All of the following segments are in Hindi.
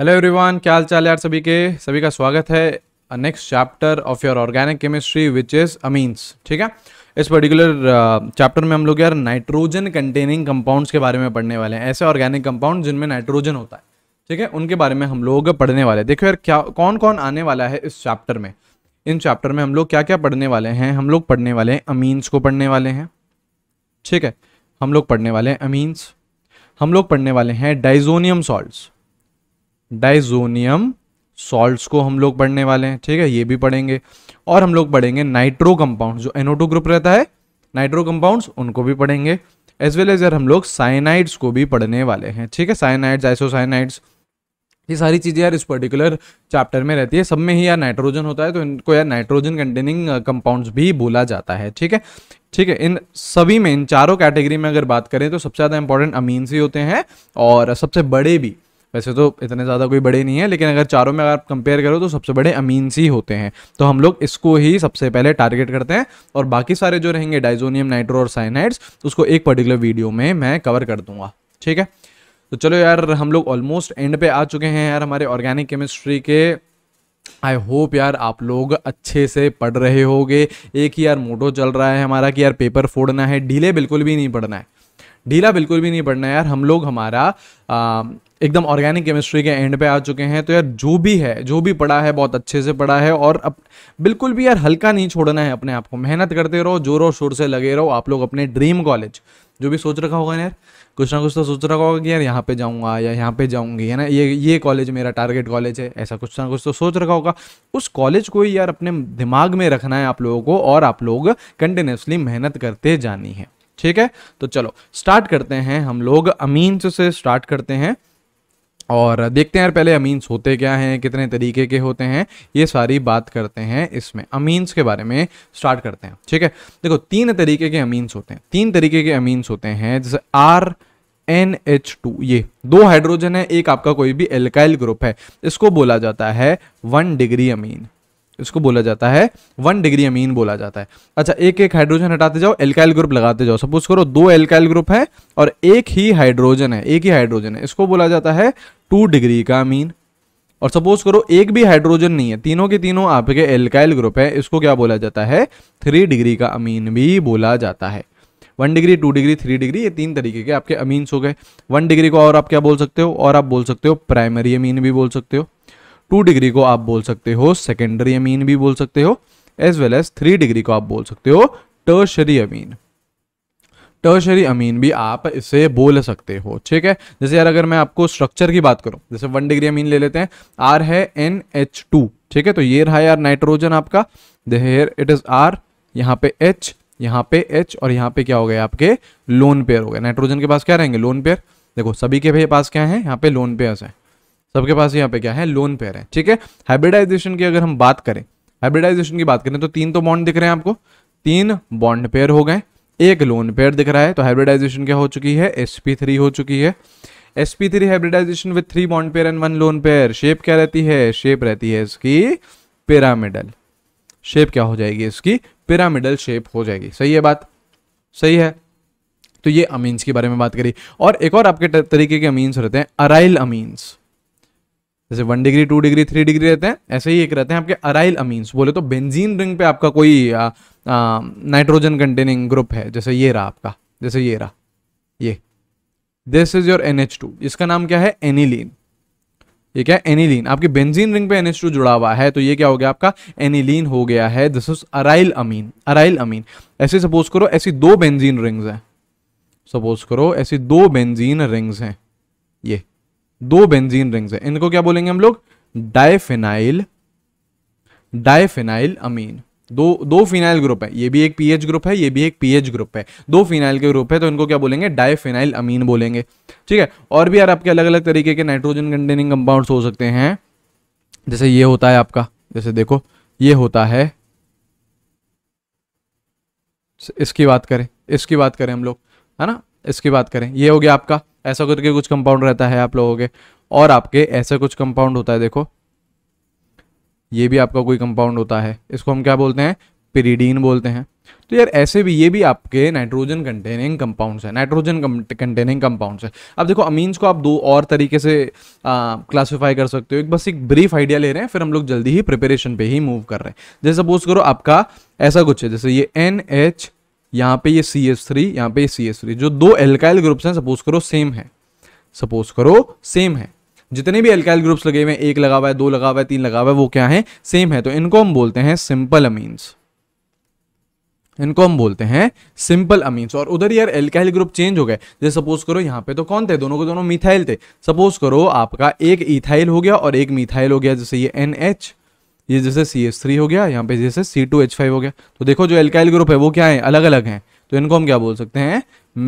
हेलो एवरीवन क्या हाल चाल यार सभी के सभी का स्वागत है next chapter of your organic chemistry which is amines ठीक है इस पर्टिकुलर चैप्टर uh, में हम लोग यार नाइट्रोजन कंटेनिंग कंपाउंड्स के बारे में पढ़ने वाले हैं ऐसे ऑर्गेनिक कंपाउंड जिनमें नाइट्रोजन होता है ठीक है उनके बारे में हम लोग पढ़ने वाले हैं देखो यार क्या कौन कौन आने वाला है इस चैप्टर में इन चैप्टर में हम लोग क्या क्या पढ़ने वाले हैं हम लोग पढ़ने वाले हैं अमीन्स को पढ़ने वाले हैं ठीक है हम लोग पढ़ने वाले हैं अमीन्स हम लोग पढ़ने वाले हैं डाइजोनियम सॉल्ट्स डाइजोनियम सॉल्ट्स को हम लोग पढ़ने वाले हैं ठीक है ये भी पढ़ेंगे और हम लोग पढ़ेंगे नाइट्रो कंपाउंड जो एनोटो ग्रुप रहता है नाइट्रो कंपाउंड्स उनको भी पढ़ेंगे एज वेल एज यार हम लोग साइनाइड्स को भी पढ़ने वाले हैं ठीक है साइनाइड्स आइसोसाइनाइड्स ये सारी चीज़ें यार इस पर्टिकुलर चैप्टर में रहती है सब में ही यार नाइट्रोजन होता है तो इनको यार नाइट्रोजन कंटेनिंग कंपाउंड्स भी बोला जाता है ठीक है ठीक है इन सभी में इन चारों कैटेगरी में अगर बात करें तो सबसे ज़्यादा इंपॉर्टेंट अमीन्स ही होते हैं और सबसे बड़े भी वैसे तो इतने ज़्यादा कोई बड़े नहीं है लेकिन अगर चारों में अगर आप कंपेयर करो तो सबसे बड़े अमीन्स ही होते हैं तो हम लोग इसको ही सबसे पहले टारगेट करते हैं और बाकी सारे जो रहेंगे डाइजोनियम नाइट्रो और साइनाइड्स उसको एक पर्टिकुलर वीडियो में मैं कवर कर दूंगा ठीक है तो चलो यार हम लोग ऑलमोस्ट एंड पे आ चुके हैं यार हमारे ऑर्गेनिक केमिस्ट्री के आई होप यार आप लोग अच्छे से पढ़ रहे होगे एक ही यार मोटो चल रहा है हमारा कि यार पेपर फोड़ना है ढीले बिल्कुल भी नहीं पढ़ना है ढीला बिल्कुल भी नहीं पढ़ना है यार हम लोग हमारा एकदम ऑर्गेनिक केमिस्ट्री के एंड पे आ चुके हैं तो यार जो भी है जो भी पढ़ा है बहुत अच्छे से पढ़ा है और अब बिल्कुल भी यार हल्का नहीं छोड़ना है अपने आप को मेहनत करते रहो जोरों शोर से लगे रहो आप लोग अपने ड्रीम कॉलेज जो भी सोच रखा होगा यार कुछ ना कुछ तो सोच रखा होगा कि यार यहाँ पे जाऊँगा या यहाँ पे जाऊँगी है ना ये ये कॉलेज मेरा टारगेट कॉलेज है ऐसा कुछ ना कुछ तो सोच रखा होगा उस कॉलेज को ही यार अपने दिमाग में रखना है आप लोगों को और आप लोग कंटिन्यूसली मेहनत करते जानी है ठीक है तो चलो स्टार्ट करते हैं हम लोग अमीन से स्टार्ट करते हैं और देखते हैं यार पहले अमीन्स होते क्या हैं कितने तरीके के होते हैं ये सारी बात करते हैं इसमें अमीन्स के बारे में स्टार्ट करते हैं ठीक है देखो तीन तरीके के अमीन्स होते हैं तीन तरीके के अमीन्स होते हैं जैसे आर एन एच टू ये दो हाइड्रोजन है एक आपका कोई भी एल्काइल ग्रुप है इसको बोला जाता है वन डिग्री अमीन इसको बोला जाता है वन डिग्री अमीन बोला जाता है अच्छा एक एक हाइड्रोजन हटाते जाओ एल्काइल ग्रुप लगाते जाओ सपोज करो दो एल्काइल ग्रुप है और एक ही हाइड्रोजन है एक ही हाइड्रोजन है इसको बोला जाता है टू डिग्री का अमीन और सपोज करो एक भी हाइड्रोजन नहीं है तीनों के तीनों आपके एल्काइल ग्रुप है इसको क्या बोला जाता है थ्री डिग्री का अमीन भी बोला जाता है one degree two degree three degree ये तीन तरीके के आपके अमीन्स हो गए वन डिग्री को और आप क्या बोल सकते हो और आप बोल सकते हो प्राइमरी अमीन भी बोल सकते हो टू डिग्री को आप बोल सकते हो सेकेंडरी अमीन भी बोल सकते हो as well as three degree को आप बोल सकते हो टर्शरी अमीन टर्शरी अमीन भी आप इसे बोल सकते हो ठीक है जैसे यार अगर मैं आपको स्ट्रक्चर की बात करूं जैसे वन डिग्री अमीन ले लेते हैं आर है एन एच टू ठीक है तो ये रहा यार नाइट्रोजन आपका देर इट इज़ आर यहाँ पे एच यहाँ पे एच और यहाँ पे क्या हो गया आपके लोन पेयर हो गए नाइट्रोजन के पास क्या रहेंगे लोन पेयर देखो सभी के पास क्या है यहाँ पे लोन पेयर है सबके पास यहाँ पे क्या है लोन पेयर है ठीक है हाइब्रिडाइजेशन की अगर हम बात करें हाइब्रिडाइजेशन की बात करें तो तीन तो बॉन्ड दिख रहे हैं आपको तीन बॉन्ड पेयर हो गए एक लोन पेयर दिख रहा है तो हाइब्रिडाइजेशन क्या हो चुकी है एस थ्री हो चुकी है S P three hybridisation with three bond pair and one lone pair shape क्या रहती है शेप रहती है इसकी पिरामिडल शेप क्या हो जाएगी इसकी पिरामिडल शेप हो जाएगी सही है बात सही है तो ये अमीन्स के बारे में बात करी और एक और आपके तरीके के अमीन्स रहते हैं अराइल अमीन्स जैसे one degree two degree three degree रहते हैं ऐसे ही एक रहते हैं आपके अराइल अमीन्स बोले तो बेंजीन रिंग पे आपका कोई नाइट्रोजन कंटेनिंग ग्रुप है जैसे ये रहा आपका जैसे ये रहा ये this is your N two इसका नाम क्या है एनिलीन ये क्या है एनिलीन आपके बेंजीन रिंग पे एन एच टू जुड़ा हुआ है तो ये क्या हो गया आपका एनिलीन हो गया है this is aryl amine aryl amine ऐसे सपोज करो ऐसी दो बेंजीन रिंग्स हैं सपोज करो ऐसी दो बेंजीन रिंग्स हैं ये दो बेंजीन रिंग्स है इनको क्या बोलेंगे हम लोग डायफेनाइल डायफेनाइल अमीन दो दो फिनाइल ग्रुप है ये भी एक पीएच ग्रुप है ये भी एक पीएच ग्रुप है दो फिनाइल के ग्रुप है तो इनको क्या बोलेंगे डायफेनाइल अमीन बोलेंगे ठीक है और भी यार आपके अलग अलग तरीके के नाइट्रोजन कंटेनिंग कंपाउंड्स हो सकते हैं जैसे ये होता है आपका जैसे देखो ये होता है इसकी बात करें इसकी बात करें हम लोग है ना इसकी बात करें ये हो गया आपका ऐसा करके कुछ कंपाउंड रहता है आप लोगों के और आपके ऐसा कुछ कंपाउंड होता है देखो ये भी आपका कोई कंपाउंड होता है इसको हम क्या बोलते हैं पिरीडीन बोलते हैं तो यार ऐसे भी ये भी आपके नाइट्रोजन कंटेनिंग कंपाउंड्स हैं नाइट्रोजन कंटेनिंग कंपाउंड्स हैं अब देखो अमीन्स को आप दो और तरीके से क्लासिफाई कर सकते हो एक बस एक ब्रीफ आइडिया ले रहे हैं फिर हम लोग जल्दी ही प्रिपरेशन पे ही मूव कर रहे हैं जैसे सपोज करो आपका ऐसा कुछ है जैसे ये एन एच यहाँ पे ये सी एस थ्री यहाँ पे सी एस थ्री जो दो एल्काइल ग्रुप्स हैं सपोज करो सेम है सपोज करो सेम है जितने भी एल्काइल ग्रुप्स लगे हुए हैं एक लगा हुआ है दो लगा हुआ है तीन लगा हुआ है वो क्या है सेम है तो इनको हम बोलते हैं सिंपल अमीन्स इनको हम बोलते हैं सिंपल अमीन्स और उधर यार एल्काइल ग्रुप चेंज हो गए जैसे सपोज करो यहाँ पे तो कौन थे दोनों के दोनों मिथाइल थे सपोज करो आपका एक इथाइल हो गया और एक मिथाइल हो गया जैसे ये एन एच ये जैसे सी एस थ्री हो गया यहाँ पे जैसे सी टू एच फाइव हो गया तो देखो जो एल्काइल ग्रुप है वो क्या है अलग अलग हैं तो इनको हम क्या बोल सकते हैं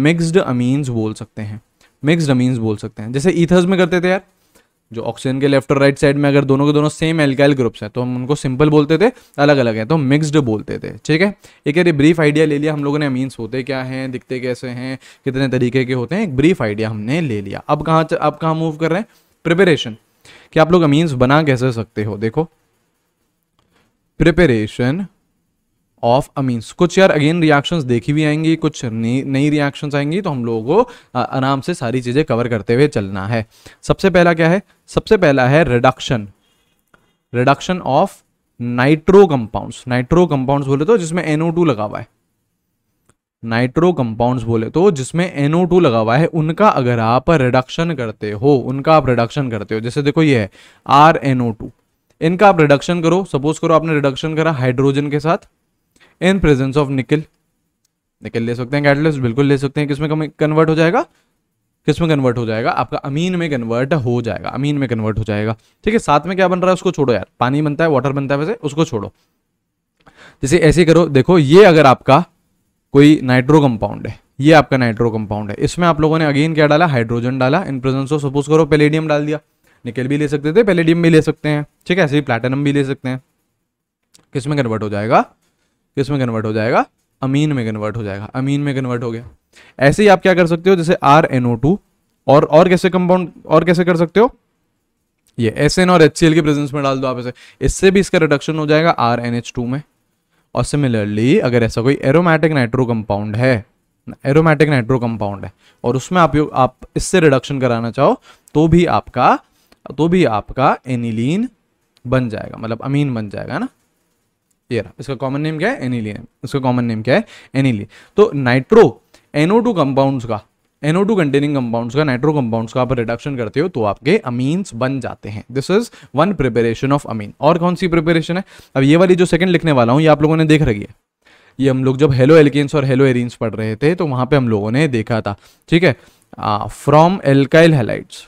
मिक्सड अमीन्स बोल सकते हैं मिक्सड अमीन्स बोल सकते हैं जैसे ईथर्स में करते थे यार जो ऑक्सीजन के लेफ्ट और राइट साइड में अगर दोनों के दोनों सेम एल्काइल ग्रुप्स हैं तो हम उनको सिंपल बोलते थे अलग अलग हैं तो मिक्सड बोलते थे ठीक है एक यार ब्रीफ आइडिया ले लिया हम लोगों ने अमीन्स होते क्या हैं दिखते कैसे हैं कितने तरीके के होते हैं एक ब्रीफ आइडिया हमने ले लिया अब कहाँ अब कहाँ मूव कर रहे हैं प्रिपरेशन कि आप लोग अमीन्स बना कैसे सकते हो देखो प्रिपरेशन ऑफ अमीन्स कुछ यार अगेन रिएक्शंस देखी भी आएंगी कुछ नई रिएक्शंस आएंगी तो हम लोगों को आराम से सारी चीज़ें कवर करते हुए चलना है सबसे पहला क्या है सबसे पहला है reduction reduction of nitro compounds nitro compounds बोले तो जिसमें टू लगा हुआ है नाइट्रो कंपाउंड्स बोले तो जिसमें टू लगा हुआ है उनका अगर आप रिडक्शन करते हो उनका आप रिडक्शन करते हो जैसे देखो ये है आर एनओ टू इनका आप रिडक्शन करो सपोज करो आपने रिडक्शन करा हाइड्रोजन के साथ इन प्रेजेंस ऑफ निकल निकल ले सकते हैं कैटलिस्ट बिल्कुल ले सकते हैं किसमें कन्वर्ट हो जाएगा किसमें कन्वर्ट हो जाएगा आपका अमीन में कन्वर्ट हो जाएगा अमीन में कन्वर्ट हो जाएगा ठीक है साथ में क्या बन रहा है उसको छोड़ो यार पानी बनता है वाटर बनता है वैसे उसको छोड़ो जैसे ऐसे करो देखो ये अगर आपका कोई नाइट्रो कंपाउंड है ये आपका नाइट्रो कंपाउंड है इसमें आप लोगों ने अगेन क्या डाला हाइड्रोजन डाला इन प्रेजेंस ऑफ सपोज करो पेलेडियम डाल दिया निकल भी ले सकते थे पेलेडियम भी ले सकते हैं ठीक है ऐसे ही प्लेटिनम भी ले सकते हैं किस में कन्वर्ट हो जाएगा किस में कन्वर्ट हो जाएगा अमीन में कन्वर्ट हो जाएगा अमीन में कन्वर्ट हो गया ऐसे ही आप क्या कर सकते हो जैसे आर एन टू और और कैसे कंपाउंड और कैसे कर सकते हो ये एस एन और एच सी एल के प्रेजेंस में डाल दो आप इसे इससे भी इसका रिडक्शन हो जाएगा आर एन एच टू में और सिमिलरली अगर ऐसा कोई एरोमेटिक नाइट्रो कंपाउंड है एरोमेटिक नाइट्रो कंपाउंड है और उसमें आप आप इससे रिडक्शन कराना चाहो तो भी आपका तो भी आपका एनिलीन बन जाएगा मतलब अमीन बन जाएगा ना ये रहा इसका कॉमन नेम क्या है एनिलीन इसका कॉमन नेम क्या है एनिलीन तो नाइट्रो एनओ टू कंपाउंड्स का एनओ टू कंटेनिंग कंपाउंड्स का नाइट्रो कंपाउंड्स का आप रिडक्शन करते हो तो आपके अमीन्स बन जाते हैं this is one preparation of amine और कौन सी प्रिपेरेशन है अब ये वाली जो सेकंड लिखने वाला हूँ ये आप लोगों ने देख रही है ये हम लोग जब हेलो एल्केन्स और हेलो एरिन्स पढ़ रहे थे तो वहां पे हम लोगों ने देखा था ठीक है from alkyl halides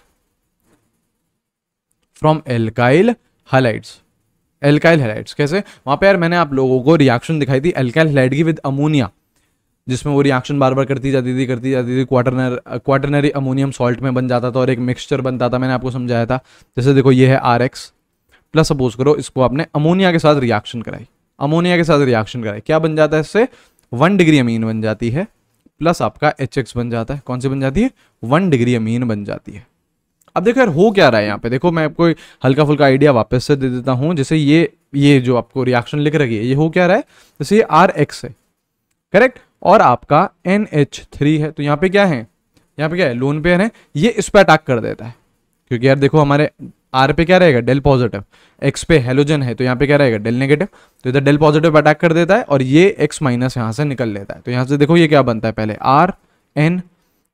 from alkyl halides alkyl halides कैसे वहाँ पे यार मैंने आप लोगों को रिएक्शन दिखाई थी एल्काइल हेलाइट की विद अमोनिया जिसमें वो रिएक्शन बार बार करती जाती थी करती जाती थी क्वार्टरनर क्वार्टरनरी अमोनियम सॉल्ट में बन जाता था और एक मिक्सचर बनता था मैंने आपको समझाया था जैसे देखो ये है आर प्लस सपोज करो इसको आपने अमोनिया के साथ रिएक्शन कराई अमोनिया के साथ रिएक्शन कराई क्या बन जाता है इससे वन डिग्री अमीन बन जाती है प्लस आपका एच बन जाता है कौन सी बन जाती है वन डिग्री अमीन बन जाती है अब देखो यार हो क्या रहा है यहाँ पे देखो मैं आपको हल्का फुल्का आइडिया वापस से दे देता हूँ जैसे ये ये जो आपको रिएक्शन लिख रही है ये हो क्या रहा है जैसे ये आर एक्स है करेक्ट और आपका एन एच थ्री है तो यहाँ पे क्या है यहाँ पे क्या है लोन पेयर है ये इस पर अटैक कर देता है क्योंकि यार देखो हमारे आर पे क्या रहेगा डेल पॉजिटिव एक्स पे हेलोजन है तो यहाँ पे क्या रहेगा डेल नेगेटिव तो इधर डेल पॉजिटिव अटैक कर देता है और ये एक्स माइनस यहाँ से निकल लेता है तो यहाँ से देखो ये क्या बनता है पहले आर एन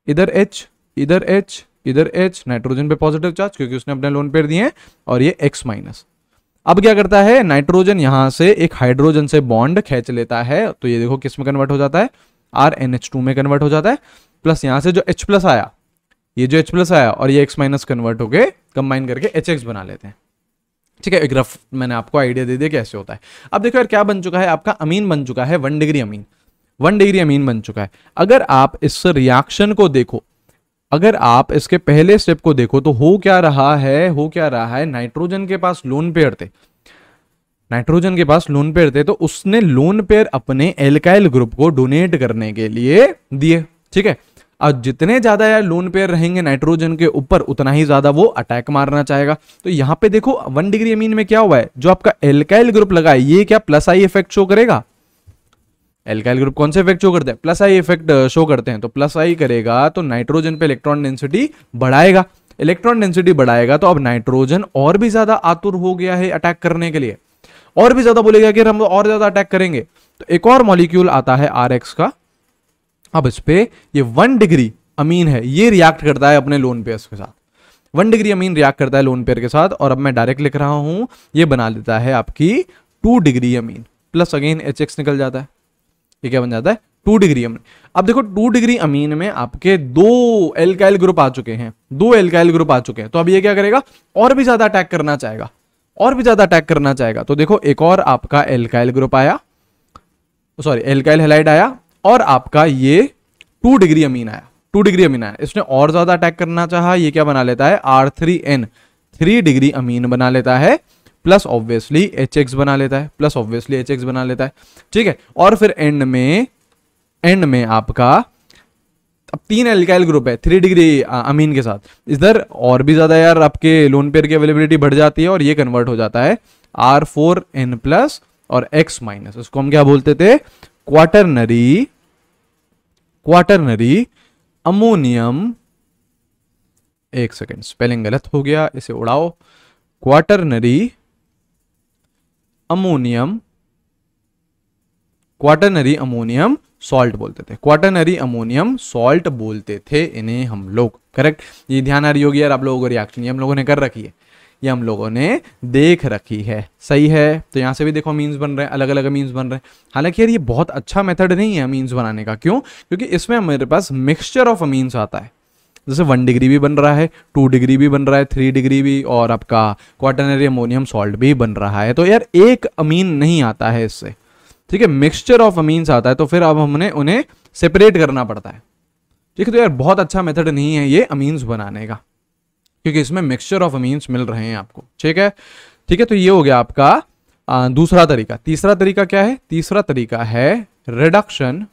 इधर एच इधर एच इधर H नाइट्रोजन पे पॉजिटिव चार्ज क्योंकि उसने अपने लोन पेड़ दिए और ये X माइनस अब क्या करता है नाइट्रोजन यहां से एक हाइड्रोजन से बॉन्ड खेच लेता है तो ये देखो किस में कन्वर्ट हो जाता है आर एन एच टू में कन्वर्ट हो जाता है प्लस यहां से जो एच प्लस आया ये जो एच प्लस आया और ये एक्स माइनस कन्वर्ट होके कंबाइन करके एच एक्स बना लेते हैं ठीक है एक रफ मैंने आपको आइडिया दे दिया कैसे होता है अब देखो यार क्या बन चुका है आपका अमीन बन चुका है one degree amine one degree amine बन चुका है अगर आप इस रिएक्शन को देखो अगर आप इसके पहले स्टेप को देखो तो हो क्या रहा है हो क्या रहा है नाइट्रोजन के पास लोन पेयर थे नाइट्रोजन के पास लोन पेयर थे तो उसने लोन पेयर अपने एल्काइल ग्रुप को डोनेट करने के लिए दिए ठीक है और जितने ज्यादा यार लोन पेयर रहेंगे नाइट्रोजन के ऊपर उतना ही ज्यादा वो अटैक मारना चाहेगा तो यहां पे देखो वन डिग्री अमीन में क्या हुआ है जो आपका एल्काइल ग्रुप लगा है ये क्या प्लस आई इफेक्ट शो करेगा एल्काइल ग्रुप कौन से इफेक्ट शो करते हैं प्लस आई इफेक्ट शो करते हैं तो प्लस आई करेगा तो नाइट्रोजन पे इलेक्ट्रॉन डेंसिटी बढ़ाएगा इलेक्ट्रॉन डेंसिटी बढ़ाएगा तो अब नाइट्रोजन और भी ज्यादा आतुर हो गया है अटैक करने के लिए और भी ज्यादा बोलेगा कि हम और ज्यादा अटैक करेंगे तो एक और मॉलिक्यूल आता है आर का अब इस पे ये वन डिग्री अमीन है ये रिएक्ट करता है अपने लोन पेयर के साथ वन डिग्री अमीन रिएक्ट करता है लोन पेयर के साथ और अब मैं डायरेक्ट लिख रहा हूं ये बना लेता है आपकी two degree amine plus again H निकल जाता है ये क्या बन जाता है टू डिग्री अमीन अब देखो टू डिग्री अमीन में आपके दो एल्काइल ग्रुप आ चुके हैं दो एल्काइल ग्रुप आ चुके हैं तो अब ये क्या करेगा और भी ज्यादा अटैक करना चाहेगा और भी ज्यादा अटैक करना चाहेगा तो देखो एक और आपका एल्काइल ग्रुप आया सॉरी एल्काइल हेलाइड आया और आपका ये टू डिग्री अमीन आया टू डिग्री अमीन आया इसने और ज्यादा अटैक करना चाहा ये क्या बना लेता है R three N three degree amine बना लेता है प्लस ऑब्वियसली एच एक्स बना लेता है प्लस ऑब्वियसली एच एक्स बना लेता है ठीक है और फिर एंड में एंड में आपका अब तीन एल्काइल ग्रुप है थ्री डिग्री अमीन के साथ इधर और भी ज़्यादा यार आपके लोन पेयर की अवेलेबिलिटी बढ़ जाती है और ये कन्वर्ट हो जाता है आर फोर एन प्लस और एक्स माइनस उसको हम क्या बोलते थे क्वाटरनरी क्वाटरनरी अमोनियम एक सेकेंड स्पेलिंग गलत हो गया इसे उड़ाओ quaternary ammonium quaternary ammonium salt बोलते थे क्वाटनरी अमोनियम सॉल्ट बोलते थे इन्हें हम लोग करेक्ट ये ध्यान आ रही होगी यार आप लोगों को रिएक्शन ये हम लोगों ने कर रखी है ये हम लोगों ने देख रखी है सही है तो यहाँ से भी देखो मीन्स बन रहे हैं अलग अलग मीन्स बन रहे हैं हालांकि यार ये बहुत अच्छा मेथड नहीं है मीन्स बनाने का क्यों क्योंकि इसमें हमारे पास मिक्सचर ऑफ अमीन्स आता है जैसे वन डिग्री भी बन रहा है टू डिग्री भी बन रहा है थ्री डिग्री भी और आपका क्वाटनरी अमोनियम सॉल्ट भी बन रहा है तो यार एक अमीन नहीं आता है इससे ठीक है मिक्सचर ऑफ अमीन्स आता है तो फिर अब हमने उन्हें सेपरेट करना पड़ता है ठीक है तो यार बहुत अच्छा मेथड नहीं है ये अमीन्स बनाने का क्योंकि इसमें मिक्सचर ऑफ अमीन्स मिल रहे हैं आपको ठीक है ठीक है तो ये हो गया आपका आ, दूसरा तरीका तीसरा तरीका क्या है तीसरा तरीका है reduction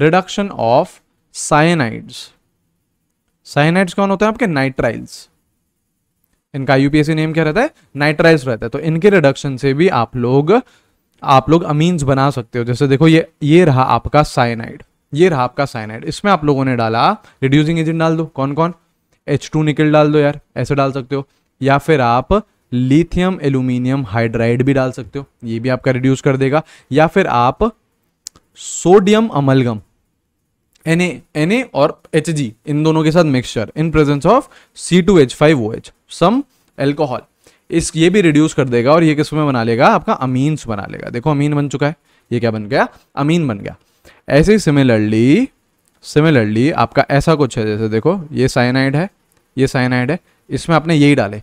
reduction of cyanides cyanides कौन होते हैं आपके नाइट्राइल्स इनका यूपीएससी नेम क्या रहता है नाइट्राइल्स रहता है तो इनके रिडक्शन से भी आप लोग आप लोग अमीन्स बना सकते हो जैसे देखो ये ये रहा आपका साइनाइड ये रहा आपका साइनाइड इसमें आप लोगों ने डाला रिड्यूसिंग एजेंट डाल दो कौन कौन एच टू निकल डाल दो यार ऐसे डाल सकते हो या फिर आप लिथियम एल्यूमिनियम हाइड्राइड भी डाल सकते हो ये भी आपका रिड्यूस कर देगा या फिर आप सोडियम अमलगम एन ए और एच जी इन दोनों के साथ mixture in presence of C two H five O H some alcohol इस ये भी रिड्यूस कर देगा और ये किस में बना लेगा आपका अमीन्स बना लेगा देखो अमीन बन चुका है ये क्या बन गया अमीन बन गया ऐसे ही सिमिलरली सिमिलरली आपका ऐसा कुछ है जैसे देखो ये साइनाइड है ये साइनाइड है इसमें आपने यही डाले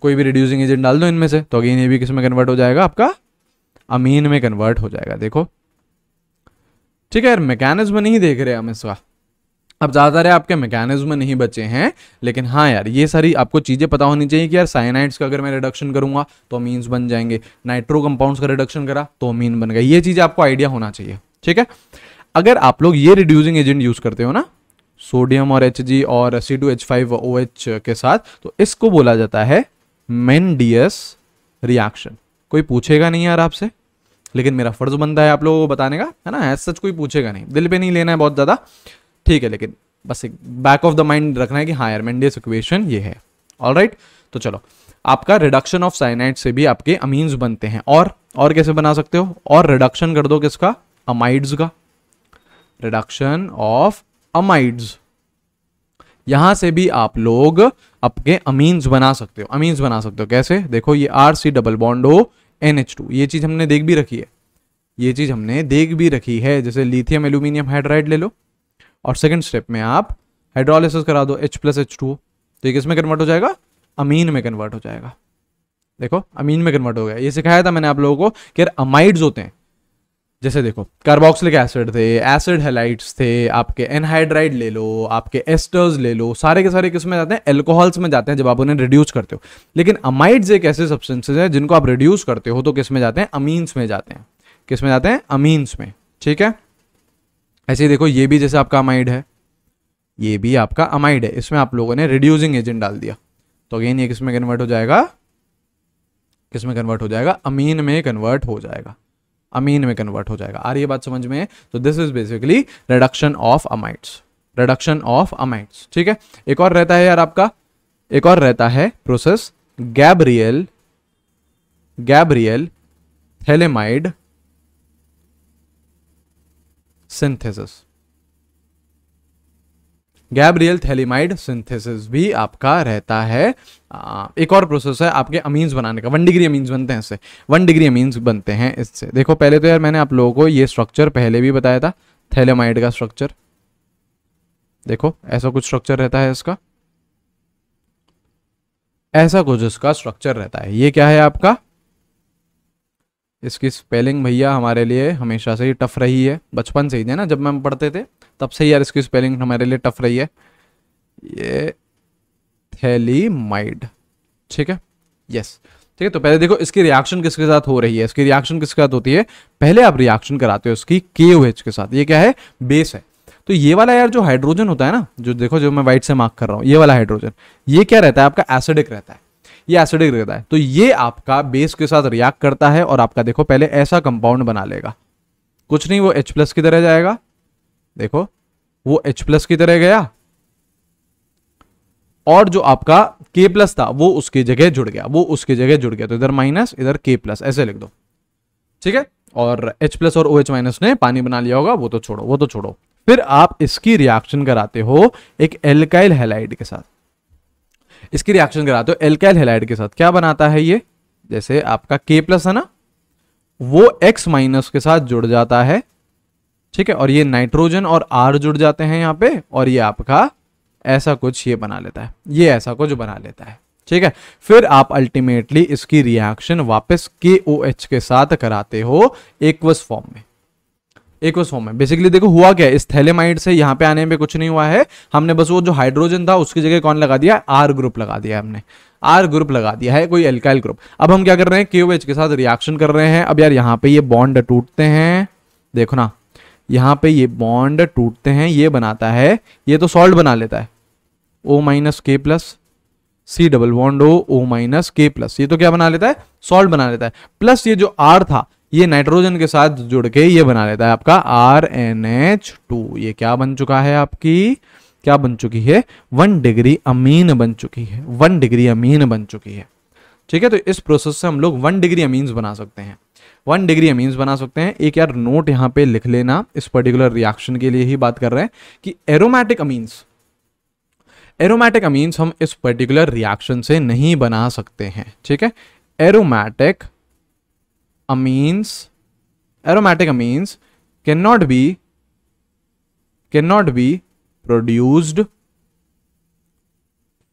कोई भी रिड्यूसिंग एजेंट डाल दो इनमें से तो अगेन ये भी किस में कन्वर्ट हो जाएगा आपका अमीन में कन्वर्ट हो जाएगा देखो ठीक है यार मैकेनिज्म नहीं देख रहे हम इसका अब ज़्यादातर आपके मैकेनिज्म नहीं बचे हैं लेकिन हाँ यार ये सारी आपको चीज़ें पता होनी चाहिए कि यार साइनाइड्स का अगर मैं रिडक्शन करूंगा तो अमीन्स बन जाएंगे नाइट्रो कंपाउंड्स का रिडक्शन करा तो अमीन बन गया ये चीज आपको आइडिया होना चाहिए ठीक है अगर आप लोग ये रिड्यूसिंग एजेंट यूज़ करते हो ना सोडियम और एच और C two H five O H के साथ तो इसको बोला जाता है मेनडियस रिएक्शन कोई पूछेगा नहीं यार आपसे लेकिन मेरा फ़र्ज़ बनता है आप लोगों को बताने का है ना एज सच कोई पूछेगा नहीं दिल पे नहीं लेना है बहुत ज़्यादा ठीक है लेकिन बस एक बैक ऑफ द माइंड रखना है कि हाँ यार मेंडेस इक्वेशन ये है ऑल right? तो चलो आपका रिडक्शन ऑफ साइनाइड से भी आपके अमीन्स बनते हैं और और कैसे बना सकते हो और रिडक्शन कर दो किसका अमाइड्स का रिडक्शन ऑफ अमाइड्स यहां से भी आप लोग आपके अमीन्स बना सकते हो अमीन्स बना सकते हो कैसे देखो ये आर सी डबल बॉन्ड हो एन ये चीज़ हमने देख भी रखी है ये चीज़ हमने देख भी रखी है जैसे लिथियम एल्यूमिनियम हाइड्राइड ले लो और सेकेंड स्टेप में आप हाइड्रोलिसिस करा दो एच प्लस एच टू तो ये किसमें कन्वर्ट हो जाएगा अमीन में कन्वर्ट हो जाएगा देखो अमीन में कन्वर्ट हो गया ये सिखाया था मैंने आप लोगों को कि अमाइड्स होते हैं जैसे देखो कार्बोक्सिलिक एसिड थे एसिड हेलाइट्स थे आपके एनहाइड्राइड ले लो आपके एस्टर्स ले लो सारे के सारे किस में जाते हैं एल्कोहल्स में जाते हैं जब आप उन्हें रिड्यूस करते हो लेकिन अमाइड्स एक ऐसे सब्सटेंसेज हैं जिनको आप रिड्यूस करते हो तो किस में जाते हैं अमीन्स में जाते हैं किस में जाते हैं अमीन्स में ठीक है ऐसे ही देखो ये भी जैसे आपका अमाइड है ये भी आपका अमाइड है इसमें आप लोगों ने रिड्यूसिंग एजेंट डाल दिया तो अगेन ये किस में कन्वर्ट हो जाएगा किस में कन्वर्ट हो जाएगा अमीन में कन्वर्ट हो जाएगा अमीन में कन्वर्ट हो जाएगा आ रही है बात समझ में तो this is basically reduction of amides reduction of amides ठीक है एक और रहता है यार आपका एक और रहता है process Gabriel Gabriel phthalimide synthesis Gabriel phthalimide synthesis भी आपका रहता है एक और प्रोसेस है आपके अमीन्स बनाने का वन डिग्री अमीन्स बनते हैं इससे वन डिग्री अमीन्स बनते हैं इससे देखो पहले तो यार मैंने आप लोगों को ये स्ट्रक्चर पहले भी बताया था थैलेमाइड का स्ट्रक्चर देखो ऐसा कुछ स्ट्रक्चर रहता है इसका ऐसा कुछ इसका स्ट्रक्चर रहता है ये क्या है आपका इसकी स्पेलिंग भैया हमारे लिए हमेशा से ही टफ रही है बचपन से ही है ना जब हम पढ़ते थे तब से ही यार इसकी स्पेलिंग हमारे लिए टफ रही है ये थैलीमाइड ठीक है यस ठीक है तो पहले देखो इसकी रिएक्शन किसके साथ हो रही है इसकी रिएक्शन किसके साथ होती है पहले आप रिएक्शन कराते हो इसकी के के साथ ये क्या है बेस है तो ये वाला यार जो हाइड्रोजन होता है ना जो देखो जो मैं व्हाइट से मार्क कर रहा हूँ ये वाला हाइड्रोजन ये क्या रहता है आपका एसिडिक रहता है ये एसिडिक रहता है तो ये आपका बेस के साथ रिएक्ट करता है और आपका देखो पहले ऐसा कंपाउंड बना लेगा कुछ नहीं वो एच प्लस की तरह जाएगा देखो वो एच प्लस की तरह गया और जो आपका के प्लस था वो उसकी जगह जुड़ गया वो उसकी जगह जुड़ गया तो इधर माइनस इधर के प्लस ऐसे लिख दो ठीक है और H प्लस और ओ OH माइनस ने पानी बना लिया होगा वो तो छोड़ो वो तो छोड़ो फिर आप इसकी रिएक्शन कराते हो एक एल्काइल हेलाइड के साथ इसकी रिएक्शन कराते हो एल्काइल हेलाइड के साथ क्या बनाता है ये जैसे आपका के प्लस है ना वो एक्स माइनस के साथ जुड़ जाता है ठीक है और ये नाइट्रोजन और आर जुड़ जाते हैं यहाँ पे और ये आपका ऐसा कुछ ये बना लेता है ये ऐसा कुछ बना लेता है ठीक है फिर आप अल्टीमेटली इसकी रिएक्शन वापस के ओ एच के साथ कराते हो एक्वस फॉर्म में एक्वसफॉर्म में बेसिकली देखो हुआ क्या इस थैलेमाइड से यहाँ पे आने में कुछ नहीं हुआ है हमने बस वो जो हाइड्रोजन था उसकी जगह कौन लगा दिया आर ग्रुप लगा दिया हमने आर ग्रुप लगा दिया है कोई एल्काइल ग्रुप अब हम क्या कर रहे हैं क्यू के साथ रिएक्शन कर रहे हैं अब यार यहाँ पे ये बॉन्ड टूटते हैं देखो ना यहाँ पे ये बॉन्ड टूटते हैं ये बनाता है ये तो सॉल्ट बना लेता है O minus K plus C double bond O O minus K plus ये तो क्या बना लेता है सॉल्ट बना लेता है प्लस ये जो आर था ये नाइट्रोजन के साथ जुड़ के ये बना लेता है आपका आर एन एच टू ये क्या बन चुका है आपकी क्या बन चुकी है वन डिग्री अमीन बन चुकी है वन डिग्री अमीन बन चुकी है ठीक है तो इस प्रोसेस से हम लोग वन डिग्री अमीन बना सकते हैं वन डिग्री अमीन बना सकते हैं एक यार नोट यहाँ पे लिख लेना इस पर्टिकुलर रिएक्शन के लिए ही बात कर रहे हैं कि एरोमैटिक अमीन एरोमैटिक अमीन्स हम इस पर्टिकुलर रिएक्शन से नहीं बना सकते हैं ठीक है aromatic amines aromatic amines cannot be cannot be produced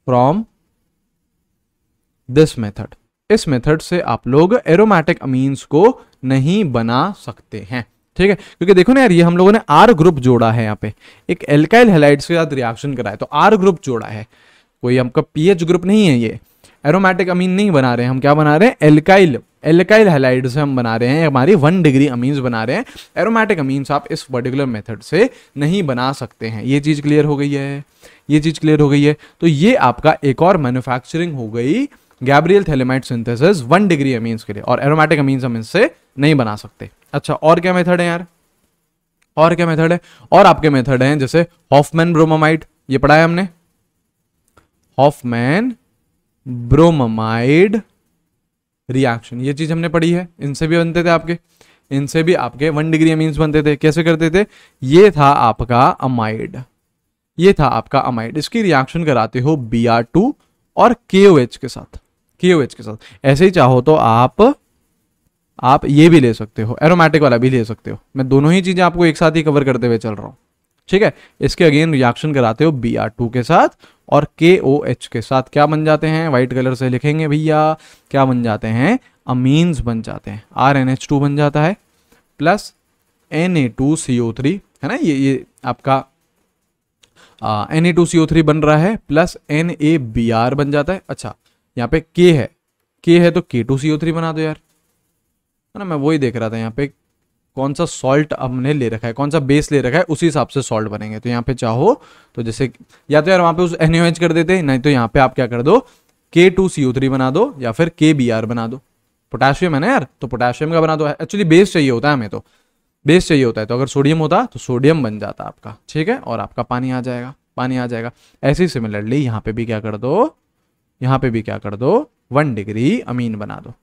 from this method इस मेथड से आप लोग एरोमेटिक अमीन्स को नहीं बना सकते हैं ठीक है क्योंकि देखो ना यार ये हम लोगों ने आर ग्रुप जोड़ा है यहाँ पे एक एल्काइल हेलाइड्स के साथ रिएक्शन कराया तो आर ग्रुप जोड़ा है कोई हमका पीएच ग्रुप नहीं है ये एरोमेटिक अमीन नहीं बना रहे हैं हम क्या बना रहे हैं एल्काइल एल्काइल हेलाइड से हम बना रहे हैं हमारी वन डिग्री अमीन्स बना रहे हैं एरोमेटिक अमीन्स आप इस पर्टिकुलर मेथड से नहीं बना सकते हैं ये चीज़ क्लियर हो गई है ये चीज़ क्लियर हो गई है तो ये आपका एक और मैन्युफैक्चरिंग हो गई Gabriel phthalimide synthesis one degree amines के लिए और एरोमेटिक अमीन्स हम इससे नहीं बना सकते अच्छा और क्या मेथड है यार और क्या मेथड है और आपके मेथड हैं जैसे हॉफमैन ब्रोमामाइट ये पढ़ा है हमने हॉफमैन ब्रोमाइड रिएक्शन ये चीज हमने पढ़ी है इनसे भी बनते थे आपके इनसे भी आपके वन डिग्री अमीन्स बनते थे कैसे करते थे ये था आपका अमाइड ये था आपका अमाइड इसकी रिएक्शन कराते हो बी आर टू और के एच के साथ के ओ एच के साथ ऐसे ही चाहो तो आप आप ये भी ले सकते हो एरोमेटिक वाला भी ले सकते हो मैं दोनों ही चीज़ें आपको एक साथ ही कवर करते हुए चल रहा हूं ठीक है इसके अगेन रिएक्शन कराते हो बी टू के साथ और के ओ एच के साथ क्या बन जाते हैं व्हाइट कलर से लिखेंगे भैया क्या बन जाते हैं अमीन्स बन जाते हैं आर एन एच टू बन जाता है plus N A two C O three है ना ये ये आपका N A two C O three बन रहा है plus N A B R बन जाता है अच्छा यहाँ पे के है के है तो के टू सी ओ थ्री बना दो यार है ना मैं वही देख रहा था यहाँ पे कौन सा सॉल्ट हमने ले रखा है कौन सा बेस ले रखा है उसी हिसाब से सॉल्ट बनेंगे तो यहाँ पे चाहो तो जैसे या तो यार वहाँ पे उस एन कर देते नहीं तो यहाँ पे आप क्या कर दो के टू सी ओ थ्री बना दो या फिर के बी आर बना दो पोटाशियम है ना यार तो पोटाशियम का बना दो एक्चुअली बेस चाहिए होता है हमें तो बेस चाहिए होता है तो अगर सोडियम होता तो सोडियम बन जाता आपका ठीक है और आपका पानी आ जाएगा पानी आ जाएगा ऐसे ही सिमिलरली यहाँ पे भी क्या कर दो यहाँ पे भी क्या कर दो वन डिग्री अमीन बना दो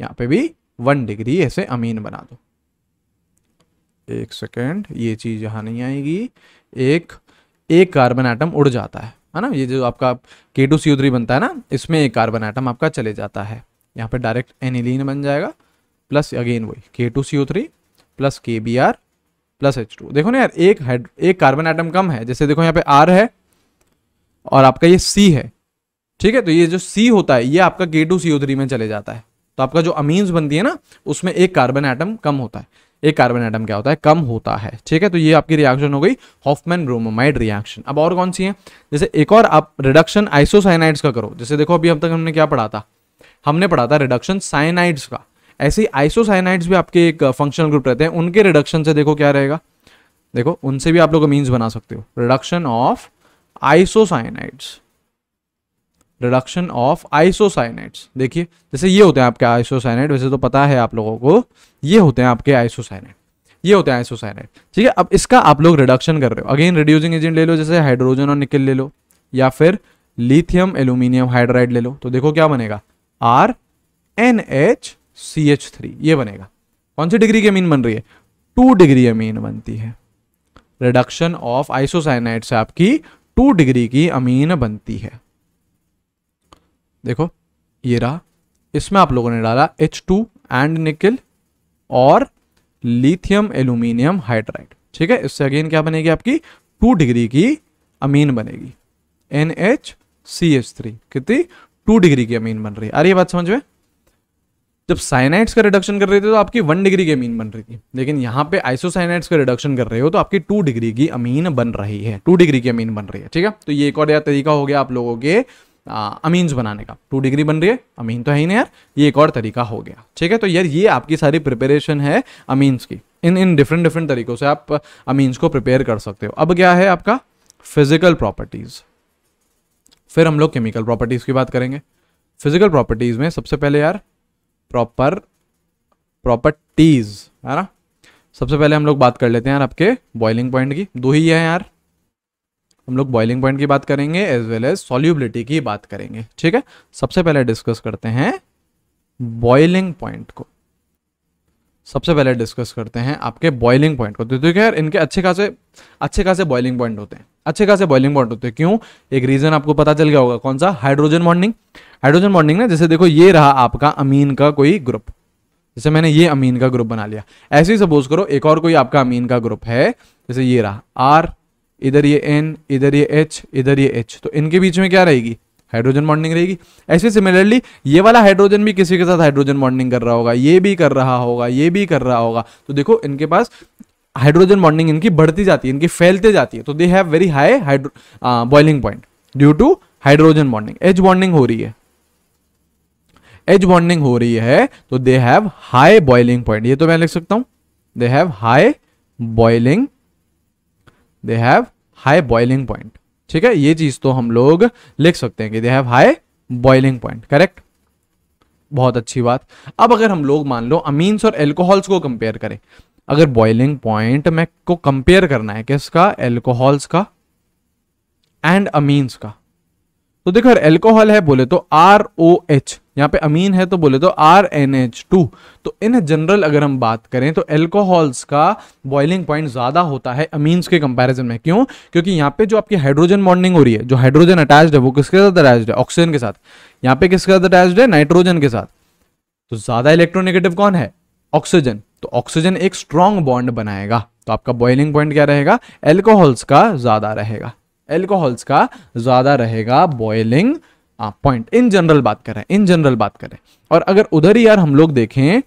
यहाँ पे भी वन डिग्री ऐसे अमीन बना दो एक सेकेंड ये चीज़ यहाँ नहीं आएगी एक एक कार्बन आइटम उड़ जाता है है ना ये जो आपका के टू सी बनता है ना इसमें एक कार्बन आइटम आपका चले जाता है यहाँ पे डायरेक्ट एनिलीन बन जाएगा प्लस अगेन वही K two C three plus K B R plus H two देखो ना यार एक हाइड एक कार्बन आइटम कम है जैसे देखो यहाँ पे आर है और आपका ये सी है ठीक है तो ये जो सी होता है ये आपका के टू सी ओ थ्री में चले जाता है तो आपका जो अमीन्स बनती है ना उसमें एक कार्बन आइटम कम होता है एक कार्बन आइटम क्या होता है कम होता है ठीक है तो ये आपकी रिएक्शन हो गई हॉफमैन ब्रोमोमाइड रिएक्शन अब और कौन सी है जैसे एक और आप रिडक्शन आइसोसाइनाइड्स का करो जैसे देखो अभी अब तक हमने क्या पढ़ा था हमने पढ़ा था रिडक्शन साइनाइड्स का ऐसे आइसोसाइनाइड्स भी आपके एक फंक्शनल ग्रुप रहते हैं उनके रिडक्शन से देखो क्या रहेगा देखो उनसे भी आप लोग मीन्स बना सकते हो reduction of isocyanides reduction of isocyanates देखिए जैसे ये होते हैं आपके आइसोसाइनेट वैसे तो पता है आप लोगों को ये होते हैं आपके आइसोसाइनेट ये होते हैं आइसोसाइनेट ठीक है अब इसका आप लोग रिडक्शन कर रहे हो अगेन रिड्यूसिंग एजेंट ले लो जैसे हाइड्रोजन और निकल ले लो या फिर लिथियम एल्यूमिनियम हाइड्राइड ले लो तो देखो क्या बनेगा R N H C H three ये बनेगा कौन सी डिग्री की अमीन बन रही है टू डिग्री अमीन बनती है रिडक्शन ऑफ आइसोसाइनाइट से आपकी टू डिग्री की अमीन बनती है देखो ये रहा इसमें आप लोगों ने डाला एच टू एंड निकिल और लिथियम एल्यूमिनियम हाइड्राइड ठीक है इससे अगेन क्या बनेगी आपकी टू डिग्री की अमीन बनेगी N H C H three कितनी टू डिग्री की अमीन बन रही है अरे ये बात समझ में जब साइनाइड्स का रिडक्शन कर रहे थे तो आपकी वन डिग्री की अमीन बन रही थी लेकिन यहाँ पे आइसोसाइनाइड्स का रिडक्शन कर रहे हो तो आपकी टू डिग्री की अमीन बन रही है टू डिग्री की अमीन बन रही है ठीक है तो ये एक और यह तरीका हो गया आप लोगों के अमीन्स बनाने का टू डिग्री बन रही है अमीन तो है ही नहीं यार ये एक और तरीका हो गया ठीक है तो यार ये आपकी सारी प्रिपरेशन है अमीन्स की इन इन डिफरेंट डिफरेंट तरीकों से आप अमीन्स को प्रिपेयर कर सकते हो अब क्या है आपका फिजिकल प्रॉपर्टीज फिर हम लोग केमिकल प्रॉपर्टीज की बात करेंगे फिजिकल प्रॉपर्टीज में सबसे पहले यार प्रॉपर प्रॉपर्टीज है ना सबसे पहले हम लोग बात कर लेते हैं यार आपके बॉइलिंग पॉइंट की दो ही है यार हम लोग बॉइलिंग पॉइंट की बात करेंगे एज वेल एज सॉल्यूबिलिटी की बात करेंगे ठीक है सबसे पहले डिस्कस करते हैं बॉइलिंग पॉइंट को सबसे पहले डिस्कस करते हैं आपके बॉइलिंग पॉइंट को तो देखिए यार इनके अच्छे खासे अच्छे खासे बॉइलिंग पॉइंट होते हैं अच्छे खासे बॉइलिंग पॉइंट होते हैं क्यों एक रीजन आपको पता चल गया होगा कौन सा हाइड्रोजन बॉन्डिंग हाइड्रोजन बॉन्डिंग ना जैसे देखो ये रहा आपका अमीन का कोई ग्रुप जैसे मैंने ये अमीन का ग्रुप बना लिया ऐसे ही सपोज करो एक और कोई आपका अमीन का ग्रुप है जैसे ये रहा आर इधर ये एन इधर ये एच इधर ये एच तो इनके बीच में क्या रहेगी हाइड्रोजन बॉन्डिंग रहेगी ऐसे सिमिलरली ये वाला हाइड्रोजन भी किसी के साथ हाइड्रोजन बॉन्डिंग कर रहा होगा ये भी कर रहा होगा ये भी कर रहा होगा तो देखो इनके पास हाइड्रोजन बॉन्डिंग इनकी बढ़ती जाती है इनकी फैलते जाती है तो they have very high hydro boiling point due to hydrogen bonding H bonding हो रही है एज बॉन्डिंग हो रही है तो they have high boiling point ये तो मैं लिख सकता हूं they have high boiling they have high boiling point ठीक है ये चीज तो हम लोग लिख सकते हैं कि they have high boiling point correct बहुत अच्छी बात अब अगर हम लोग मान लो अमीन्स और एल्कोहल्स को कंपेयर करें अगर बॉइलिंग पॉइंट में को कंपेयर करना है किसका एल्कोहल्स का एंड अमीन्स का तो देखो अगर एल्कोहल है बोले तो आर ओ एच यहाँ पे अमीन है तो बोले तो आर एन एच टू तो इन जनरल अगर हम बात करें तो एल्कोहल्स का बॉइलिंग पॉइंट ज़्यादा होता है अमीन्स के कंपैरिजन में क्यों क्योंकि यहाँ पे जो आपकी हाइड्रोजन बॉन्डिंग हो रही है जो हाइड्रोजन अटैच्ड है वो किसके साथ अटैच्ड है ऑक्सीजन के साथ यहाँ पे किसके साथ अटैच है नाइट्रोजन के साथ तो ज़्यादा इलेक्ट्रोनेगेटिव कौन है ऑक्सीजन तो ऑक्सीजन एक स्ट्रॉन्ग बॉन्ड बनाएगा तो आपका बॉइलिंग पॉइंट क्या रहेगा एल्कोहल्स का ज़्यादा रहेगा एल्कोहल्स का ज़्यादा रहेगा बॉइलिंग पॉइंट इन जनरल बात करें इन जनरल बात करें और अगर उधर ही यार हम लोग देखें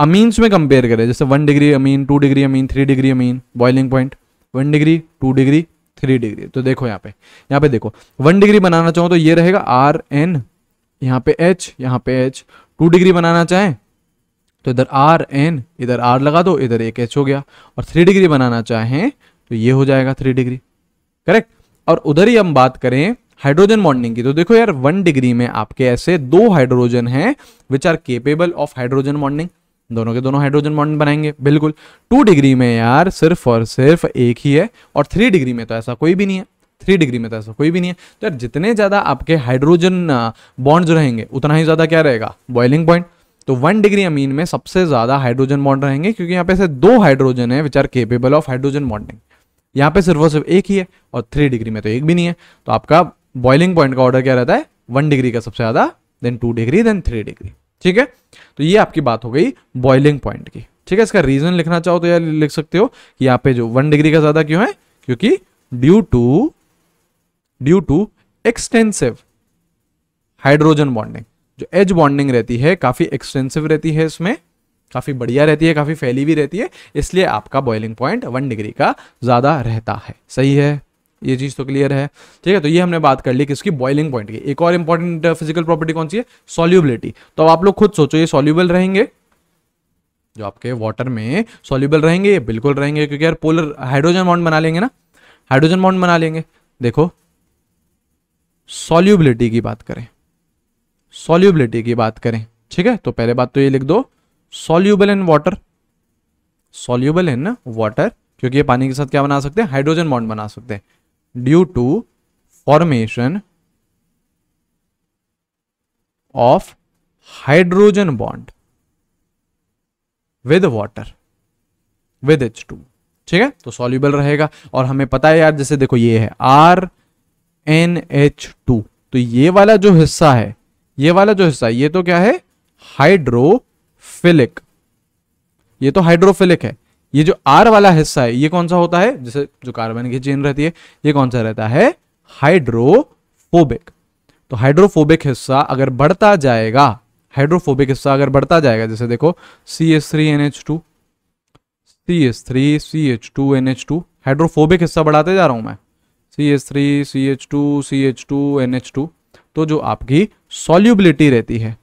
अमीन्स में कंपेयर करें जैसे one degree amine two degree amine three degree amine boiling point one degree two degree three degree तो देखो यहाँ पे यहाँ पे देखो वन डिग्री बनाना चाहो तो ये रहेगा आर एन यहाँ पे एच यहाँ पे एच टू डिग्री बनाना चाहें तो इधर आर एन इधर आर लगा दो इधर एक एच हो गया और थ्री डिग्री बनाना चाहें तो ये हो जाएगा थ्री डिग्री करेक्ट और उधर ही हम बात करें हाइड्रोजन बॉन्डिंग की तो देखो यार वन डिग्री में आपके ऐसे दो हाइड्रोजन हैं which are capable of hydrogen bonding दोनों के दोनों हाइड्रोजन बॉन्ड बनाएंगे बिल्कुल टू डिग्री में यार सिर्फ और सिर्फ एक ही है और थ्री डिग्री में तो ऐसा कोई भी नहीं है थ्री डिग्री में तो ऐसा कोई भी नहीं है तो यार जितने ज़्यादा आपके हाइड्रोजन बॉन्ड्स रहेंगे उतना ही ज़्यादा क्या रहेगा बॉइलिंग पॉइंट तो वन डिग्री अमीन में सबसे ज़्यादा हाइड्रोजन बॉन्ड रहेंगे क्योंकि यहाँ पे ऐसे दो हाइड्रोजन है which are capable of hydrogen bonding यहाँ पे सिर्फ और सिर्फ एक ही है और थ्री डिग्री में तो एक भी नहीं है तो आपका बॉइलिंग पॉइंट का ऑर्डर क्या रहता है वन डिग्री का सबसे ज्यादा then two degree then three degree ठीक है तो ये आपकी बात हो गई बॉइलिंग पॉइंट की ठीक है इसका रीजन लिखना चाहो तो यार लिख सकते हो कि यहाँ पे जो वन डिग्री का ज्यादा क्यों है क्योंकि due to due to extensive hydrogen bonding जो एज बॉन्डिंग रहती है काफी एक्सटेंसिव रहती है इसमें काफी बढ़िया रहती है काफी फैली भी रहती है इसलिए आपका बॉइलिंग पॉइंट वन डिग्री का ज्यादा रहता है सही है ये चीज़ तो क्लियर है ठीक है तो ये हमने बात कर ली किसकी बॉइलिंग पॉइंट की एक और इंपॉर्टेंट फिजिकल प्रॉपर्टी कौन सी है सोल्यूबिलिटी तो आप लोग खुद सोचो ये सोल्यूबल रहेंगे जो आपके वाटर में सोल्यूबल रहेंगे बिल्कुल रहेंगे क्योंकि यार पोलर हाइड्रोजन बॉन्ड बना लेंगे ना हाइड्रोजन बॉन्ड बना लेंगे देखो सोल्यूबिलिटी की बात करें सोल्यूबिलिटी की बात करें ठीक है तो पहले बात तो ये लिख दो soluble in water soluble in water क्योंकि ये पानी के साथ क्या बना सकते हैं हाइड्रोजन बॉन्ड बना सकते हैं due to formation of hydrogen bond with water with H two ठीक है तो सॉल्यूबल रहेगा और हमें पता है यार जैसे देखो ये है आर एन एच टू तो ये वाला जो हिस्सा है ये वाला जो हिस्सा ये तो क्या है हाइड्रोफिलिक ये तो हाइड्रोफिलिक है ये जो आर वाला हिस्सा है ये कौन सा होता है जैसे जो कार्बन की चेन रहती है ये कौन सा रहता है हाइड्रोफोबिक तो हाइड्रोफोबिक हिस्सा अगर बढ़ता जाएगा हाइड्रोफोबिक हिस्सा अगर बढ़ता जाएगा जैसे देखो C S three N H two C S three C H two N H two hydrophobic हिस्सा बढ़ाते जा रहा हूं मैं C S three C H two C H two N H two तो जो आपकी सॉल्युबिलिटी रहती है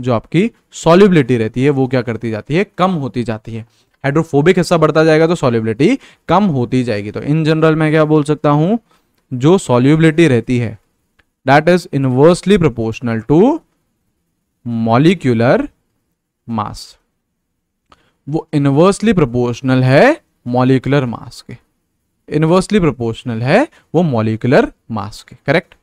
जो आपकी सॉल्युबिलिटी रहती है वो क्या करती जाती है कम होती जाती है हाइड्रोफोबिक हिस्सा बढ़ता जाएगा तो सॉल्युबिलिटी कम होती जाएगी तो इन जनरल मैं क्या बोल सकता हूं जो सॉल्युबिलिटी रहती है that is inversely proportional to molecular mass वो इनवर्सली प्रोपोर्शनल है मॉलिकुलर मास के इनवर्सली प्रोपोर्शनल है वो मॉलिक्यूलर मास के करेक्ट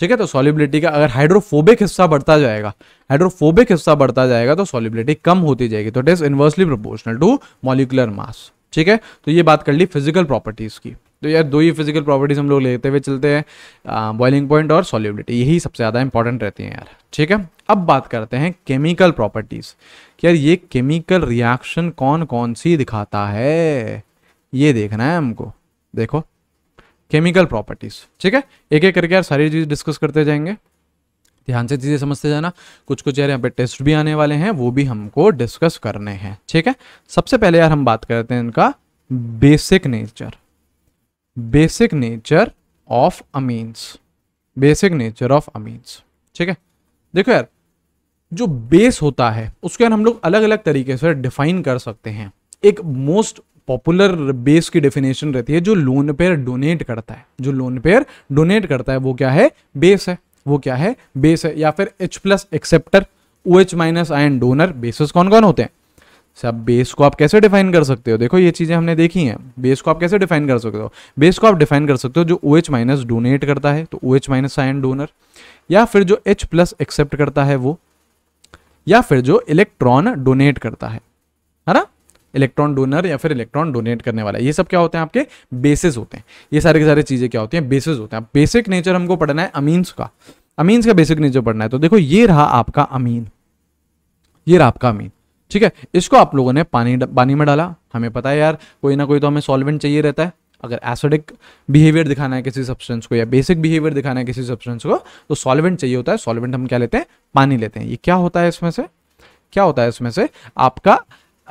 ठीक है तो सॉलिबिलिटी का अगर हाइड्रोफोबिक हिस्सा बढ़ता जाएगा हाइड्रोफोबिक हिस्सा बढ़ता जाएगा तो सॉलिबिलिटी कम होती जाएगी तो it is inversely proportional to molecular mass ठीक है तो ये बात कर ली फिजिकल प्रॉपर्टीज की तो यार दो ही फिजिकल प्रॉपर्टीज हम लोग लेते हुए चलते हैं बॉइलिंग पॉइंट और सॉलिबिलिटी यही सबसे ज़्यादा इंपॉर्टेंट रहती हैं यार ठीक है अब बात करते हैं केमिकल प्रॉपर्टीज यार ये केमिकल रिएक्शन कौन कौन सी दिखाता है ये देखना है हमको देखो केमिकल प्रॉपर्टीज ठीक है एक एक करके यार सारी चीज़ डिस्कस करते जाएंगे ध्यान से चीज़ें समझते जाना कुछ कुछ यार यहाँ पे टेस्ट भी आने वाले हैं वो भी हमको डिस्कस करने हैं ठीक है सबसे पहले यार हम बात करते हैं इनका basic nature basic nature of amines basic nature of amines ठीक है देखो यार जो बेस होता है उसके यार हम लोग अलग अलग तरीके से डिफाइन कर सकते हैं एक मोस्ट पॉपुलर बेस की डेफिनेशन रहती है जो लोन पेयर डोनेट करता है जो लोन पेयर डोनेट करता है वो क्या है बेस है वो क्या है बेस है या फिर H plus acceptor O H minus ion donor bases कौन कौन होते हैं सब बेस को आप कैसे डिफाइन कर सकते हो देखो ये चीज़ें हमने देखी हैं बेस को आप कैसे डिफाइन कर सकते हो बेस को आप डिफाइन कर सकते हो जो ओ एच माइनस डोनेट करता है तो O H minus ion donor या फिर जो एच प्लस एक्सेप्ट करता है वो या फिर जो इलेक्ट्रॉन डोनेट करता है है ना इलेक्ट्रॉन डोनर या फिर इलेक्ट्रॉन डोनेट करने वाला ये सब क्या होते हैं आपके बेसिस होते हैं ये सारे के सारे चीज़ें क्या होती हैं बेसिस होते हैं बेसिक नेचर हमको पढ़ना है अमीन्स का अमीन्स का बेसिक नेचर पढ़ना है तो देखो ये रहा आपका अमीन ये रहा आपका अमीन ठीक है इसको आप लोगों ने पानी पानी में डाला हमें पता है यार कोई ना कोई तो हमें सॉल्वेंट चाहिए रहता है अगर एसिडिक बिहेवियर दिखाना है किसी सब्सटेंस को या बेसिक बिहेवियर दिखाना है किसी सब्सटेंस को तो सॉल्वेंट चाहिए होता है सॉल्वेंट हम क्या लेते हैं पानी लेते हैं ये क्या होता है इसमें से क्या होता है इसमें से आपका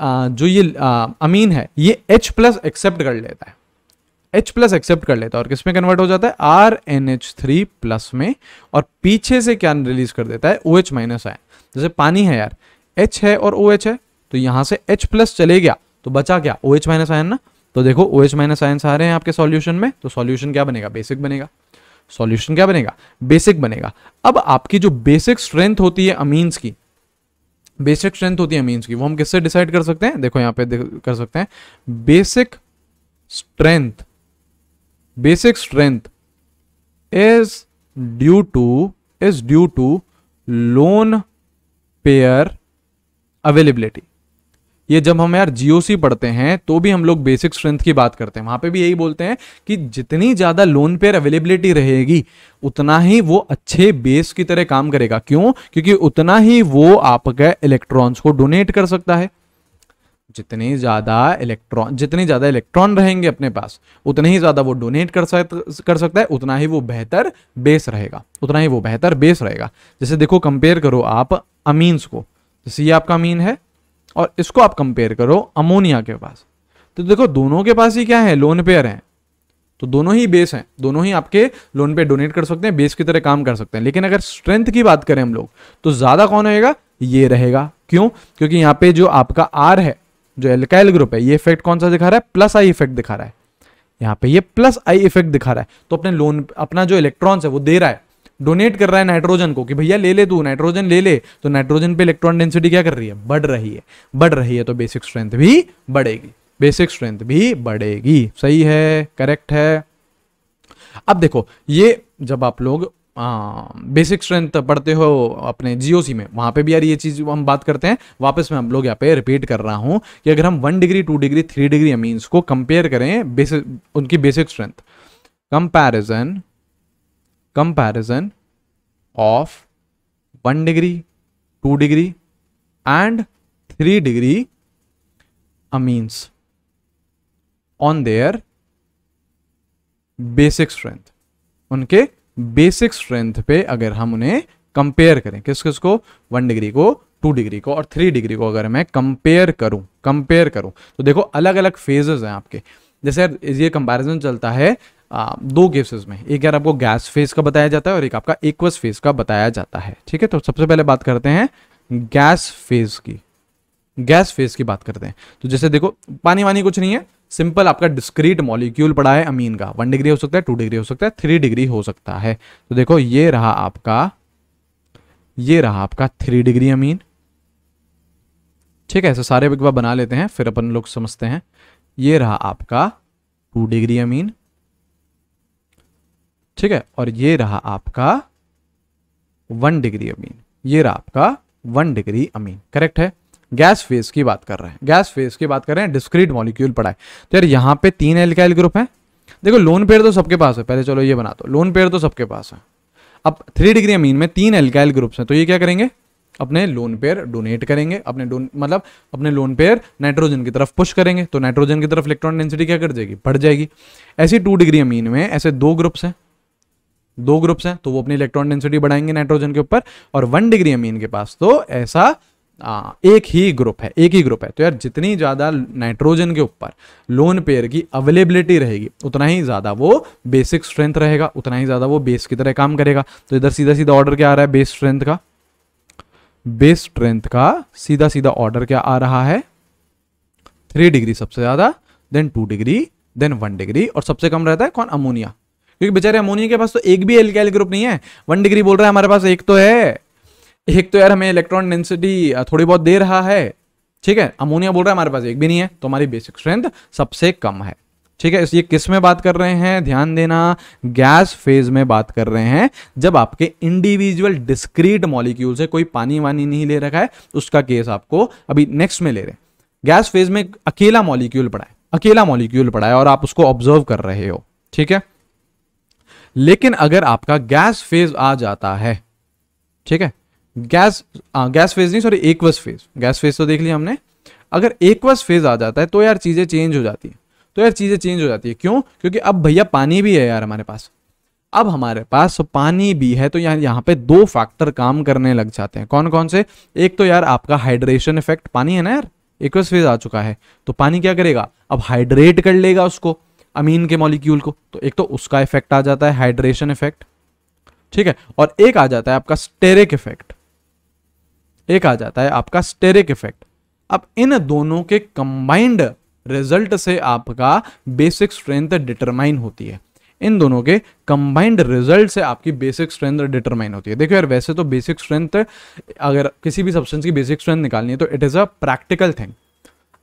जो ये अमीन है ये एच प्लस एक्सेप्ट कर लेता है एच प्लस एक्सेप्ट कर लेता है और किसमें कन्वर्ट हो जाता है R N H three plus में और पीछे से क्या रिलीज कर देता है ओ एच माइनस आय जैसे पानी है यार H है और ओ OH है तो यहां से एच प्लस चले गया तो बचा क्या ओ एच माइनस आयन ना तो देखो ओ एच माइनस आयन आ रहे हैं आपके सॉल्यूशन में तो सॉल्यूशन क्या बनेगा बेसिक बनेगा सॉल्यूशन क्या बनेगा बेसिक बनेगा अब आपकी जो बेसिक स्ट्रेंथ होती है अमीन्स की बेसिक स्ट्रेंथ होती है मीन्स की वो हम किससे डिसाइड कर सकते हैं देखो यहां पे कर सकते हैं basic strength basic strength is due to is due to lone pair availability ये जब हम यार जीओसी पढ़ते हैं तो भी हम लोग बेसिक स्ट्रेंथ की बात करते हैं वहां पे भी यही बोलते हैं कि जितनी ज्यादा लोन पेयर अवेलेबिलिटी रहेगी उतना ही वो अच्छे बेस की तरह काम करेगा क्यों क्योंकि उतना ही वो आपके इलेक्ट्रॉन्स को डोनेट कर सकता है जितने ज़्यादा इलेक्ट्रॉन जितने ज़्यादा इलेक्ट्रॉन रहेंगे अपने पास उतने ही ज़्यादा वो डोनेट कर सक कर सकता है उतना ही वो बेहतर बेस रहेगा उतना ही वो बेहतर बेस रहेगा जैसे देखो कंपेयर करो आप अमीन्स को जैसे ये आपका अमीन है और इसको आप कंपेयर करो अमोनिया के पास तो देखो दोनों के पास ही क्या है लोन पेयर है तो दोनों ही बेस हैं दोनों ही आपके लोन पे डोनेट कर सकते हैं बेस की तरह काम कर सकते हैं लेकिन अगर स्ट्रेंथ की बात करें हम लोग तो ज़्यादा कौन रहेगा ये रहेगा क्यों क्योंकि यहां पे जो आपका आर है जो एल्काइल ग्रुप है ये इफेक्ट कौन सा दिखा रहा है प्लस आई इफेक्ट दिखा रहा है यहां पे ये प्लस आई इफेक्ट दिखा रहा है तो अपने लोन अपना जो इलेक्ट्रॉन्स है वो दे रहा है डोनेट कर रहा है नाइट्रोजन को कि भैया ले ले तू नाइट्रोजन ले ले तो नाइट्रोजन पे इलेक्ट्रॉन डेंसिटी क्या कर रही है बढ़ रही है बढ़ रही है तो बेसिक स्ट्रेंथ भी बढ़ेगी बेसिक स्ट्रेंथ भी बढ़ेगी सही है करेक्ट है अब देखो ये जब आप लोग बेसिक स्ट्रेंथ पढ़ते हो अपने जीओसी में वहां पे भी यार ये चीज़ हम बात करते हैं वापस मैं हम लोग यहाँ पे रिपीट कर रहा हूं कि अगर हम one degree two degree three degree amines को कंपेयर करें बेसिक उनकी basic strength comparison comparison of 1 degree, 2 degree and 3 degree amines on their basic strength उनके बेसिक स्ट्रेंथ पे अगर हम उन्हें कंपेयर करें किस किस को वन डिग्री को टू डिग्री को और थ्री डिग्री को अगर मैं कंपेयर करूं कंपेयर करूं तो देखो अलग अलग फेजेस हैं आपके जैसे ये कंपैरिजन चलता है आ, दो केसेस में एक यार आपको गैस फेज का बताया जाता है और एक आपका एक्वस फेज का बताया जाता है ठीक है तो सबसे पहले बात करते हैं गैस फेज की गैस फेज की बात करते हैं तो जैसे देखो पानी वानी कुछ नहीं है सिंपल आपका डिस्क्रीट मॉलिक्यूल पड़ा है अमीन का वन डिग्री हो सकता है टू डिग्री हो सकता है थ्री डिग्री हो सकता है तो देखो ये रहा आपका ये रहा आपका थ्री डिग्री अमीन ठीक है ऐसे सारे एक बार बना लेते हैं फिर अपन लोग समझते हैं ये रहा आपका टू डिग्री अमीन ठीक है और ये रहा आपका वन डिग्री अमीन ये रहा आपका वन डिग्री अमीन करेक्ट है गैस फेज की बात कर रहे हैं गैस फेज की बात कर रहे हैं डिस्क्रीट मॉलिक्यूल पढ़ाए तो यार यहाँ पे तीन एल्काइल ग्रुप है देखो लोन पेयर तो सबके पास है पहले चलो ये बना दो लोन पेयर तो सबके पास है अब थ्री डिग्री अमीन में तीन एल्काइल ग्रुप्स हैं तो ये क्या करेंगे अपने लोन पेयर डोनेट करेंगे अपने डोन मतलब अपने लोन पेयर नाइट्रोजन की तरफ पुश करेंगे तो नाइट्रोजन की तरफ इलेक्ट्रॉन डेंसिटी क्या कर जाएगी बढ़ जाएगी ऐसी टू डिग्री अमीन में ऐसे दो ग्रुप्स हैं दो ग्रुप्स हैं तो वो अपनी इलेक्ट्रॉन डेंसिटी बढ़ाएंगे नाइट्रोजन के ऊपर और वन डिग्री अमीन के पास तो ऐसा आ, एक ही ग्रुप है एक ही ग्रुप है तो यार जितनी ज़्यादा नाइट्रोजन के ऊपर लोन पेयर की अवेलेबिलिटी रहेगी उतना ही ज़्यादा वो बेसिक स्ट्रेंथ रहेगा उतना ही ज़्यादा वो बेस की तरह काम करेगा तो इधर सीधा सीधा ऑर्डर क्या आ रहा है बेस स्ट्रेंथ का बेस स्ट्रेंथ का सीधा सीधा ऑर्डर क्या आ रहा है थ्री डिग्री सबसे ज़्यादा then two degree then one degree और सबसे कम रहता है कौन अमोनिया क्योंकि बेचारे अमोनिया के पास तो एक भी एल्काइल ग्रुप नहीं है वन डिग्री बोल रहा है हमारे पास एक तो है एक तो यार हमें इलेक्ट्रॉन डेंसिटी थोड़ी बहुत दे रहा है ठीक है अमोनिया बोल रहा है हमारे पास एक भी नहीं है तो हमारी बेसिक स्ट्रेंथ सबसे कम है ठीक है ये किस में बात कर रहे हैं ध्यान देना गैस फेज में बात कर रहे हैं जब आपके इंडिविजुअल डिस्क्रीट मॉलिक्यूल से कोई पानी वानी नहीं ले रखा है उसका केस आपको अभी नेक्स्ट में ले रहे हैं गैस फेज में अकेला मॉलिक्यूल पड़ा है अकेला मॉलिक्यूल पड़ा है और आप उसको ऑब्जर्व कर रहे हो ठीक है लेकिन अगर आपका गैस फेज आ जाता है ठीक है गैस आ, गैस फेज नहीं sorry aqueous phase gas phase तो देख लिया हमने अगर एकवस फेज आ जाता है तो यार चीज़ें चेंज हो जाती है तो यार चीज़ें चेंज हो जाती है क्यों क्योंकि अब भैया पानी भी है यार हमारे पास अब हमारे पास पानी भी है तो यार यहाँ पे दो फैक्टर काम करने लग जाते हैं कौन कौन से एक तो यार आपका हाइड्रेशन इफेक्ट पानी है ना यार एकवस फेज आ चुका है तो पानी क्या करेगा अब हाइड्रेट कर लेगा उसको अमीन के मॉलिक्यूल को तो एक तो उसका इफेक्ट आ जाता है हाइड्रेशन इफेक्ट ठीक है और एक आ जाता है आपका स्टेरिक इफेक्ट एक आ जाता है आपका स्टेरिक इफेक्ट अब इन दोनों के कंबाइंड रिजल्ट से आपका बेसिक स्ट्रेंथ डिटरमाइन होती है इन दोनों के कंबाइंड रिजल्ट से आपकी बेसिक स्ट्रेंथ डिटरमाइन होती है देखो यार वैसे तो बेसिक स्ट्रेंथ अगर किसी भी सब्सटेंस की बेसिक स्ट्रेंथ निकालनी है तो it is a practical thing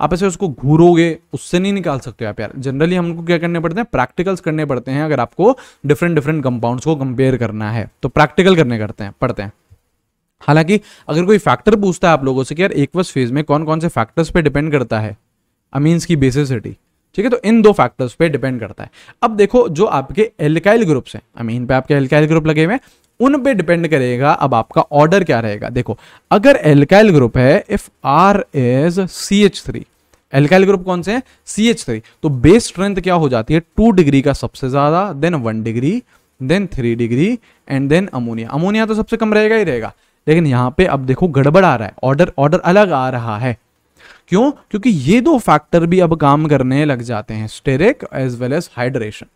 आप ऐसे उसको घूरोगे उससे नहीं निकाल सकते आप यार जनरली लोग क्या करने पड़ते हैं प्रैक्टिकल्स करने पड़ते हैं अगर आपको डिफरेंट डिफरेंट कंपाउंड्स को कंपेयर करना है तो प्रैक्टिकल करने करते हैं पढ़ते हैं हालांकि अगर कोई फैक्टर पूछता है आप लोगों से कि यार एक फेज में कौन कौन से फैक्टर्स पे डिपेंड करता है अमीन्स की बेसिसिटी ठीक है तो इन दो फैक्टर्स पे डिपेंड करता है अब देखो जो आपके एल्काइल ग्रुप्स हैं अमीन पे आपके एल्काइल ग्रुप लगे हुए हैं उन पे डिपेंड करेगा अब आपका ऑर्डर क्या रहेगा देखो अगर एल्काइल ग्रुप है if R is C H three alkyl group कौन से सी एच थ्री तो बेस स्ट्रेंथ क्या हो जाती है टू डिग्री का सबसे ज्यादा then one degree then three degree and then ammonia ammonia तो सबसे कम रहेगा ही रहेगा लेकिन यहां पे अब देखो गड़बड़ आ रहा है ऑर्डर ऑर्डर अलग आ रहा है क्यों क्योंकि ये दो फैक्टर भी अब काम करने लग जाते हैं steric as well as hydration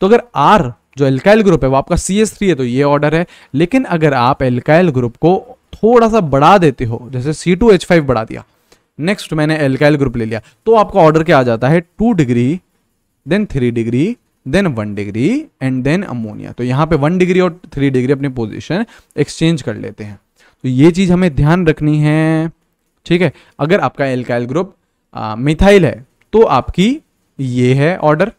तो अगर आर जो एल्काइल ग्रुप है वो आपका सी एस थ्री है तो ये ऑर्डर है लेकिन अगर आप एल्काइल ग्रुप को थोड़ा सा बढ़ा देते हो जैसे सी टू एच फाइव बढ़ा दिया नेक्स्ट मैंने एल्काइल ग्रुप ले लिया तो आपका ऑर्डर क्या आ जाता है two degree then three degree then one degree and then ammonia तो यहाँ पे वन डिग्री और थ्री डिग्री अपनी पोजिशन एक्सचेंज कर लेते हैं तो ये चीज़ हमें ध्यान रखनी है ठीक है अगर आपका एल्काइल ग्रुप मिथाइल है तो आपकी ये है ऑर्डर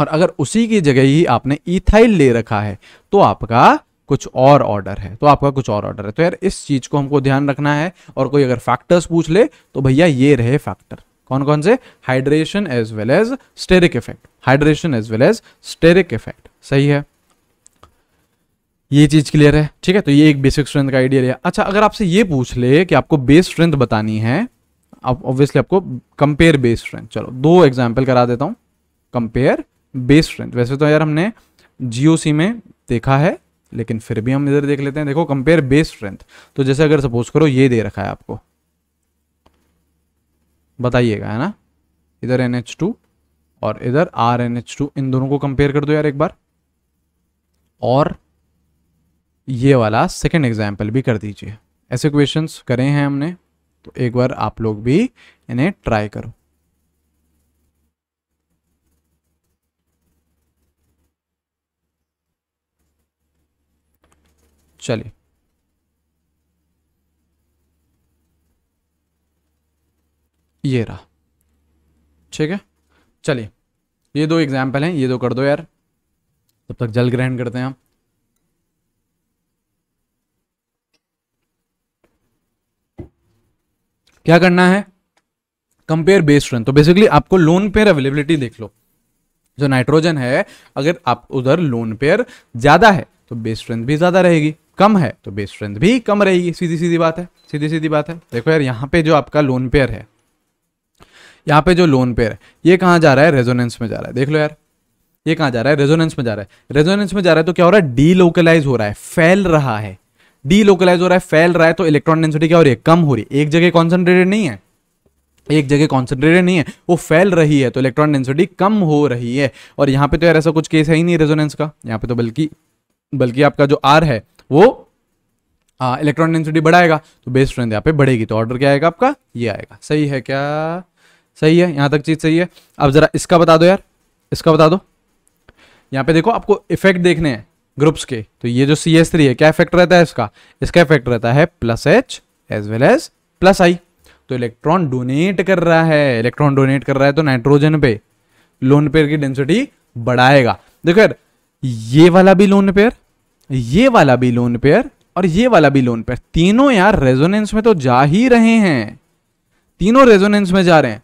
और अगर उसी की जगह ही आपने इथाइल ले रखा है तो आपका कुछ और ऑर्डर है तो आपका कुछ और ऑर्डर है तो यार इस चीज़ को हमको ध्यान रखना है और कोई अगर फैक्टर्स पूछ ले तो भैया ये रहे फैक्टर कौन कौन से hydration as well as steric effect hydration as well as steric effect सही है ये चीज क्लियर है ठीक है तो ये एक बेसिक स्ट्रेंथ का आइडिया लिया अच्छा अगर आपसे ये पूछ ले कि आपको बेस स्ट्रेंथ बतानी है आप ऑब्वियसली आपको कंपेयर बेस स्ट्रेंथ चलो दो एग्जाम्पल करा देता हूं कंपेयर बेस स्ट्रेंथ वैसे तो यार हमने जीओसी में देखा है लेकिन फिर भी हम इधर देख लेते हैं देखो कंपेयर बेस स्ट्रेंथ तो जैसे अगर सपोज करो ये दे रखा है आपको बताइएगा है ना इधर एन एच टू और इधर आर एन एच टू इन दोनों को कंपेयर कर दो यार एक बार और ये वाला सेकेंड एग्जाम्पल भी कर दीजिए ऐसे क्वेश्चंस करे हैं हमने तो एक बार आप लोग भी इन्हें ट्राई करो चलिए ये रहा ठीक है चलिए ये दो एग्जाम्पल हैं ये दो कर दो यार तब तक जल ग्रहण करते हैं हम क्या करना है कंपेयर बेस रन तो बेसिकली आपको लोन पेयर अवेलेबिलिटी देख लो जो नाइट्रोजन है अगर आप उधर लोन पेयर ज्यादा है तो बेस स्ट्रेंथ भी ज्यादा रहेगी कम है तो बेस स्ट्रेंथ भी कम रहेगी सीधी सीधी बात है सीधी सीधी बात है देखो यार यहाँ पे जो आपका लोन पेयर है यहाँ पे जो लोन पेयर है ये कहाँ जा रहा है रेजोनेंस में जा रहा है देख लो यार ये कहाँ जा रहा है रेजोनेंस में जा रहा है रेजोनेंस में जा रहा है तो क्या हो रहा है डीलोकलाइज हो रहा है फैल रहा है डीलोकलाइज हो रहा है फैल रहा है तो इलेक्ट्रॉन डेंसिटी क्या हो रही है कम हो रही है एक जगह कॉन्सेंट्रेटेड नहीं है एक जगह कॉन्सेंट्रेटेड नहीं है वो फैल रही है तो इलेक्ट्रॉन डेंसिटी कम हो रही है और यहाँ पे तो यार ऐसा कुछ केस है ही नहीं रेजोनेंस का यहाँ पे तो बल्कि बल्कि आपका जो आर है वो इलेक्ट्रॉन डेंसिटी बढ़ाएगा तो बेस स्ट्रेंथ यहाँ पे बढ़ेगी तो ऑर्डर क्या आएगा आपका ये आएगा सही है क्या सही है यहाँ तक चीज़ सही है अब ज़रा इसका बता दो यार इसका बता दो यहाँ पे देखो आपको इफेक्ट देखने हैं ग्रुप्स के तो ये जो सी एस थ्री है क्या इफेक्ट रहता है इसका इसका इफेक्ट रहता है plus H as well as plus I तो इलेक्ट्रॉन डोनेट कर रहा है इलेक्ट्रॉन डोनेट कर रहा है तो नाइट्रोजन पे लोन पेयर की डेंसिटी बढ़ाएगा देखो यार ये वाला भी लोन पेयर ये वाला भी लोन पेयर और ये वाला भी लोन पेयर तीनों यार रेजोनेंस में तो जा ही रहे हैं तीनों रेजोनेंस में जा रहे हैं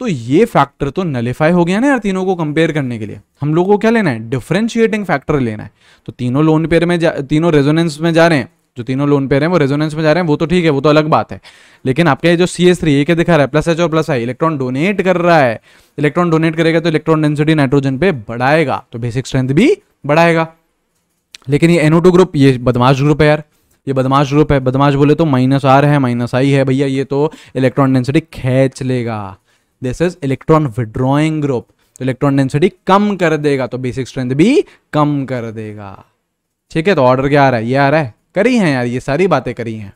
तो ये फैक्टर तो नलीफाई हो गया ना यार तीनों को कंपेयर करने के लिए हम लोग को क्या लेना है डिफ्रेंशिएटिंग फैक्टर लेना है तो तीनों लोन पेयर में जा तीनों रेजोनेंस में जा रहे हैं जो तीनों लोन पेयर हैं वो रेजोनेंस में जा रहे हैं वो तो ठीक है वो तो अलग बात है लेकिन आपके जो सी एस थ्री ये क्या दिखा रहा है प्लस एच और प्लस आई इलेक्ट्रॉन डोनेट कर रहा है इलेक्ट्रॉन डोनेट करेगा तो इलेक्ट्रॉन डेंसिटी नाइट्रोजन पे बढ़ाएगा तो बेसिक स्ट्रेंथ भी बढ़ाएगा लेकिन ये एनओ ग्रुप ये बदमाश ग्रुप है यार ये बदमाश ग्रुप है बदमाश बोले तो माइनस आर है माइनस आई है भैया ये तो इलेक्ट्रॉन डेंसिटी खेच लेगा this is electron withdrawing group तो इलेक्ट्रॉन डेंसिटी कम कर देगा तो बेसिक स्ट्रेंथ भी कम कर देगा ठीक है तो ऑर्डर क्या आ रहा है ये आ रहा है करी है यार ये सारी बातें करी हैं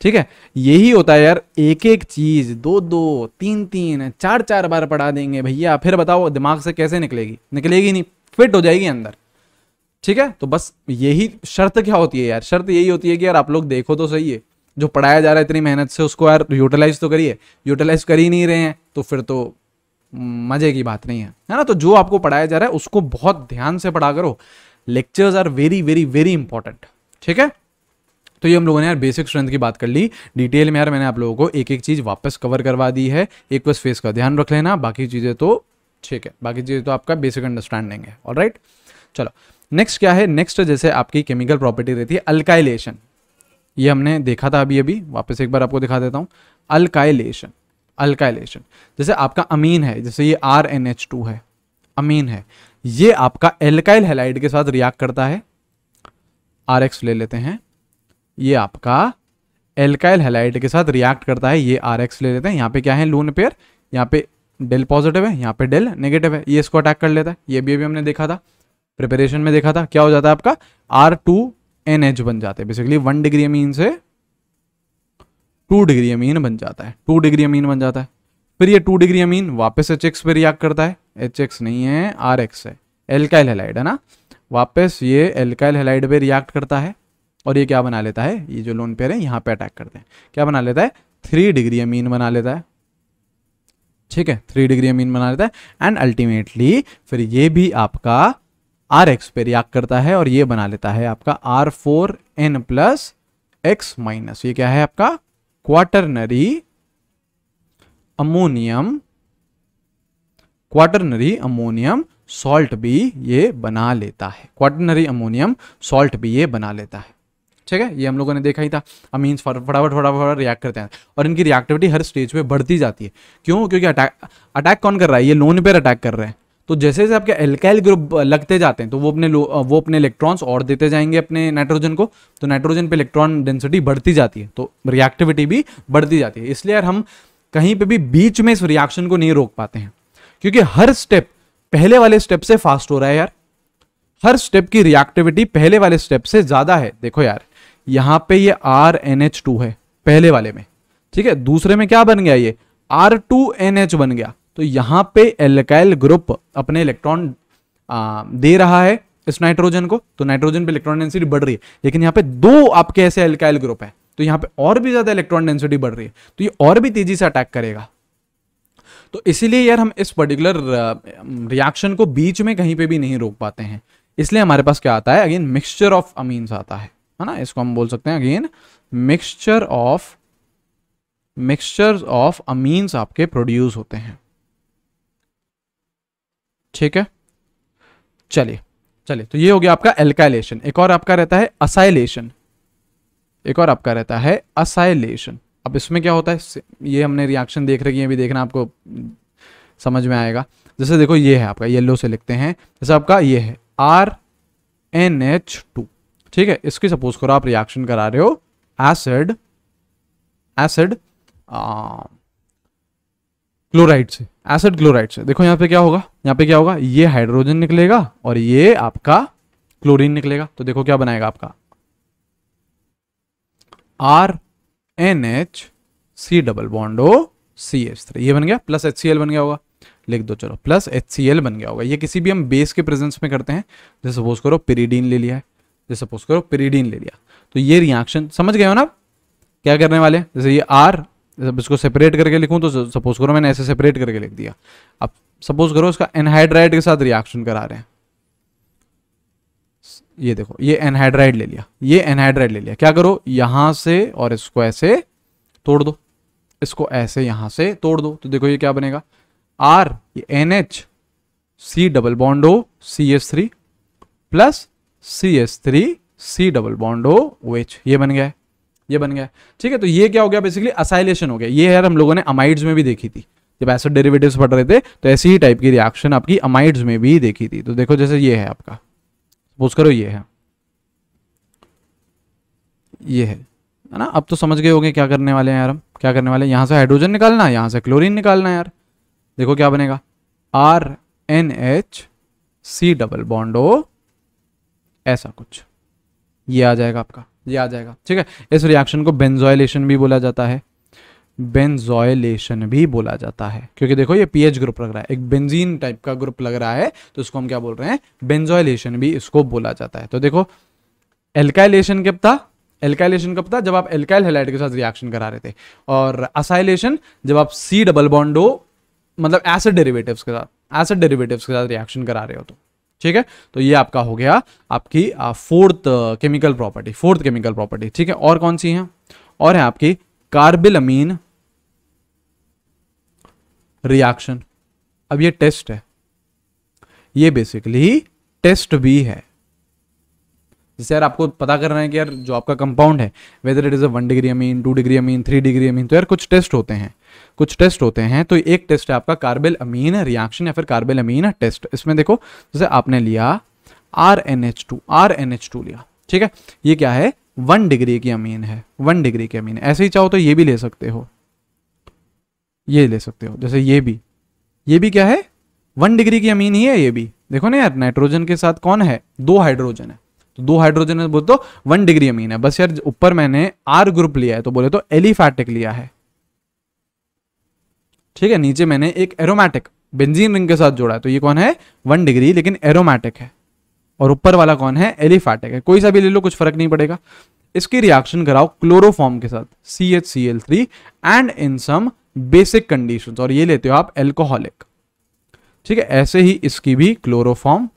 ठीक है यही होता है यार एक एक चीज दो दो तीन तीन चार चार बार पढ़ा देंगे भैया फिर बताओ दिमाग से कैसे निकलेगी निकलेगी नहीं फिट हो जाएगी अंदर ठीक है तो बस यही शर्त क्या होती है यार शर्त यही होती है कि यार आप लोग देखो तो सही है जो पढ़ाया जा रहा है इतनी मेहनत से उसको यार यूटिलाइज तो करिए यूटिलाइज कर ही नहीं रहे हैं तो फिर तो मजे की बात नहीं है है ना तो जो आपको पढ़ाया जा रहा है उसको बहुत ध्यान से पढ़ा करो lectures are very very very important ठीक है तो ये हम लोगों ने यार बेसिक स्ट्रेंथ की बात कर ली डिटेल में यार मैंने आप लोगों को एक एक चीज़ वापस कवर करवा दी है एक बस फेस का ध्यान रख लेना बाकी चीज़ें तो ठीक है बाकी चीज़ें तो आपका बेसिक अंडरस्टैंडिंग है ऑल राइट चलो नेक्स्ट क्या है नेक्स्ट जैसे आपकी केमिकल प्रॉपर्टी रहती है अल्काइलेशन ये हमने देखा था अभी अभी वापस एक बार आपको दिखा देता हूँ अल्काइलेशन अल्काइलेशन जैसे आपका अमीन है जैसे ये आर एन एच टू है अमीन है ये आपका एल्काइल हेलाइड के साथ रिएक्ट करता है आर एक्स ले लेते हैं ये आपका एल्काइल हेलाइड के साथ रिएक्ट करता है ये आर एक्स ले लेते हैं यहाँ पे क्या है लून पेयर यहाँ पे डेल पॉजिटिव है यहाँ पे डेल नेगेटिव है ये इसको अटैक कर लेता है ये भी अभी हमने देखा था प्रिपरेशन में देखा था क्या हो जाता है आपका आर टू एन एच बन जाते हैं बेसिकली वन डिग्री अमीन से टू डिग्री अमीन बन जाता है टू डिग्री अमीन बन जाता है फिर ये टू डिग्री अमीन वापस एच एक्स पे रिएक्ट करता है एच एक्स नहीं है आर एक्स है एल्काइल हेलाइड है ना वापस ये एल्काइल हेलाइड पे रिएक्ट करता है और ये क्या बना लेता है ये जो लोन पेयर है यहाँ पे अटैक करते हैं क्या बना लेता है थ्री डिग्री अमीन बना लेता है ठीक है थ्री डिग्री अमीन बना लेता है एंड अल्टीमेटली फिर ये भी आपका आर एक्स पे रिएक्ट करता है और ये बना लेता है आपका R four N plus X minus ये क्या है आपका quaternary ammonium quaternary ammonium salt भी ये बना लेता है क्वाटरनरी अमोनियम सॉल्ट भी ये बना लेता है ठीक है ये हम लोगों ने देखा ही था अमीन फटाफट फटाफट रिएक्ट करते हैं और इनकी रिएक्टिविटी हर स्टेज पे बढ़ती जाती है क्यों क्योंकि अटैक अटैक कौन कर रहा है ये लोन पेयर अटैक कर रहे हैं तो जैसे जैसे आपके एल्काइल ग्रुप लगते जाते हैं तो वो अपने वो अपने इलेक्ट्रॉन्स और देते जाएंगे अपने नाइट्रोजन को तो नाइट्रोजन पे इलेक्ट्रॉन डेंसिटी बढ़ती जाती है तो रिएक्टिविटी भी बढ़ती जाती है इसलिए यार हम कहीं पे भी बीच में इस रिएक्शन को नहीं रोक पाते हैं क्योंकि हर स्टेप पहले वाले स्टेप से फास्ट हो रहा है यार हर स्टेप की रिएक्टिविटी पहले वाले स्टेप से ज्यादा है देखो यार यहाँ पे ये आर एन एच टू है पहले वाले में ठीक है दूसरे में क्या बन गया ये आर टू एन एच बन गया तो यहाँ पे एल्काइल ग्रुप अपने इलेक्ट्रॉन दे रहा है इस नाइट्रोजन को तो नाइट्रोजन पे इलेक्ट्रॉन डेंसिटी बढ़ रही है लेकिन यहाँ पे दो आपके ऐसे एल्काइल ग्रुप है तो यहाँ पे और भी ज्यादा इलेक्ट्रॉन डेंसिटी बढ़ रही है तो ये और भी तेजी से अटैक करेगा तो इसीलिए यार हम इस पर्टिकुलर रिएक्शन को बीच में कहीं पे भी नहीं रोक पाते हैं इसलिए हमारे पास क्या आता है अगेन मिक्सचर ऑफ अमीन्स आता है है ना इसको हम बोल सकते हैं again mixture of mixture of amines आपके प्रोड्यूस होते हैं ठीक है चलिए चलिए तो ये हो गया आपका एल्काइलेशन एक और आपका रहता है असाइलेशन एक और आपका रहता है असाइलेशन अब इसमें क्या होता है ये हमने रिएक्शन देख रखी है अभी देखना आपको समझ में आएगा जैसे देखो ये है आपका येलो से लिखते हैं जैसे आपका ये है आर एन एच टू ठीक है इसकी सपोज करो आप रिएक्शन करा रहे हो एसिड एसिड क्लोराइड से एसिड क्लोराइड से देखो यहाँ पे क्या होगा यहाँ पे क्या होगा ये हाइड्रोजन निकलेगा और ये आपका क्लोरीन निकलेगा तो देखो क्या बनाएगा आपका R N H C double bond O C H three ये बन गया प्लस एच सी एल बन गया होगा लिख दो चलो प्लस एच सी एल बन गया होगा ये किसी भी हम बेस के प्रेजेंस में करते हैं जैसे सपोज करो पेरीडीन ले लिया है जैसे सपोज करो पेरीडीन ले लिया तो ये रिएक्शन समझ गए हो ना क्या करने वाले जैसे ये आर जब इसको सेपरेट करके लिखूँ तो सपोज करो मैंने ऐसे सेपरेट करके लिख दिया अब सपोज करो इसका एनहाइड्राइड के साथ रिएक्शन करा रहे हैं ये देखो ये एनहाइड्राइड ले लिया ये एनहाइड्राइड ले लिया क्या करो यहां से और इसको ऐसे तोड़ दो इसको ऐसे यहां से तोड़ दो तो देखो ये क्या बनेगा आर ये N H C double bond O C S three plus C S three C double bond O O H ये बन गया है ये बन गया ठीक है तो ये क्या हो गया बेसिकली असाइलेशन हो गया ये यार हम लोगों ने अमाइड्स में भी देखी थी जब एसिड डेरिवेटिव्स पढ़ रहे थे तो ऐसी ही टाइप की रिएक्शन आपकी अमाइड्स में भी देखी थी तो देखो जैसे ये है आपका सपोज करो ये है ये है है ना अब तो समझ गए होंगे क्या करने वाले हैं यार हम क्या करने वाले यहां से हाइड्रोजन निकालना यहां से क्लोरीन निकालना यार देखो क्या बनेगा R N H C double bond O ऐसा कुछ ये आ जाएगा आपका ये आ जाएगा ठीक है इस रिएक्शन को बेंजोइलेशन भी बोला जाता है बेंजोइलेशन भी बोला जाता है क्योंकि देखो ये पीएच ग्रुप लग रहा है एक बेंजीन टाइप का ग्रुप लग रहा है तो इसको हम क्या बोल रहे हैं बेंजोइलेशन भी इसको बोला जाता है तो देखो एल्काइलेशन कब था एल्काइलेशन कब था जब आप एल्काइल हेलाइड के साथ रिएक्शन करा रहे थे और असाइलेशन जब आप सी डबल बॉन्डो मतलब एसिड डेरिवेटिव्स के साथ एसिड डेरिवेटिव्स के साथ रिएक्शन करा रहे हो तो ठीक है तो ये आपका हो गया आपकी fourth chemical property fourth chemical property ठीक है और कौन सी है और है आपकी कार्बिलमीन रिएक्शन अब ये टेस्ट है ये बेसिकली टेस्ट भी है जैसे यार आपको पता करना है कि यार जो आपका कंपाउंड है whether it is a one degree amine two degree amine three degree amine तो यार कुछ टेस्ट होते हैं कुछ टेस्ट होते हैं तो एक टेस्ट है आपका कार्बेल अमीन रिएक्शन या फिर कार्बेल अमीन टेस्ट इसमें देखो जैसे आपने लिया R N H two R N H two लिया ठीक है ये क्या है वन डिग्री की अमीन है वन डिग्री की अमीन ऐसे ही चाहो तो ये भी ले सकते हो ये ले सकते हो जैसे ये भी ये भी क्या है वन डिग्री की अमीन ही है ये भी देखो ना यार नाइट्रोजन के साथ कौन है दो हाइड्रोजन है तो दो हाइड्रोजन है बोल तो वन डिग्री अमीन है बस यार ऊपर मैंने आर ग्रुप लिया है तो बोले तो एलिफैटिक लिया है ठीक है नीचे मैंने एक एरोमेटिक बेंजीन रिंग के साथ जोड़ा तो ये कौन है वन डिग्री लेकिन एरोमेटिक है और ऊपर वाला कौन है एलिफैटिक है कोई सा भी ले लो कुछ फर्क नहीं पड़ेगा इसकी रिएक्शन कराओ क्लोरोफॉर्म के साथ C H C L three and in some basic condition और ये लेते हो आप एल्कोहलिक ठीक है ऐसे ही इसकी भी क्लोरोफॉर्म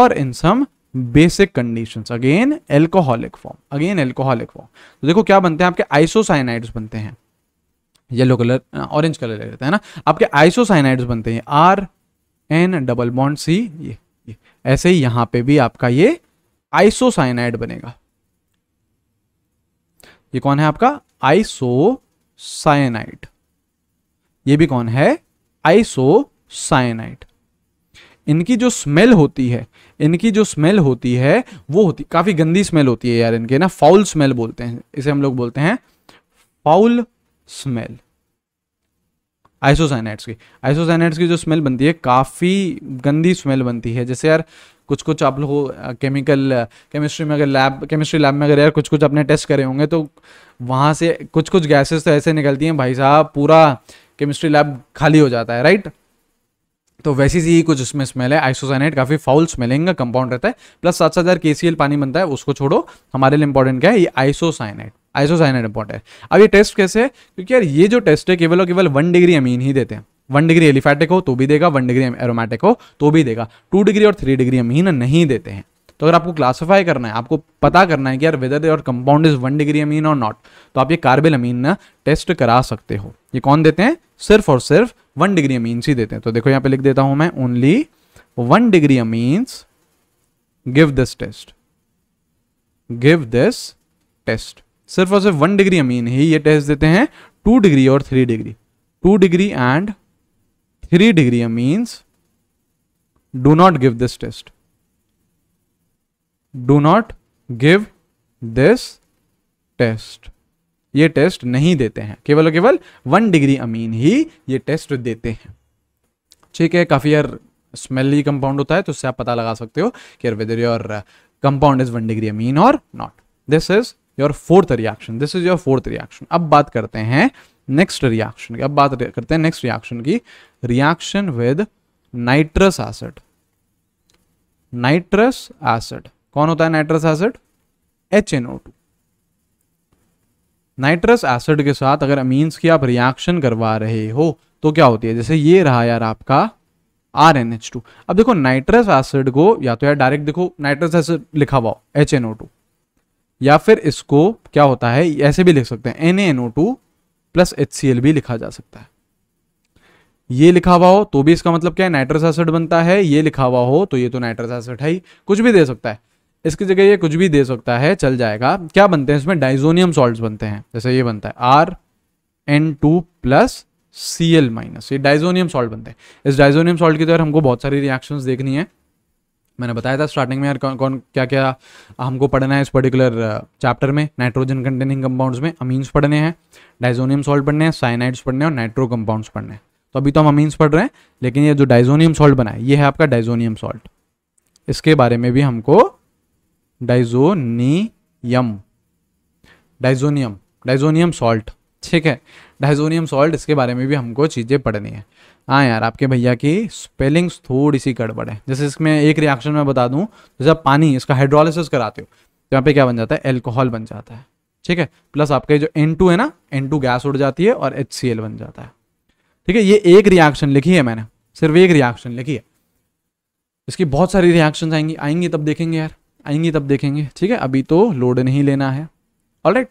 और in some basic condition again alcoholic form again alcoholic form देखो क्या बनते हैं आपके आइसोसाइनाइड्स बनते हैं येलो कलर ऑरेंज कलर रहता है ना आपके आइसोसाइनाइड्स बनते हैं R N double bond C ये, ऐसे ही यहां पे भी आपका ये आइसोसाइनाइड बनेगा ये कौन है आपका आइसोसाइनाइड ये भी कौन है आइसोसाइनाइड इनकी जो स्मेल होती है इनकी जो स्मेल होती है वो होती काफ़ी गंदी स्मेल होती है यार इनके ना फाउल स्मेल बोलते हैं इसे हम लोग बोलते हैं फाउल स्मेल आइसोसाइनाइट्स की आइसोसाइनाइट्स की जो स्मेल बनती है काफ़ी गंदी स्मेल बनती है जैसे यार कुछ कुछ आप लोग केमिकल केमिस्ट्री में अगर लैब केमिस्ट्री लैब में अगर यार कुछ कुछ अपने टेस्ट करे होंगे तो वहाँ से कुछ कुछ गैसेस तो ऐसे निकलती हैं भाई साहब पूरा केमिस्ट्री लैब खाली हो जाता है राइट तो वैसी सी ही कुछ उसमें स्मेल है आइसोसाइनाइट काफ़ी फाउल स्मेलिंग का कंपाउंड रहता है प्लस सात सात हज़ार के पानी बनता है उसको छोड़ो हमारे लिए इंपॉर्टेंट क्या है ये आइसोसाइनाइट आइसोसाइनेट इंपॉर्टेंट है अब ये टेस्ट कैसे है क्योंकि यार ये जो टेस्ट है केवल और केवल वन डिग्री अमीन ही देते हैं वन डिग्री एलिफैटिक हो तो भी देगा वन डिग्री एरोमेटिक हो तो भी देगा टू डिग्री और थ्री डिग्री अमीन नहीं देते हैं तो अगर आपको क्लासिफाई करना है आपको पता करना है कि यार whether your compound is one degree amine or not तो आप ये कार्बिल अमीन ना टेस्ट करा सकते हो ये कौन देते हैं सिर्फ और सिर्फ वन डिग्री अमीन ही देते हैं तो देखो यहां पे लिख देता हूं मैं only one degree amines give this test give this test सिर्फ और सिर्फ वन डिग्री अमीन ही ये टेस्ट देते हैं टू डिग्री और three degree two degree and three degree amines do not give this test do not give this test ये टेस्ट नहीं देते हैं केवल और केवल वन डिग्री अमीन ही ये टेस्ट देते हैं ठीक है काफ़ी यार स्मेली कंपाउंड होता है तो उससे आप पता लगा सकते हो कि यार whether your compound is one degree amine or not this is your fourth reaction this is your fourth reaction अब बात करते हैं नेक्स्ट रिएक्शन की अब बात करते हैं नेक्स्ट रिएक्शन की reaction with nitrous acid nitrous acid कौन होता है nitrous acid H N O two nitrous acid के साथ अगर अमीन्स की आप रिएक्शन करवा रहे हो तो क्या होती है जैसे ये रहा यार आपका आर एन एच टू अब देखो नाइट्रस एसिड को या तो यार डायरेक्ट देखो नाइट्रस एसिड लिखा हुआ एच एन ओ टू या फिर इसको क्या होता है ऐसे भी लिख सकते हैं एन प्लस एच भी लिखा जा सकता है ये लिखा हुआ हो तो भी इसका मतलब क्या है नाइट्रस एसिड बनता है ये लिखा हुआ हो तो ये तो नाइट्रस एसिड है ही कुछ भी दे सकता है इसकी जगह ये कुछ भी दे सकता है चल जाएगा क्या बनते हैं इसमें डाइजोनियम सॉल्ट बनते हैं जैसे ये बनता है R N two plus C L minus ये डाइजोनियम सॉल्ट बनते हैं इस डाइजोनियम सॉल्ट की तरह हमको बहुत सारी रिएक्शन देखनी है मैंने बताया था स्टार्टिंग में यार कौन कौन क्या क्या हमको पढ़ना है इस पर्टिकुलर चैप्टर uh, में नाइट्रोजन कंटेनिंग कंपाउंड्स में अमीन्स पढ़ने हैं डाइजोनियम सॉल्ट पढ़ने हैं साइनाइड्स पढ़ने हैं और नाइट्रो कंपाउंड्स पढ़ने हैं तो अभी तो हम अमीन्स पढ़ रहे हैं लेकिन ये जो डाइजोनियम सॉल्ट बना है ये है आपका डाइजोनियम सॉल्ट इसके बारे में भी हमको डाइजोनियम डाइजोनियम डाइजोनियम सॉल्ट ठीक है डाइजोनियम सॉल्ट इसके बारे में भी हमको चीज़ें पढ़नी है हाँ यार आपके भैया की स्पेलिंग्स थोड़ी सी गड़बड़ है जैसे इसमें एक रिएक्शन में बता दूँ जैसे आप पानी इसका हाइड्रोलिसिस कराते हो तो यहाँ पे क्या बन जाता है एल्कोहल बन जाता है ठीक है प्लस आपके जो एन है ना एन गैस उड़ जाती है और एच बन जाता है ठीक है ये एक रिएक्शन लिखी है मैंने सिर्फ एक रिएक्शन लिखी है इसकी बहुत सारी रिएक्शन आएंगी आएंगी तब देखेंगे यार आएंगी तब देखेंगे ठीक है अभी तो लोड नहीं लेना है ऑलराइट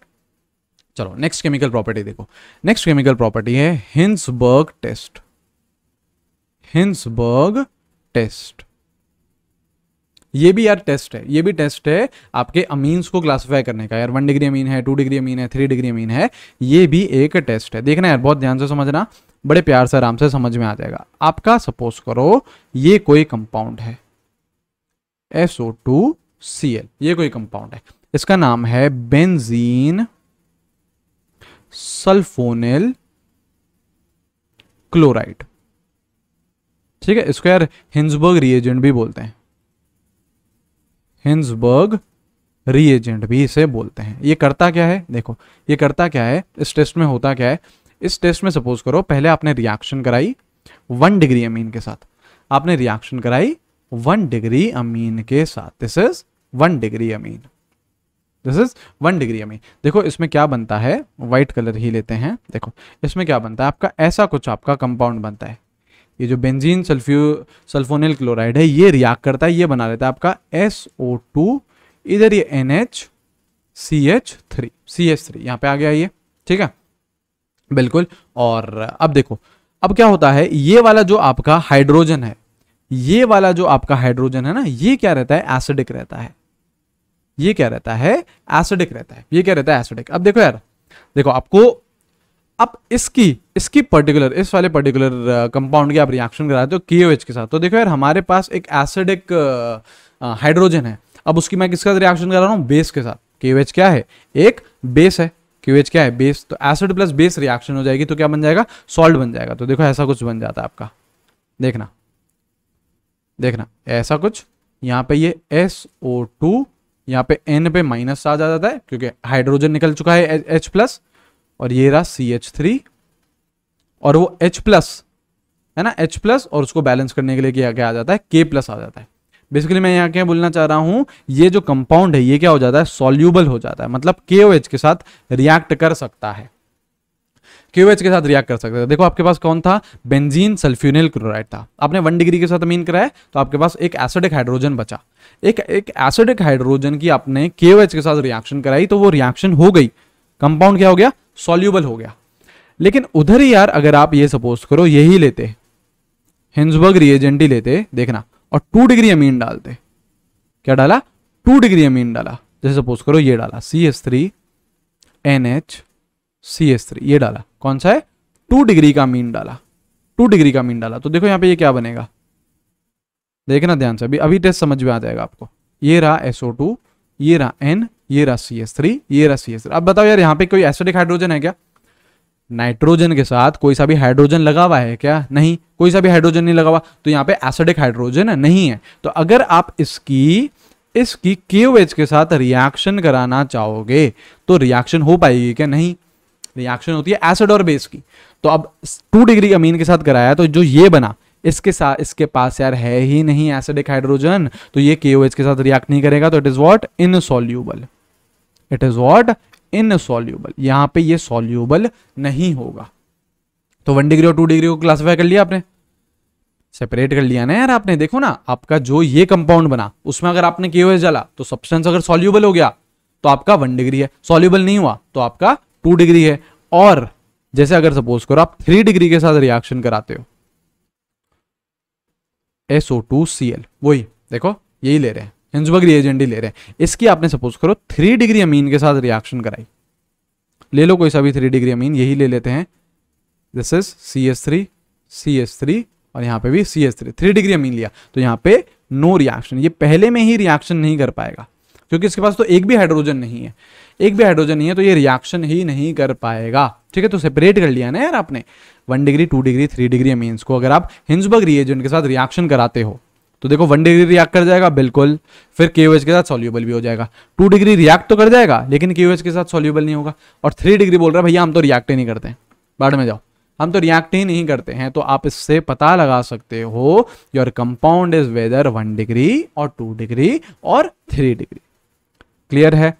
चलो नेक्स्ट केमिकल प्रॉपर्टी देखो नेक्स्ट केमिकल प्रॉपर्टी है हिंसबर्ग टेस्ट हिंसबर्ग टेस्ट ये भी यार टेस्ट है ये भी टेस्ट है आपके अमीन्स को क्लासिफाई करने का यार वन डिग्री अमीन है टू डिग्री अमीन है थ्री डिग्री अमीन है ये भी एक टेस्ट है देखना यार बहुत ध्यान से समझना बड़े प्यार से आराम से समझ में आ जाएगा आपका सपोज करो ये कोई कंपाउंड है S O two C L ये कोई कंपाउंड है इसका नाम है बेनजीन सल्फोनिल क्लोराइड ठीक है इसको यार हिंसबर्ग रिएजेंट भी बोलते हैं हिंसबर्ग रिएजेंट भी इसे बोलते हैं ये करता क्या है देखो ये करता क्या है इस टेस्ट में होता क्या है इस टेस्ट में सपोज करो पहले आपने रिएक्शन कराई वन डिग्री अमीन के साथ आपने रिएक्शन कराई वन डिग्री अमीन के साथ this is one degree amine this is one degree amine देखो इसमें क्या बनता है वाइट कलर ही लेते हैं देखो इसमें क्या बनता है आपका ऐसा कुछ आपका कंपाउंड बनता है ये जो बेंजीन सल्फ्यू सल्फोनिल क्लोराइड है ये रिएक्ट करता है ये बना देता है आपका एस ओ टू इधर ये N H C H three C H three यहाँ पे आ गया ये ठीक है बिल्कुल और अब देखो अब क्या होता है ये वाला जो आपका हाइड्रोजन है ये वाला जो आपका हाइड्रोजन है ना ये क्या रहता है एसिडिक रहता है ये क्या रहता है एसिडिक रहता है ये क्या रहता है एसिडिक अब देखो यार देखो आपको अब इसकी इसकी पर्टिकुलर इस वाले पर्टिकुलर कंपाउंड uh, की आप रिएक्शन कराते हो के के साथ तो देखो यार हमारे पास एक एसिड एक हाइड्रोजन uh, uh, है अब उसकी मैं किसके साथ रिएक्शन करा रहा हूँ बेस के साथ के क्या है एक बेस है क्यू क्या है बेस तो एसिड प्लस बेस रिएक्शन हो जाएगी तो क्या बन जाएगा सॉल्ट बन जाएगा तो देखो ऐसा कुछ बन जाता है आपका देखना देखना ऐसा कुछ यहाँ पे ये एस ओ टू यहाँ पे एन पे माइनस आ जाता है क्योंकि हाइड्रोजन निकल चुका है एच प्लस और ये रहा सी एच थ्री और वो एच प्लस है ना एच प्लस और उसको बैलेंस करने के लिए क्या क्या आ जाता है के प्लस आ जाता है बेसिकली मैं यहाँ क्या बोलना चाह रहा हूँ ये जो कंपाउंड है ये क्या हो जाता है सोल्यूबल हो जाता है मतलब के ओ एच के साथ रिएक्ट कर सकता है के ओ एच के साथ रिएक्ट कर सकता है देखो आपके पास कौन था बेंजीन सल्फ्यूनिल क्लोराइड था आपने वन डिग्री के साथ अमीन कराया तो आपके पास एक एसिडिक हाइड्रोजन बचा एक एक एसिडिक हाइड्रोजन की आपने के ओ एच के साथ रिएक्शन कराई तो वो रिएक्शन हो गई कंपाउंड क्या हो गया सॉल्यूबल हो गया लेकिन उधर ही यार अगर आप ये सपोज करो यही लेते हिंसबर्ग रिएजेंट ही लेते देखना और टू डिग्री अमीन डालते क्या डाला टू डिग्री अमीन डाला जैसे सपोज करो ये डाला C S three N H C S three ये डाला कौन सा है टू डिग्री का अमीन डाला टू डिग्री का अमीन डाला तो देखो यहाँ पे ये क्या बनेगा देखना ध्यान से अभी अभी टेस्ट समझ में आ जाएगा आपको ये रहा एसओ टू ये रहा एन ये रहा सी एस थ्री ये रहा सी एस थ्री अब बताओ यार यहाँ पे कोई एसिडिक हाइड्रोजन है क्या नाइट्रोजन के साथ कोई सा भी हाइड्रोजन लगा हुआ है क्या नहीं कोई सा भी हाइड्रोजन नहीं लगा हुआ तो यहाँ पे एसिडिक हाइड्रोजन नहीं है तो अगर आप इसकी इसकी के के साथ रिएक्शन कराना चाहोगे तो रिएक्शन हो पाएगी क्या नहीं रिएक्शन होती है एसिड और बेस की तो अब टू डिग्री अमीन के साथ कराया तो जो ये बना इसके साथ इसके पास यार है ही नहीं एसिडिक हाइड्रोजन तो ये के के साथ रिएक्ट नहीं करेगा तो it is what insoluble it is what soluble यहां पर यह सोल्यूबल नहीं होगा तो वन डिग्री और टू डिग्री को क्लासीफाई कर लिया आपने सेपरेट कर लिया ना यार आपने देखो ना आपका जो ये कंपाउंड बना उसमें अगर आपने के जला तो सब्सटेंस अगर सोल्यूबल हो गया तो आपका वन डिग्री है सोल्यूबल नहीं हुआ तो आपका टू डिग्री है और जैसे अगर सपोज करो आप थ्री डिग्री के साथ रिएक्शन कराते हो एसओ टू सी एल वही देखो यही ले रहे हैं हिंसबर्ग रिएजेंट ही ले रहे हैं इसकी आपने सपोज करो थ्री डिग्री अमीन के साथ रिएक्शन कराई ले लो कोई सा भी थ्री डिग्री अमीन यही ले लेते हैं this is C S three C S three और यहाँ पे भी C S three three degree amine लिया तो यहाँ पे नो रिएक्शन ये पहले में ही रिएक्शन नहीं कर पाएगा क्योंकि इसके पास तो एक भी हाइड्रोजन नहीं है एक भी हाइड्रोजन नहीं है तो ये रिएक्शन ही नहीं कर पाएगा ठीक है तो सेपरेट कर लिया ना यार आपने one degree two degree three degree amines को अगर आप हिंसबर्ग रिएजेंट के साथ रिएक्शन कराते हो तो देखो वन डिग्री रिएक्ट कर जाएगा बिल्कुल फिर के के साथ सोल्यूबल भी हो जाएगा टू डिग्री रिएक्ट तो कर जाएगा लेकिन के के साथ सोल्यूबल नहीं होगा और थ्री डिग्री बोल रहा है भैया हम तो रिएक्ट ही नहीं करते बाद में जाओ हम तो रिएक्ट ही नहीं करते हैं तो आप इससे पता लगा सकते हो your compound is whether one degree और टू डिग्री और थ्री डिग्री क्लियर है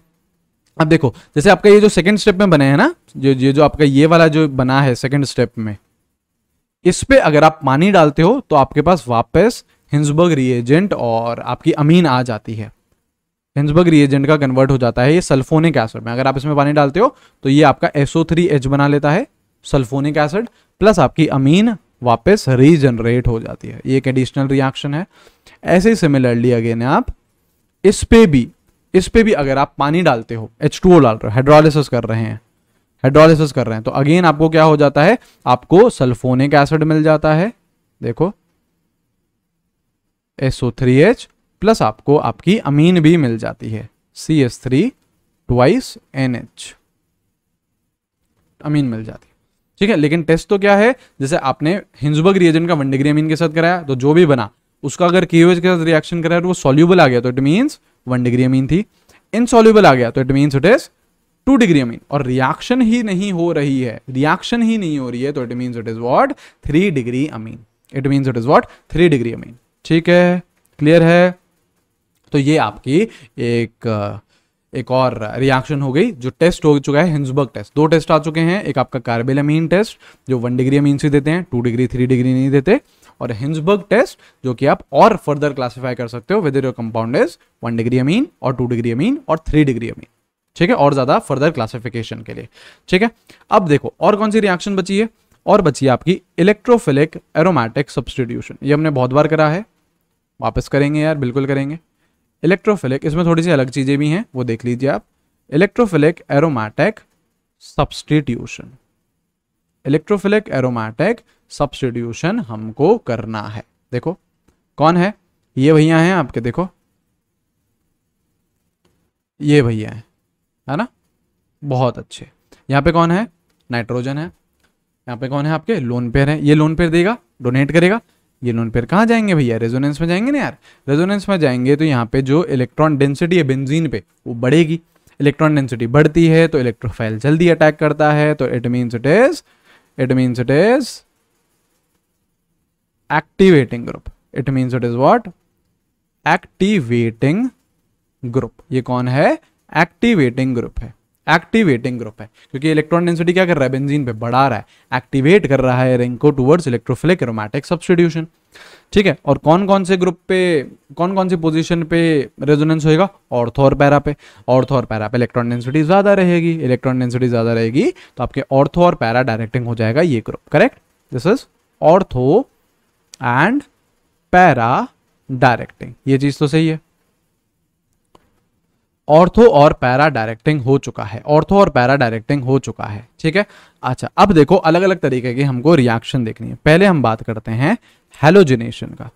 अब देखो जैसे आपका ये जो सेकंड स्टेप में बने हैं ना जो ये जो आपका ये वाला जो बना है सेकंड स्टेप में इस पे अगर आप पानी डालते हो तो आपके पास वापस हिंसबर्ग रिएजेंट और आपकी अमीन आ जाती है हिंसबर्ग रिएजेंट का कन्वर्ट हो जाता है ये सल्फोनिक एसिड में अगर आप इसमें पानी डालते हो तो ये आपका एच बना लेता है सल्फोनिक एसिड प्लस आपकी अमीन वापस रीजनरेट हो जाती है ये एक एडिशनल रिएक्शन है ऐसे ही सिमिलरली अगेन आप इस पे भी इस पे भी अगर आप पानी डालते हो एच टू डाल रहे हो हाइड्रोलिसिस कर रहे हैं हाइड्रोलिसिस कर रहे हैं तो अगेन आपको क्या हो जाता है आपको सल्फोनिक एसिड मिल जाता है देखो एच प्लस आपको आपकी अमीन भी मिल जाती है C S three twice N H amine मिल जाती है ठीक है लेकिन टेस्ट तो क्या है जैसे आपने हिंजबर्ग रिएजेंट का वन डिग्री अमीन के साथ कराया तो जो भी बना उसका अगर के के साथ रिएक्शन कराया तो वो सॉल्यूबल आ गया तो it means one degree amine थी इनसॉल्यूबल आ गया तो it means it is two degree amine और रिएक्शन ही नहीं हो रही है रिएक्शन ही नहीं हो रही है तो it means it is what three degree amine it means it is what three degree amine ठीक है क्लियर है तो ये आपकी एक एक और रिएक्शन हो गई जो टेस्ट हो चुका है हिंसबर्ग टेस्ट दो टेस्ट आ चुके हैं एक आपका कार्बेल अमीन टेस्ट जो वन डिग्री अमीन से देते हैं टू डिग्री थ्री डिग्री नहीं देते और हिंसबर्ग टेस्ट जो कि आप और फर्दर क्लासिफाई कर सकते हो with your compound is one degree amine or two degree amine और थ्री डिग्री अमीन ठीक है और ज्यादा फर्दर क्लासिफिकेशन के लिए ठीक है अब देखो और कौन सी रिएक्शन बची है और बची है आपकी इलेक्ट्रोफिलिक एरोमैटिक सब्सटीट्यूशन ये हमने बहुत बार करा है वापस करेंगे यार बिल्कुल करेंगे इलेक्ट्रोफिलिक इसमें थोड़ी सी अलग चीज़ें भी हैं वो देख लीजिए आप electrophilic aromatic substitution electrophilic aromatic substitution हमको करना है देखो कौन है ये भैया हैं आपके देखो ये भैया हैं है ना बहुत अच्छे यहाँ पे कौन है नाइट्रोजन है यहाँ पे कौन है आपके लोन पेयर है ये लोन पेयर देगा डोनेट करेगा ये लोन पेयर कहाँ जाएंगे भैया रेजोनेंस में जाएंगे ना यार रेजोनेंस में जाएंगे तो यहाँ पे जो इलेक्ट्रॉन डेंसिटी है बेंजीन पे वो बढ़ेगी इलेक्ट्रॉन डेंसिटी बढ़ती है तो इलेक्ट्रोफाइल जल्दी अटैक करता है तो it means it is it means it is activating group it means it is what activating group ये कौन है एक्टिवेटिंग ग्रुप है एक्टिवेटिंग ग्रुप है क्योंकि इलेक्ट्रॉन डेंसिटी क्या कर रहा है बेंजीन पे बढ़ा रहा है एक्टिवेट कर रहा है रिंग को टूवर्ड्स इलेक्ट्रोफिलिक एरोमेटिक सब्सटीट्यूशन ठीक है और कौन कौन से ग्रुप पे कौन कौन सी पोजीशन पे रेजोनेंस होएगा ऑर्थो और पैरा पे ऑर्थो और पैरा पे इलेक्ट्रॉन डेंसिटी ज़्यादा रहेगी इलेक्ट्रॉन डेंसिटी ज़्यादा रहेगी तो आपके ऑर्थो और पैरा डायरेक्टिंग हो जाएगा ये group correct this is ortho and para directing ये चीज़ तो सही है ऑर्थो और पैरा डायरेक्टिंग हो चुका है ऑर्थो और पैरा डायरेक्टिंग हो चुका है ठीक है अच्छा अब देखो अलग अलग तरीके की हमको रिएक्शन देखनी है पहले हम बात करते हैं हेलोजिनेशन का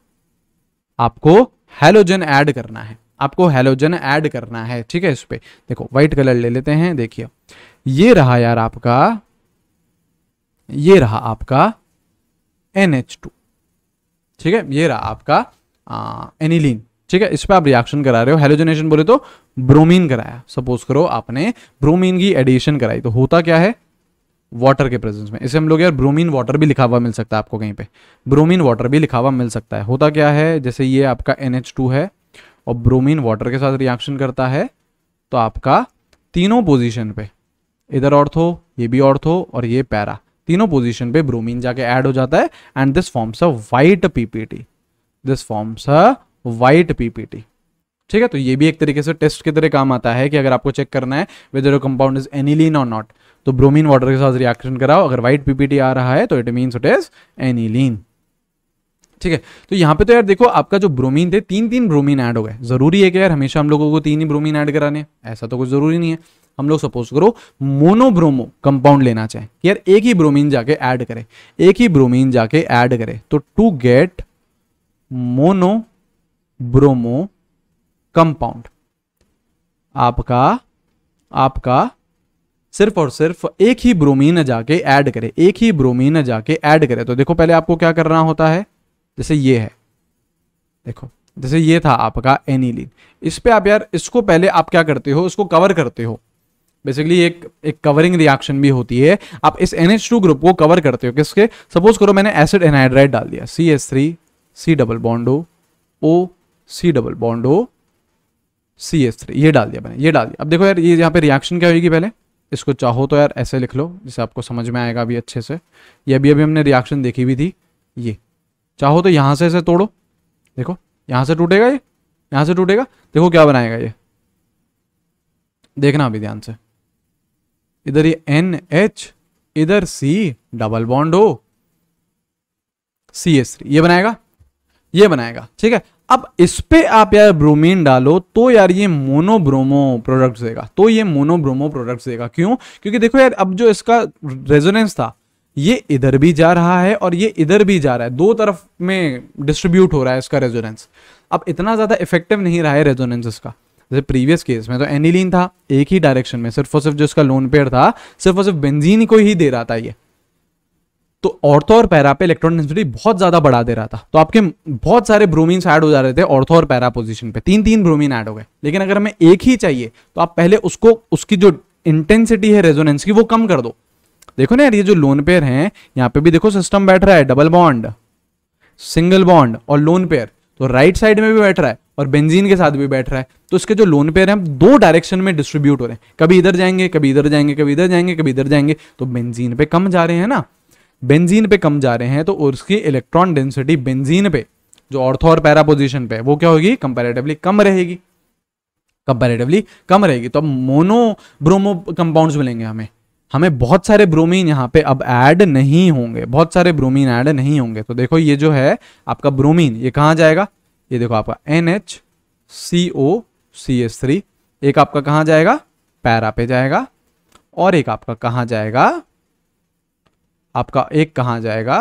आपको हेलोजन ऐड करना है आपको हेलोजन ऐड करना है ठीक है इस पर देखो व्हाइट कलर ले लेते हैं देखिए ये रहा यार आपका ये रहा आपका एन ठीक है ये रहा आपका एनिलीन ठीक है इस पर आप रिएक्शन करा रहे हो हेलोजनेशन बोले तो ब्रोमीन कराया सपोज करो आपने ब्रोमीन की एडिशन कराई तो होता क्या है वाटर के प्रेजेंस में इसे हम लोग यार ब्रोमीन वाटर भी लिखा हुआ मिल सकता है आपको कहीं पे ब्रोमीन वाटर भी लिखा हुआ मिल सकता है होता क्या है जैसे ये आपका NH2 है और ब्रोमीन वाटर के साथ रिएक्शन करता है तो आपका तीनों पोजीशन पे इधर ऑर्थो ये भी ऑर्थो और ये पैरा तीनों पोजीशन पे ब्रोमीन जाके ऐड हो जाता है and this forms a white PPT this forms a white PPT ठीक है तो ये भी एक तरीके से टेस्ट की तरह काम आता है कि अगर आपको चेक करना है whether compound is aniline or not तो ब्रोमीन वाटर के साथ रिएक्शन कराओ अगर व्हाइट पीपीटी आ रहा है तो it mean it is aniline ठीक है तो यहां पे तो यार देखो आपका जो ब्रोमीन थे तीन तीन ब्रोमीन ऐड हो गए जरूरी है कि यार हमेशा हम लोगों को तीन ही ब्रोमीन ऐड कराने ऐसा तो कुछ जरूरी नहीं है हम लोग सपोज करो मोनोब्रोमो कंपाउंड लेना चाहे यार एक ही ब्रोमीन जाके ऐड करे एक ही ब्रोमीन जाके ऐड करे तो to get mono bromo compound आपका आपका सिर्फ और सिर्फ एक ही ब्रोमीन जाके ऐड करे एक ही ब्रोमीन जाके ऐड करे तो देखो पहले आपको क्या करना होता है जैसे ये है देखो जैसे ये था आपका एनीलिन इस पे आप यार इसको पहले आप क्या करते हो इसको कवर करते हो बेसिकली एक एक कवरिंग रिएक्शन भी होती है आप इस NH2 ग्रुप को कवर करते हो किसके सपोज करो मैंने एसिड एनहाइड्राइड डाल दिया C S three C double bond O O C double bond हो सी एस थ्री ये डाल दिया मैंने ये डाल दिया अब देखो यार ये यहाँ पे रिएक्शन क्या होगी पहले इसको चाहो तो यार ऐसे लिख लो जिसे आपको समझ में आएगा अभी अच्छे से ये अभी अभी हमने रिएक्शन देखी भी थी ये चाहो तो यहाँ से ऐसे तोड़ो देखो यहाँ से टूटेगा ये यहाँ से टूटेगा देखो क्या बनाएगा ये देखना अभी ध्यान से इधर ये एन एच इधर सी डबल बॉन्ड हो सी एस थ्री ये बनाएगा ये बनाएगा ठीक है अब इस पे आप यार ब्रोमीन डालो तो यार ये मोनोब्रोमो प्रोडक्ट देगा तो ये मोनोब्रोमो प्रोडक्ट देगा क्यों क्योंकि देखो यार अब जो इसका रेजोनेंस था ये इधर भी जा रहा है और ये इधर भी जा रहा है दो तरफ में डिस्ट्रीब्यूट हो रहा है इसका रेजोनेंस अब इतना ज़्यादा इफेक्टिव नहीं रहा है रेजोनेंस इसका जैसे प्रीवियस केस में तो एनिलीन था एक ही डायरेक्शन में सिर्फ और सिर्फ जो इसका लोन पेयर था सिर्फ और सिर्फ बेंजीन को ही दे रहा था ये तो ऑर्थो और पैरा पे इलेक्ट्रॉन डेंसिटी बहुत ज्यादा बढ़ा दे रहा था तो आपके बहुत सारे ब्रोमीन ऐड हो जा रहे थे ऑर्थो और पैरा पोजीशन पे तीन तीन ब्रोमीन ऐड हो गए लेकिन अगर हमें एक ही चाहिए तो आप पहले उसको उसकी जो इंटेंसिटी है रेजोनेंस की वो कम कर दो देखो ना यार ये जो लोन पेयर है यहाँ पे भी देखो सिस्टम बैठ रहा है डबल बॉन्ड सिंगल बॉन्ड और लोन पेयर तो राइट साइड में भी बैठ रहा है और बेंजीन के साथ भी बैठ रहा है तो इसके जो लोन पेयर हैं दो डायरेक्शन में डिस्ट्रीब्यूट हो रहे हैं कभी इधर जाएंगे कभी इधर जाएंगे कभी इधर जाएंगे कभी इधर जाएंगे तो बेंजीन पे कम जा रहे हैं ना बेंजीन पे कम जा रहे हैं तो उसकी इलेक्ट्रॉन डेंसिटी बेंजीन पे जो ऑर्थो और पैरा पोजिशन पे वो क्या होगी कंपेरेटिवली कम रहेगी कंपेरेटिवली कम रहेगी तो अब मोनो ब्रोमो कंपाउंड्स मिलेंगे हमें हमें बहुत सारे ब्रोमीन यहाँ पे अब ऐड नहीं होंगे बहुत सारे ब्रोमीन ऐड नहीं होंगे तो देखो ये जो है आपका ब्रोमीन ये कहाँ जाएगा ये देखो आपका N H C O C S three एक आपका कहाँ जाएगा पैरा पे जाएगा और एक आपका कहाँ जाएगा आपका एक कहां जाएगा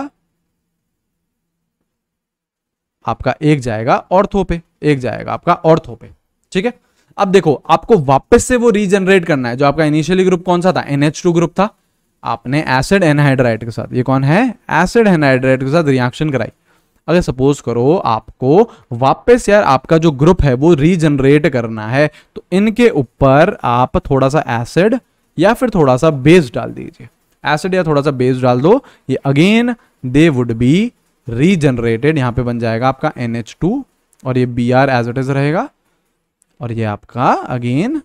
आपका एक जाएगा ऑर्थो पे एक जाएगा आपका ऑर्थो पे ठीक है अब देखो आपको वापस से वो रीजनरेट करना है जो आपका इनिशियली ग्रुप कौन सा था टू ग्रुप था आपने एसिड एनहाइड्राइट के साथ ये कौन है एसिड एनहाइड्राइट के साथ रिएक्शन कराई अगर सपोज करो आपको वापस यार आपका जो ग्रुप है वो रीजनरेट करना है तो इनके ऊपर आप थोड़ा सा एसिड या फिर थोड़ा सा बेस डाल दीजिए एसिड या थोड़ा सा बेस डाल दो ये again they would be regenerated यहां पे बन जाएगा आपका एन और ये B R as it is रहेगा और ये आपका अगेन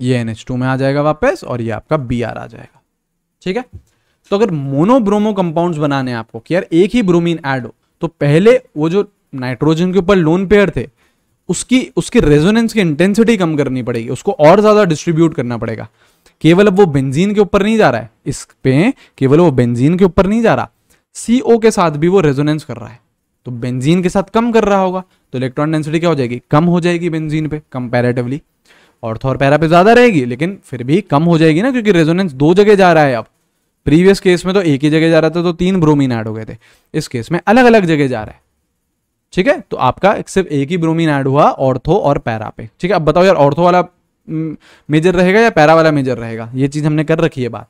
ये एन में आ जाएगा वापस और ये आपका बी आ जाएगा ठीक है तो अगर मोनोब्रोमो कंपाउंड्स बनाने हैं आपको कि यार एक ही ब्रोमीन ऐड हो तो पहले वो जो नाइट्रोजन के ऊपर लोन पेयर थे उसकी उसकी रेजोनेंस की इंटेंसिटी कम करनी पड़ेगी उसको और ज़्यादा डिस्ट्रीब्यूट करना पड़ेगा केवल अब वो बेंजीन के ऊपर नहीं जा रहा है इस पे केवल वो बेंजीन के ऊपर नहीं जा रहा सी ओ के साथ भी वो रेजोनेंस कर रहा है तो बेंजीन के साथ कम कर रहा होगा तो इलेक्ट्रॉन डेंसिटी क्या हो जाएगी कम हो जाएगी बेंजीन पे कंपेरेटिवली और और पैरा पे ज्यादा रहेगी लेकिन फिर भी कम हो जाएगी ना क्योंकि रेजोनेंस दो जगह जा रहा है अब प्रीवियस केस में तो एक ही जगह जा रहा था तो तीन ब्रोमीन ऐड हो गए थे इस केस में अलग अलग जगह जा रहा है ठीक है तो आपका सिर्फ एक ही ब्रोमीन ऐड हुआ ऑर्थो और पैरा पे ठीक है अब बताओ यार ऑर्थो वाला मेजर रहेगा या पैरा वाला मेजर रहेगा ये चीज़ हमने कर रखी है बात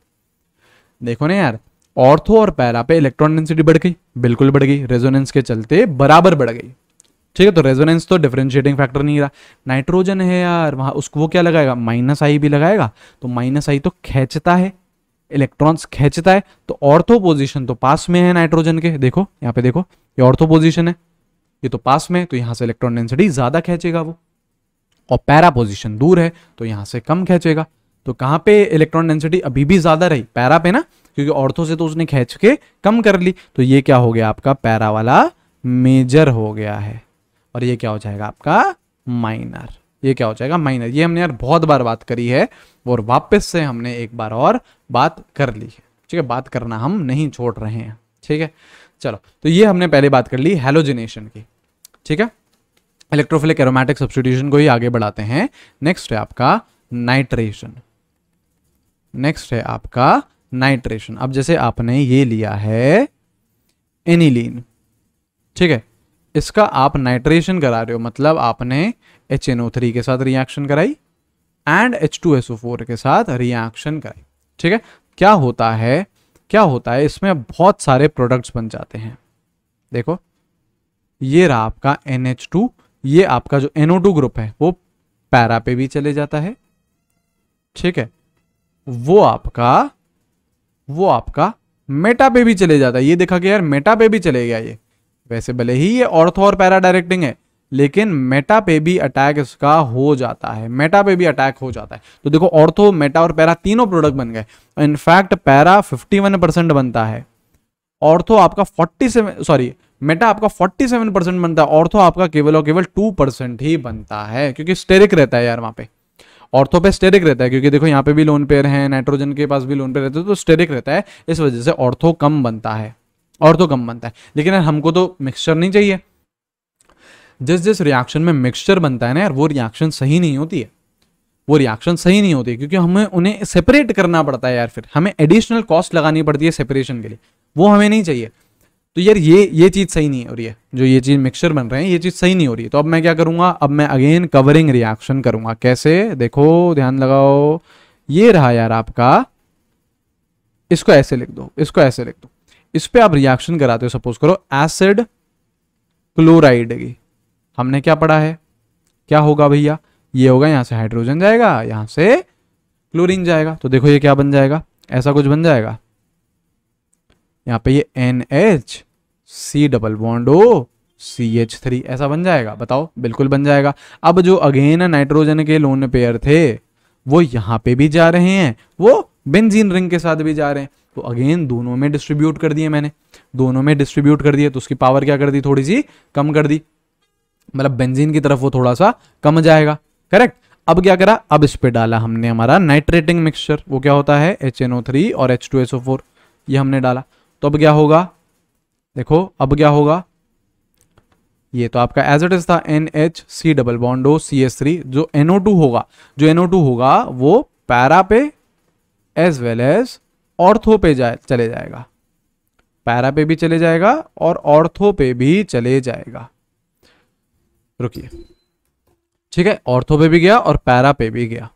देखो ना यार ऑर्थो और पैरा पे इलेक्ट्रॉन डेंसिटी बढ़ गई बिल्कुल बढ़ गई रेजोनेंस के चलते बराबर बढ़ गई ठीक है तो रेजोनेंस तो डिफ्रेंशिएटिंग फैक्टर नहीं रहा नाइट्रोजन है यार वहां उसको वो क्या लगाएगा माइनस आई भी लगाएगा तो माइनस आई तो खेचता है इलेक्ट्रॉन्स खेचता है तो ऑर्थो पोजिशन तो पास में है नाइट्रोजन के देखो यहाँ पे देखो ये ऑर्थो पोजिशन है ये तो पास में तो यहाँ से इलेक्ट्रॉन डेंसिटी ज़्यादा खेचेगा वो और पैरा पोजिशन दूर है तो यहाँ से कम खेचेगा तो कहाँ पे इलेक्ट्रॉन डेंसिटी अभी भी ज़्यादा रही पैरा पे ना क्योंकि ऑर्थो से तो उसने खेच के कम कर ली तो ये क्या हो गया आपका पैरा वाला मेजर हो गया है और ये क्या हो जाएगा आपका माइनर ये क्या हो जाएगा माइनर ये हमने यार बहुत बार बात करी है और वापस से हमने एक बार और बात कर ली है ठीक है बात करना हम नहीं छोड़ रहे हैं ठीक है चलो तो ये हमने पहले बात कर ली हेलोजिनेशन की ठीक है इलेक्ट्रोफिलिक एरोमेटिक सब्सटीट्यूशन को ही आगे बढ़ाते हैं नेक्स्ट है आपका नाइट्रेशन नेक्स्ट है आपका नाइट्रेशन अब जैसे आपने ये लिया है एनिलीन ठीक है इसका आप नाइट्रेशन करा रहे हो मतलब आपने एच के साथ रिएक्शन कराई एंड एच के साथ रिएक्शन कराई ठीक है क्या होता है क्या होता है इसमें बहुत सारे प्रोडक्ट्स बन जाते हैं देखो ये रहा आपका एन ये आपका जो एनओ ग्रुप है वो पैरा पे भी चले जाता है ठीक है वो आपका वो आपका मेटा पे भी चले जाता है ये देखा कि यार मेटा पे भी चले गया ये वैसे भले ही ये ऑर्थो और पैरा डायरेक्टिंग है लेकिन मेटा पे भी अटैक इसका हो जाता है मेटा पे भी अटैक हो जाता है तो देखो ऑर्थो मेटा और पैरा तीनों प्रोडक्ट बन गए इनफैक्ट पैरा 51 परसेंट बनता है ऑर्थो आपका 47 सॉरी मेटा आपका 47 परसेंट बनता है ऑर्थो आपका केवल और केवल 2 परसेंट ही बनता है क्योंकि स्टेरिक रहता है यार वहां पे ऑर्थो पे स्टेरिक रहता है क्योंकि देखो यहाँ पे भी लोन पेयर है नाइट्रोजन के पास भी लोन पेयर रहते हैं तो स्टेरिक रहता है इस वजह से ऑर्थो कम बनता है ऑर्थो कम बनता है लेकिन यार हमको तो मिक्सचर नहीं चाहिए जिस जिस रिएक्शन में मिक्सचर बनता है ना यार वो रिएक्शन सही नहीं होती है वो रिएक्शन सही नहीं होती क्योंकि हमें उन्हें सेपरेट करना पड़ता है यार फिर हमें एडिशनल कॉस्ट लगानी पड़ती है सेपरेशन के लिए वो हमें नहीं चाहिए तो यार ये ये चीज़ सही नहीं हो रही है जो ये चीज़ मिक्सचर बन रहे हैं ये चीज़ सही नहीं हो रही है तो अब मैं क्या करूँगा अब मैं अगेन कवरिंग रिएक्शन करूँगा कैसे देखो ध्यान लगाओ ये रहा यार आपका इसको ऐसे लिख दो इसको ऐसे लिख दो इस पर आप रिएक्शन कराते हो सपोज करो एसिड क्लोराइड की हमने क्या पढ़ा है क्या होगा भैया ये होगा यहाँ से हाइड्रोजन जाएगा यहाँ से क्लोरीन जाएगा तो देखो ये क्या बन जाएगा ऐसा कुछ बन जाएगा यहाँ पे ये N H C double bond O C H three ऐसा बन जाएगा बताओ बिल्कुल बन जाएगा अब जो अगेन नाइट्रोजन के लोन पेयर थे वो यहाँ पे भी जा रहे हैं वो बेंजीन रिंग के साथ भी जा रहे हैं तो अगेन दोनों में डिस्ट्रीब्यूट कर दिए मैंने दोनों में डिस्ट्रीब्यूट कर दिए तो उसकी पावर क्या कर दी थोड़ी सी कम कर दी मतलब बेंजीन की तरफ वो थोड़ा सा कम जाएगा करेक्ट अब क्या करा अब इस पे डाला हमने हमारा नाइट्रेटिंग मिक्सचर वो क्या होता है एच और एच ये हमने डाला तो अब क्या होगा देखो अब क्या होगा ये तो आपका एज इट इज था N H C double bond O C S three जो एनओ टू होगा जो एनओ टू होगा वो पैरा पे एज वेल एज ऑर्थो पे जाए चले जाएगा पैरा पे भी चले जाएगा और ऑर्थो पे भी चले जाएगा रुकिए ठीक है ऑर्थो पे भी गया और पैरा पे भी गया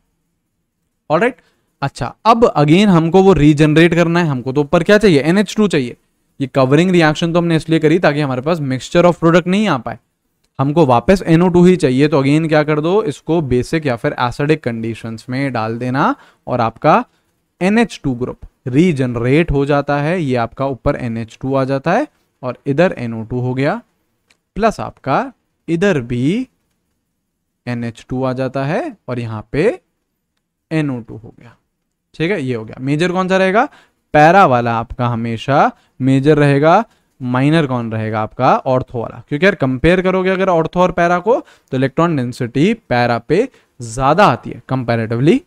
ऑलराइट अच्छा अब अगेन हमको वो रीजनरेट करना है हमको तो ऊपर क्या चाहिए टू चाहिए ये कवरिंग रिएक्शन तो हमने इसलिए करी ताकि हमारे पास मिक्सचर ऑफ प्रोडक्ट नहीं आ पाए हमको वापस NO2 ही चाहिए तो अगेन क्या कर दो इसको बेसिक या फिर एसिडिक कंडीशंस में डाल देना और आपका NH2 ग्रुप रीजनरेट हो जाता है ये आपका ऊपर NH2 आ जाता है और इधर NO2 हो गया प्लस आपका इधर भी NH2 आ जाता है और यहाँ पे NO2 हो गया ठीक है ये हो गया मेजर कौन सा रहेगा पैरा वाला आपका हमेशा मेजर रहेगा माइनर कौन रहेगा आपका ऑर्थो वाला क्योंकि यार कंपेयर करोगे अगर ऑर्थो और पैरा को तो इलेक्ट्रॉन डेंसिटी पैरा पे ज्यादा आती है कंपेरेटिवली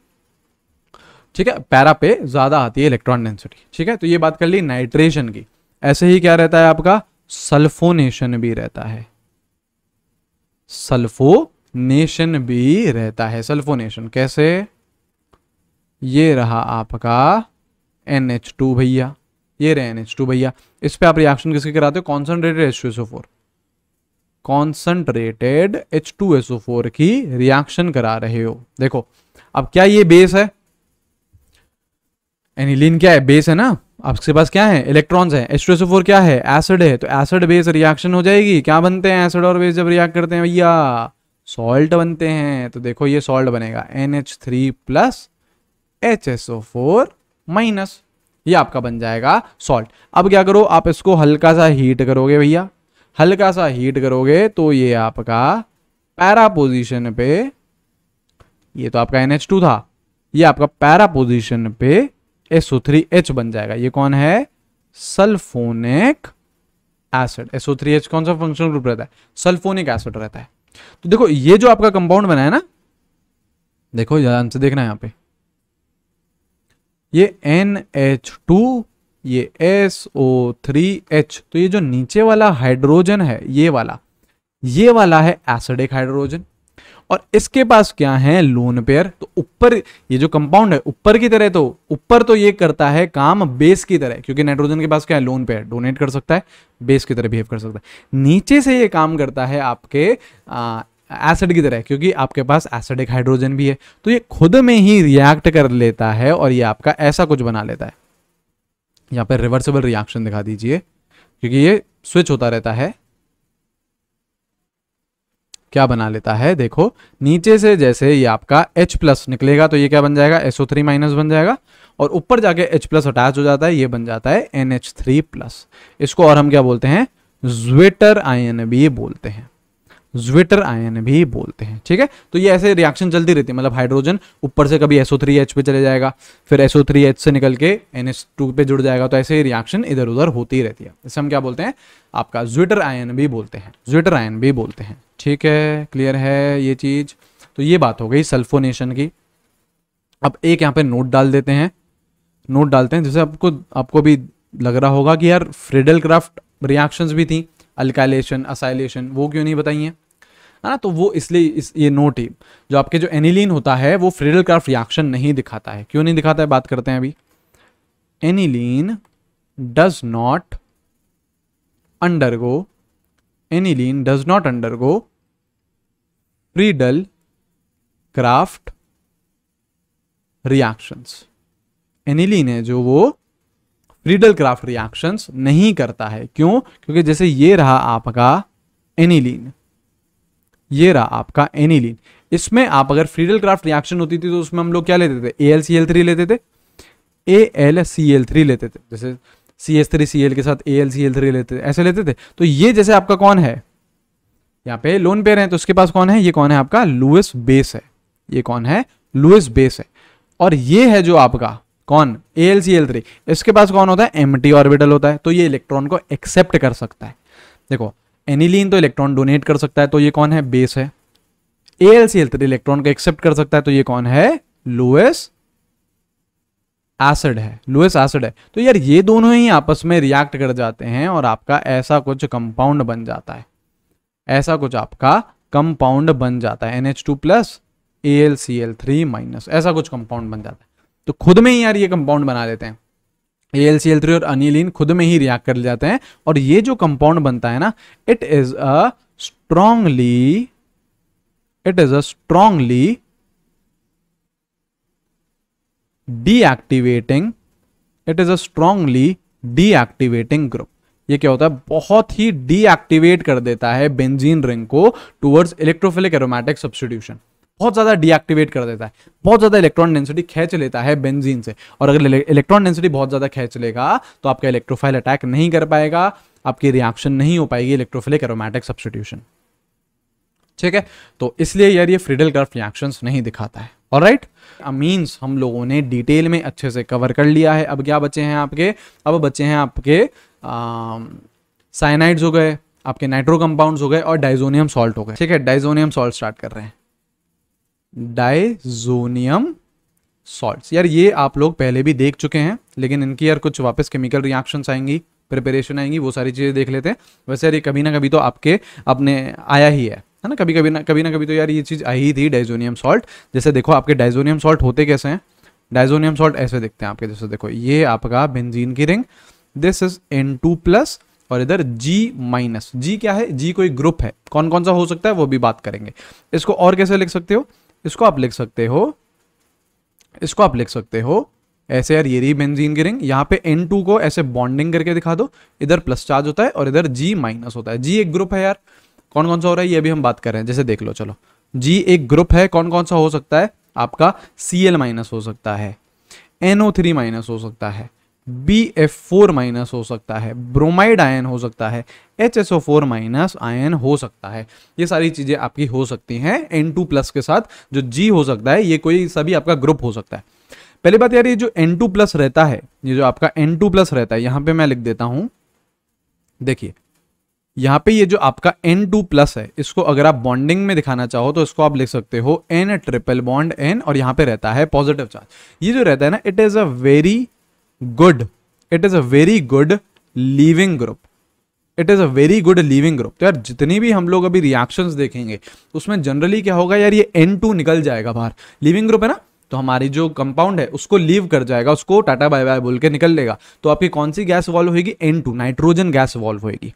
ठीक है पैरा पे ज्यादा आती है इलेक्ट्रॉन डेंसिटी ठीक है तो ये बात कर ली नाइट्रेशन की ऐसे ही क्या रहता है आपका सल्फोनेशन भी रहता है सल्फोनेशन भी रहता है सल्फोनेशन कैसे ये रहा आपका एन एच टू भैया ये रहे एन एच टू भैया इस पर आप रिएक्शन किसके कराते हो concentrated H two S O four concentrated H two S O four की रिएक्शन करा रहे हो देखो अब क्या ये बेस है एनिलीन क्या है बेस है ना आपके पास क्या है इलेक्ट्रॉन्स है H two S O four क्या है एसिड है तो एसिड बेस रिएक्शन हो जाएगी क्या बनते हैं एसिड और बेस जब रिएक्ट करते हैं भैया सॉल्ट बनते हैं तो देखो ये सॉल्ट बनेगा N H three plus H S O four minus ये आपका बन जाएगा सॉल्ट अब क्या करो आप इसको हल्का सा हीट करोगे भैया हल्का सा हीट करोगे तो ये आपका पैरा पोजिशन पे ये तो आपका एन एच टू था ये आपका पैरा पोजिशन पे ओ थ्री एच बन जाएगा ये कौन है sulphonic acid SO three H कौन सा फंक्शनल ग्रुप रहता है सल्फोनिक एसिड रहता है तो देखो ये जो आपका कंपाउंड बना है ना देखो ध्यान से देखना है यहाँ पे ये एन एच टू ये एस ओ थ्री एच तो ये जो नीचे वाला हाइड्रोजन है ये वाला ये वाला है एसिडिक हाइड्रोजन और इसके पास क्या है लोन पेयर तो ऊपर ये जो कंपाउंड है ऊपर की तरह तो ऊपर तो ये करता है काम बेस की तरह क्योंकि नाइट्रोजन के पास क्या है लोन पेयर डोनेट कर सकता है बेस की तरह बिहेव कर सकता है नीचे से ये काम करता है आपके एसिड की तरह क्योंकि आपके पास एसिडिक हाइड्रोजन भी है तो ये खुद में ही रिएक्ट कर लेता है और ये आपका ऐसा कुछ बना लेता है यहाँ पर रिवर्सिबल रिएक्शन दिखा दीजिए क्योंकि ये स्विच होता रहता है क्या बना लेता है देखो नीचे से जैसे ये आपका H प्लस निकलेगा तो ये क्या बन जाएगा SO3 माइनस बन जाएगा और ऊपर जाके H प्लस अटैच हो जाता है ये बन जाता है NH3 प्लस इसको और हम क्या बोलते हैं ज्वेटर आयन भी बोलते हैं ज्विटर आयन भी बोलते हैं ठीक है तो ये ऐसे रिएक्शन चलती रहती है मतलब हाइड्रोजन ऊपर से कभी SO3H पे चले जाएगा फिर SO3H से निकल के NH2 पे जुड़ जाएगा तो ऐसे ही रिएक्शन इधर उधर होती रहती है इसे हम क्या बोलते हैं आपका ज्विटर आयन भी बोलते हैं ज्विटर आयन भी बोलते हैं ठीक है क्लियर है ये चीज तो ये बात हो गई सल्फोनेशन की अब एक यहाँ पे नोट डाल देते हैं नोट डालते हैं जैसे आपको आपको भी लग रहा होगा कि यार फ्रिडल क्राफ्ट रिएक्शंस भी थी अल्काइलेशन असाइलेशन वो क्यों नहीं बताइए है ना तो वो इसलिए इस ये नो टी जो आपके जो एनिलीन होता है वो फ्रीडल क्राफ्ट रिएक्शन नहीं दिखाता है क्यों नहीं दिखाता है बात करते हैं अभी aniline does not undergo does not undergo Friedel Craft reactions aniline है जो वो फ्रीडल क्राफ्ट रिएक्शंस नहीं करता है क्यों क्योंकि जैसे ये रहा आपका एनिलीन ये रहा आपका एनिलीन इसमें आप अगर फ्रीडल क्राफ्ट रिएक्शन होती थी तो उसमें हम लोग क्या लेते थे A L C L three लेते थे A L C L three लेते थे जैसे C S three C L के साथ A L C L three लेते थे ऐसे लेते थे तो ये जैसे आपका कौन है यहाँ पे लोन पेयर है तो उसके पास कौन है ये कौन है आपका लुइस बेस है ये कौन है लुइस बेस है और ये है जो आपका कौन A L C L three इसके पास कौन होता है एम टी ऑर्बिटल होता है तो ये इलेक्ट्रॉन को एक्सेप्ट कर सकता है देखो एनिलीन तो इलेक्ट्रॉन डोनेट कर सकता है तो ये कौन है बेस है एल थ्री इलेक्ट्रॉन को एक्सेप्ट कर सकता है तो ये कौन है लोएस एसिड है लोएस एसिड है तो यार ये दोनों ही आपस में रिएक्ट कर जाते हैं और आपका ऐसा कुछ कंपाउंड बन जाता है ऐसा कुछ आपका कंपाउंड बन जाता है NH two plus A L C L three minus ऐसा कुछ कंपाउंड बन जाता है तो खुद में ही यार ये कंपाउंड बना देते हैं A L C L three और अनिलीन खुद में ही रिएक्ट कर जाते हैं और ये जो कंपाउंड बनता है ना it is a strongly it is a strongly deactivating it is a strongly deactivating group ये क्या होता है बहुत ही डीएक्टिवेट कर देता है बेंजीन रिंग को टुवर्ड्स इलेक्ट्रोफिलिक एरोमेटिक सब्सटीट्यूशन बहुत ज़्यादा डीएक्टिवेट कर देता है बहुत ज़्यादा इलेक्ट्रॉन डेंसिटी खेच लेता है बेंजीन से और अगर इलेक्ट्रॉन डेंसिटी बहुत ज़्यादा खेच लेगा तो आपका इलेक्ट्रोफाइल अटैक नहीं कर पाएगा आपकी रिएक्शन नहीं हो पाएगी इलेक्ट्रोफिलिक एरोमेटिक सब्सटीट्यूशन ठीक है तो इसलिए यार ये फ्रीडल कर्व रिएक्शन नहीं दिखाता है और राइट अमीन्स हम लोगों ने डिटेल में अच्छे से कवर कर लिया है अब क्या बचे हैं आपके अब बचे हैं आपके साइनाइड्स हो गए आपके नाइट्रो कंपाउंड्स हो गए और डाइजोनियम सॉल्ट हो गए ठीक है डाइजोनियम सॉल्ट स्टार्ट कर रहे हैं डाइजोनियम सॉल्ट यार ये आप लोग पहले भी देख चुके हैं लेकिन इनकी यार कुछ वापस केमिकल रिएक्शन आएंगी प्रिपरेशन आएंगी वो सारी चीज़ें देख लेते हैं वैसे यार ये कभी ना कभी तो आपके अपने आया ही है है ना कभी कभी ना कभी ना कभी तो यार ये चीज़ आई ही थी डाइजोनियम सॉल्ट जैसे देखो आपके डाइजोनियम सॉल्ट होते कैसे हैं डाइजोनियम सॉल्ट ऐसे दिखते हैं आपके जैसे देखो ये आपका बेंजीन की ring this is N two plus और इधर जी माइनस जी क्या है जी कोई ग्रुप है कौन कौन सा हो सकता है वो भी बात करेंगे इसको और कैसे लिख सकते हो इसको आप लिख सकते हो इसको आप लिख सकते हो ऐसे यार ये रही बेंजीन की रिंग यहाँ पे N2 को ऐसे बॉन्डिंग करके दिखा दो इधर प्लस चार्ज होता है और इधर G माइनस होता है G एक ग्रुप है यार कौन कौन सा हो रहा है ये अभी हम बात कर रहे हैं जैसे देख लो चलो G एक ग्रुप है कौन कौन सा हो सकता है आपका Cl माइनस हो सकता है NO3 माइनस हो सकता है बी एफ फोर माइनस हो सकता है ब्रोमाइड आयन हो सकता है H S O four minus ion हो सकता है ये सारी चीज़ें आपकी हो सकती हैं एन टू प्लस के साथ जो जी हो सकता है ये कोई सभी आपका ग्रुप हो सकता है पहली बात यार ये जो एन टू प्लस रहता है ये जो आपका एन टू प्लस रहता है यहाँ पे मैं लिख देता हूं देखिए यहाँ पे ये जो आपका एन टू प्लस है इसको अगर आप बॉन्डिंग में दिखाना चाहो तो इसको आप लिख सकते हो एन ट्रिपल बॉन्ड एन और यहां पे रहता है पॉजिटिव चार्ज ये जो रहता है ना it is a very good it is a very good leaving group it is a very good leaving group यार जितनी भी हम लोग अभी रिएक्शन देखेंगे उसमें जनरली क्या होगा यार ये एन टू निकल जाएगा बाहर लिविंग ग्रुप है ना तो हमारी जो कंपाउंड है उसको लीव कर जाएगा उसको टाटा बाय बाय बोल के निकल लेगा तो आपकी कौन सी गैस वॉल्व होगी N two nitrogen gas evolve होगी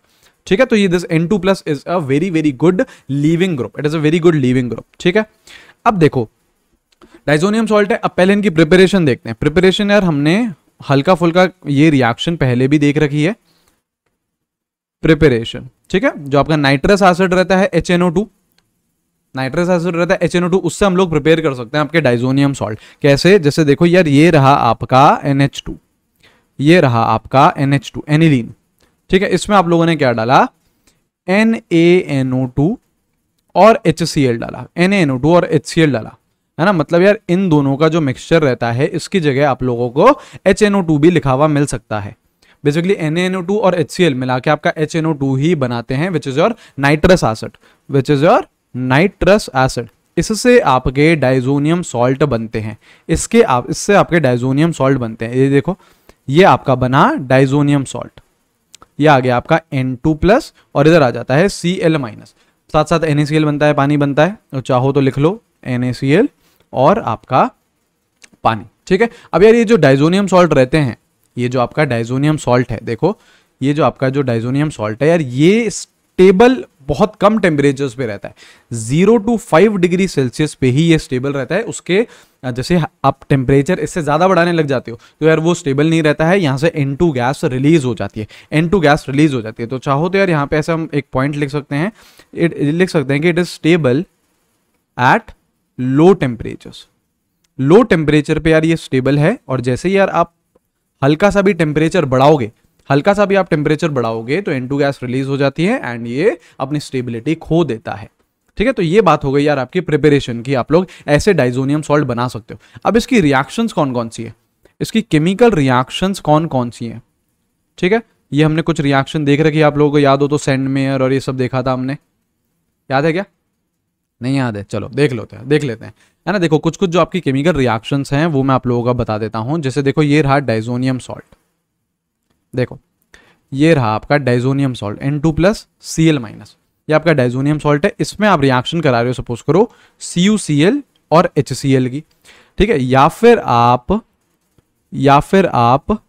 ठीक है तो ये this N two plus is a very very good leaving group it is a very good leaving group ठीक है अब देखो डाइजोनियम सॉल्ट है अब पहले इनकी प्रिपरेशन देखते हैं प्रिपरेशन यार हमने हल्का फुल्का ये रिएक्शन पहले भी देख रखी है प्रिपरेशन ठीक है जो आपका नाइट्रस एसिड रहता है एच नाइट्रस एसिड रहता है एच उससे हम लोग प्रिपेयर कर सकते हैं आपके डाइजोनियम सॉल्ट कैसे जैसे देखो यार ये रहा आपका एन ये रहा आपका एन एनिलीन ठीक है इसमें आप लोगों ने क्या डाला एन और एच डाला एन और एच डाला है ना मतलब यार इन दोनों का जो मिक्सचर रहता है इसकी जगह आप लोगों को एच भी लिखा हुआ मिल सकता है बेसिकली एन और एच मिला के आपका एच ही बनाते हैं which is your nitrous acid which is your nitrous acid इससे आपके डाइजोनियम सॉल्ट बनते हैं इसके आप इससे आपके डाइजोनियम सॉल्ट बनते हैं ये देखो ये आपका बना डाइजोनियम सॉल्ट ये आ गया आपका एन टू प्लस और इधर आ जाता है सी एल माइनस साथ साथ एन बनता है पानी बनता है और चाहो तो लिख लो एन ए सी एल और आपका पानी ठीक है अब यार ये जो डाइजोनियम सॉल्ट रहते हैं ये जो आपका डाइजोनियम सॉल्ट है देखो ये जो आपका जो डाइजोनियम सॉल्ट है यार ये स्टेबल बहुत कम टेम्परेचर्स पे रहता है zero to five degree Celsius पे ही ये स्टेबल रहता है उसके जैसे आप टेम्परेचर इससे ज़्यादा बढ़ाने लग जाते हो तो यार वो स्टेबल नहीं रहता है यहाँ से एन टू गैस रिलीज हो जाती है एन टू गैस रिलीज हो जाती है तो चाहो तो यार यहाँ पे ऐसे हम एक पॉइंट लिख सकते हैं लिख सकते हैं कि it is stable at low temperatures low temperature पे यार ये स्टेबल है और जैसे ही यार आप हल्का सा भी टेम्परेचर बढ़ाओगे हल्का सा भी आप टेम्परेचर बढ़ाओगे तो एन गैस रिलीज हो जाती है एंड ये अपनी स्टेबिलिटी खो देता है ठीक है तो ये बात हो गई यार आपकी प्रिपरेशन की आप लोग ऐसे डाइजोनियम सॉल्ट बना सकते हो अब इसकी रिएक्शंस कौन कौन सी है इसकी केमिकल रिएक्शंस कौन कौन सी हैं ठीक है ये हमने कुछ रिएक्शन देख रखी है आप लोगों को याद हो तो सेंडमेयर और ये सब देखा था हमने याद है क्या नहीं याद है चलो देख लेते हैं देख लेते हैं है ना देखो कुछ कुछ जो आपकी केमिकल रिएक्शंस हैं वो मैं आप लोगों का बता देता हूं जैसे देखो ये रहा डाइजोनियम सॉल्ट देखो ये रहा आपका diazonium salt N two plus C L minus ये आपका डाइजोनियम सॉल्ट है इसमें आप रिएक्शन करा रहे हो सपोज करो सी यू सी एल और एच सी एल की ठीक है या फिर आप या फिर आप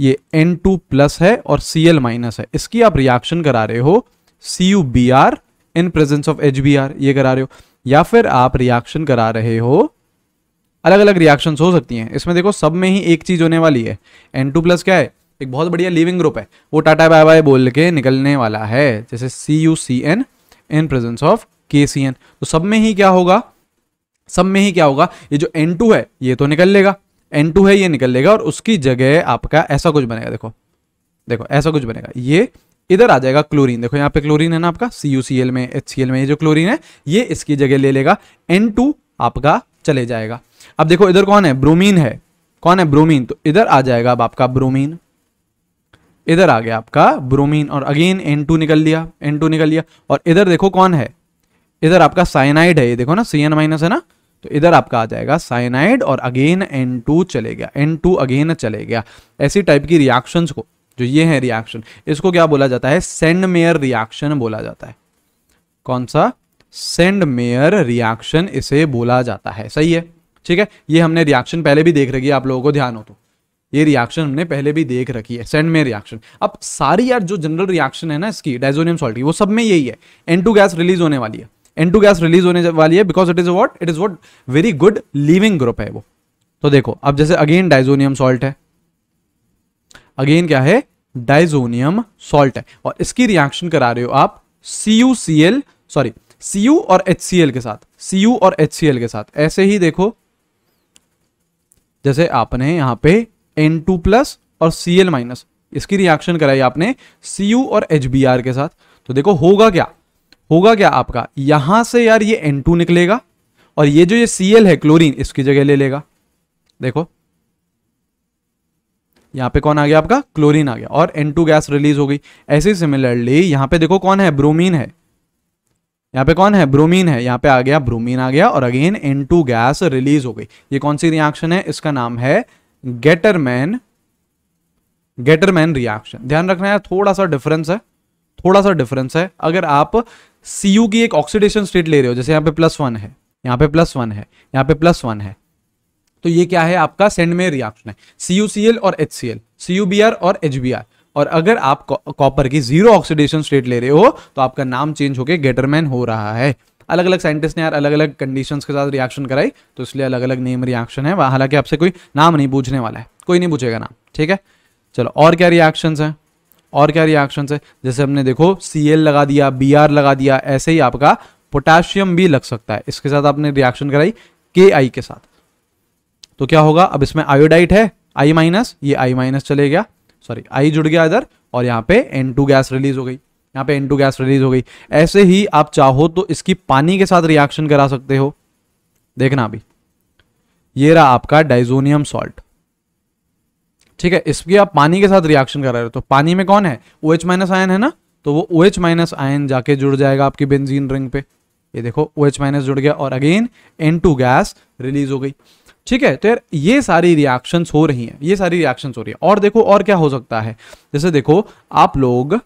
ये एन टू प्लस है और सी एल माइनस है इसकी आप रिएक्शन करा रहे हो C U B R in presence of H ये करा रहे हो या फिर आप रिएक्शन करा रहे हो अलग अलग रिएक्शन हो सकती हैं इसमें देखो सब में ही एक चीज होने वाली है एन टू प्लस क्या है एक बहुत बढ़िया लिविंग ग्रुप है वो टाटा बाय बाय बोल के निकलने वाला है जैसे C U C N in presence of K C N तो सब में ही क्या होगा सब में ही क्या होगा ये जो एन टू है ये तो निकल लेगा एन टू है ये निकल लेगा और उसकी जगह आपका ऐसा कुछ बनेगा देखो देखो ऐसा कुछ बनेगा ये इधर आ जाएगा क्लोरीन देखो यहाँ पे क्लोरीन है ना आपका सी यू सी एल में एच सी एल में ये जो क्लोरीन है ये इसकी जगह ले लेगा एन टू आपका चले जाएगा अब देखो इधर कौन है ब्रोमीन है कौन है ब्रोमीन तो इधर आ जाएगा अब आपका ब्रोमीन इधर आ गया आपका ब्रोमीन और अगेन एन टू निकल लिया एन टू निकल लिया और इधर देखो कौन है इधर आपका साइनाइड है ये देखो ना सी एन माइनस है ना तो इधर आपका आ जाएगा साइनाइड और अगेन एन टू चले गया एन टू अगेन चले गया ऐसी टाइप की रिएक्शंस को जो ये है रिएक्शन इसको क्या बोला जाता है सेंड मेयर रिएक्शन बोला जाता है कौन सा सेंड मेयर रिएक्शन इसे बोला जाता है सही है ठीक है ये हमने रिएक्शन पहले भी देख रखी है आप लोगों को ध्यान हो तो ये रिएक्शन हमने पहले भी देख रखी है सेंड में रिएक्शन अब सारी यार जो जनरल रिएक्शन है ना इसकी डाइजोनियम सॉल्ट की वो सब में यही है एन गैस रिलीज होने वाली है एन गैस रिलीज होने वाली है because it is what it is what very good leaving group है वो तो देखो अब जैसे अगेन डाइजोनियम सॉल्ट है अगेन क्या है डाइजोनियम सॉल्ट है और इसकी रिएक्शन करा रहे हो आप सी सॉरी सी और एच के साथ सी और एच के साथ ऐसे ही देखो जैसे आपने यहां पे टू प्लस और सीएल माइनस इसकी रिएक्शन कराई आपने Cu और आर के साथ तो देखो होगा क्या होगा क्या आपका यहां से यार ये N2 निकलेगा और ये जो ये Cl है क्लोरीन इसकी जगह ले लेगा देखो यहाँ पे कौन आ गया आपका क्लोरीन आ गया और एन गैस रिलीज हो गई ऐसे सिमिलरली यहाँ पे देखो कौन है ब्रोमीन है यहाँ पे कौन है ब्रोमीन है यहाँ पे आ गया ब्रोमीन आ गया और अगेन एन गैस रिलीज हो गई ये कौन सी रिएक्शन है इसका नाम है गेटरमैन गेटरमैन रिएक्शन ध्यान रखना है थोड़ा सा डिफरेंस है थोड़ा सा डिफरेंस है अगर आप सी की एक ऑक्सीडेशन स्टेट ले रहे हो जैसे यहाँ पे प्लस वन है यहाँ पे प्लस वन है यहाँ पे प्लस वन है तो ये क्या है आपका सेंड में रिएक्शन है सी और एच सी और एच और अगर आप कॉपर की जीरो ऑक्सीडेशन स्टेट ले रहे हो तो आपका नाम चेंज होकर गेटरमैन हो रहा है अलग अलग साइंटिस्ट ने यार अलग अलग कंडीशंस के साथ रिएक्शन कराई तो इसलिए अलग अलग नेम रिएक्शन है हालांकि आपसे कोई नाम नहीं पूछने वाला है कोई नहीं पूछेगा नाम ठीक है चलो और क्या रिएक्शन है और क्या रिएक्शन है जैसे हमने देखो सी लगा दिया बी लगा दिया ऐसे ही आपका पोटेशियम भी लग सकता है इसके साथ आपने रिएक्शन कराई के के साथ तो क्या होगा अब इसमें आयोडाइट है आई माइनस ये आई माइनस चले गया सॉरी आई जुड़ गया इधर और यहाँ पे एन टू गैस रिलीज हो गई यहाँ पे एन टू गैस रिलीज हो गई ऐसे ही आप चाहो तो इसकी पानी के साथ रिएक्शन करा सकते हो देखना अभी ये रहा आपका डाइजोनियम सॉल्ट ठीक है इसकी आप पानी के साथ रिएक्शन करा रहे हो तो पानी में कौन है ओ एच माइनस आयन है ना तो वो ओ एच माइनस आयन जाके जुड़ जाएगा आपकी बेंजीन रिंग पे ये देखो ओ एच माइनस जुड़ गया और again N two gas release हो गई ठीक है तो यार ये सारी रिएक्शंस हो रही हैं ये सारी रिएक्शंस हो रही है और देखो और क्या हो सकता है जैसे देखो आप लोग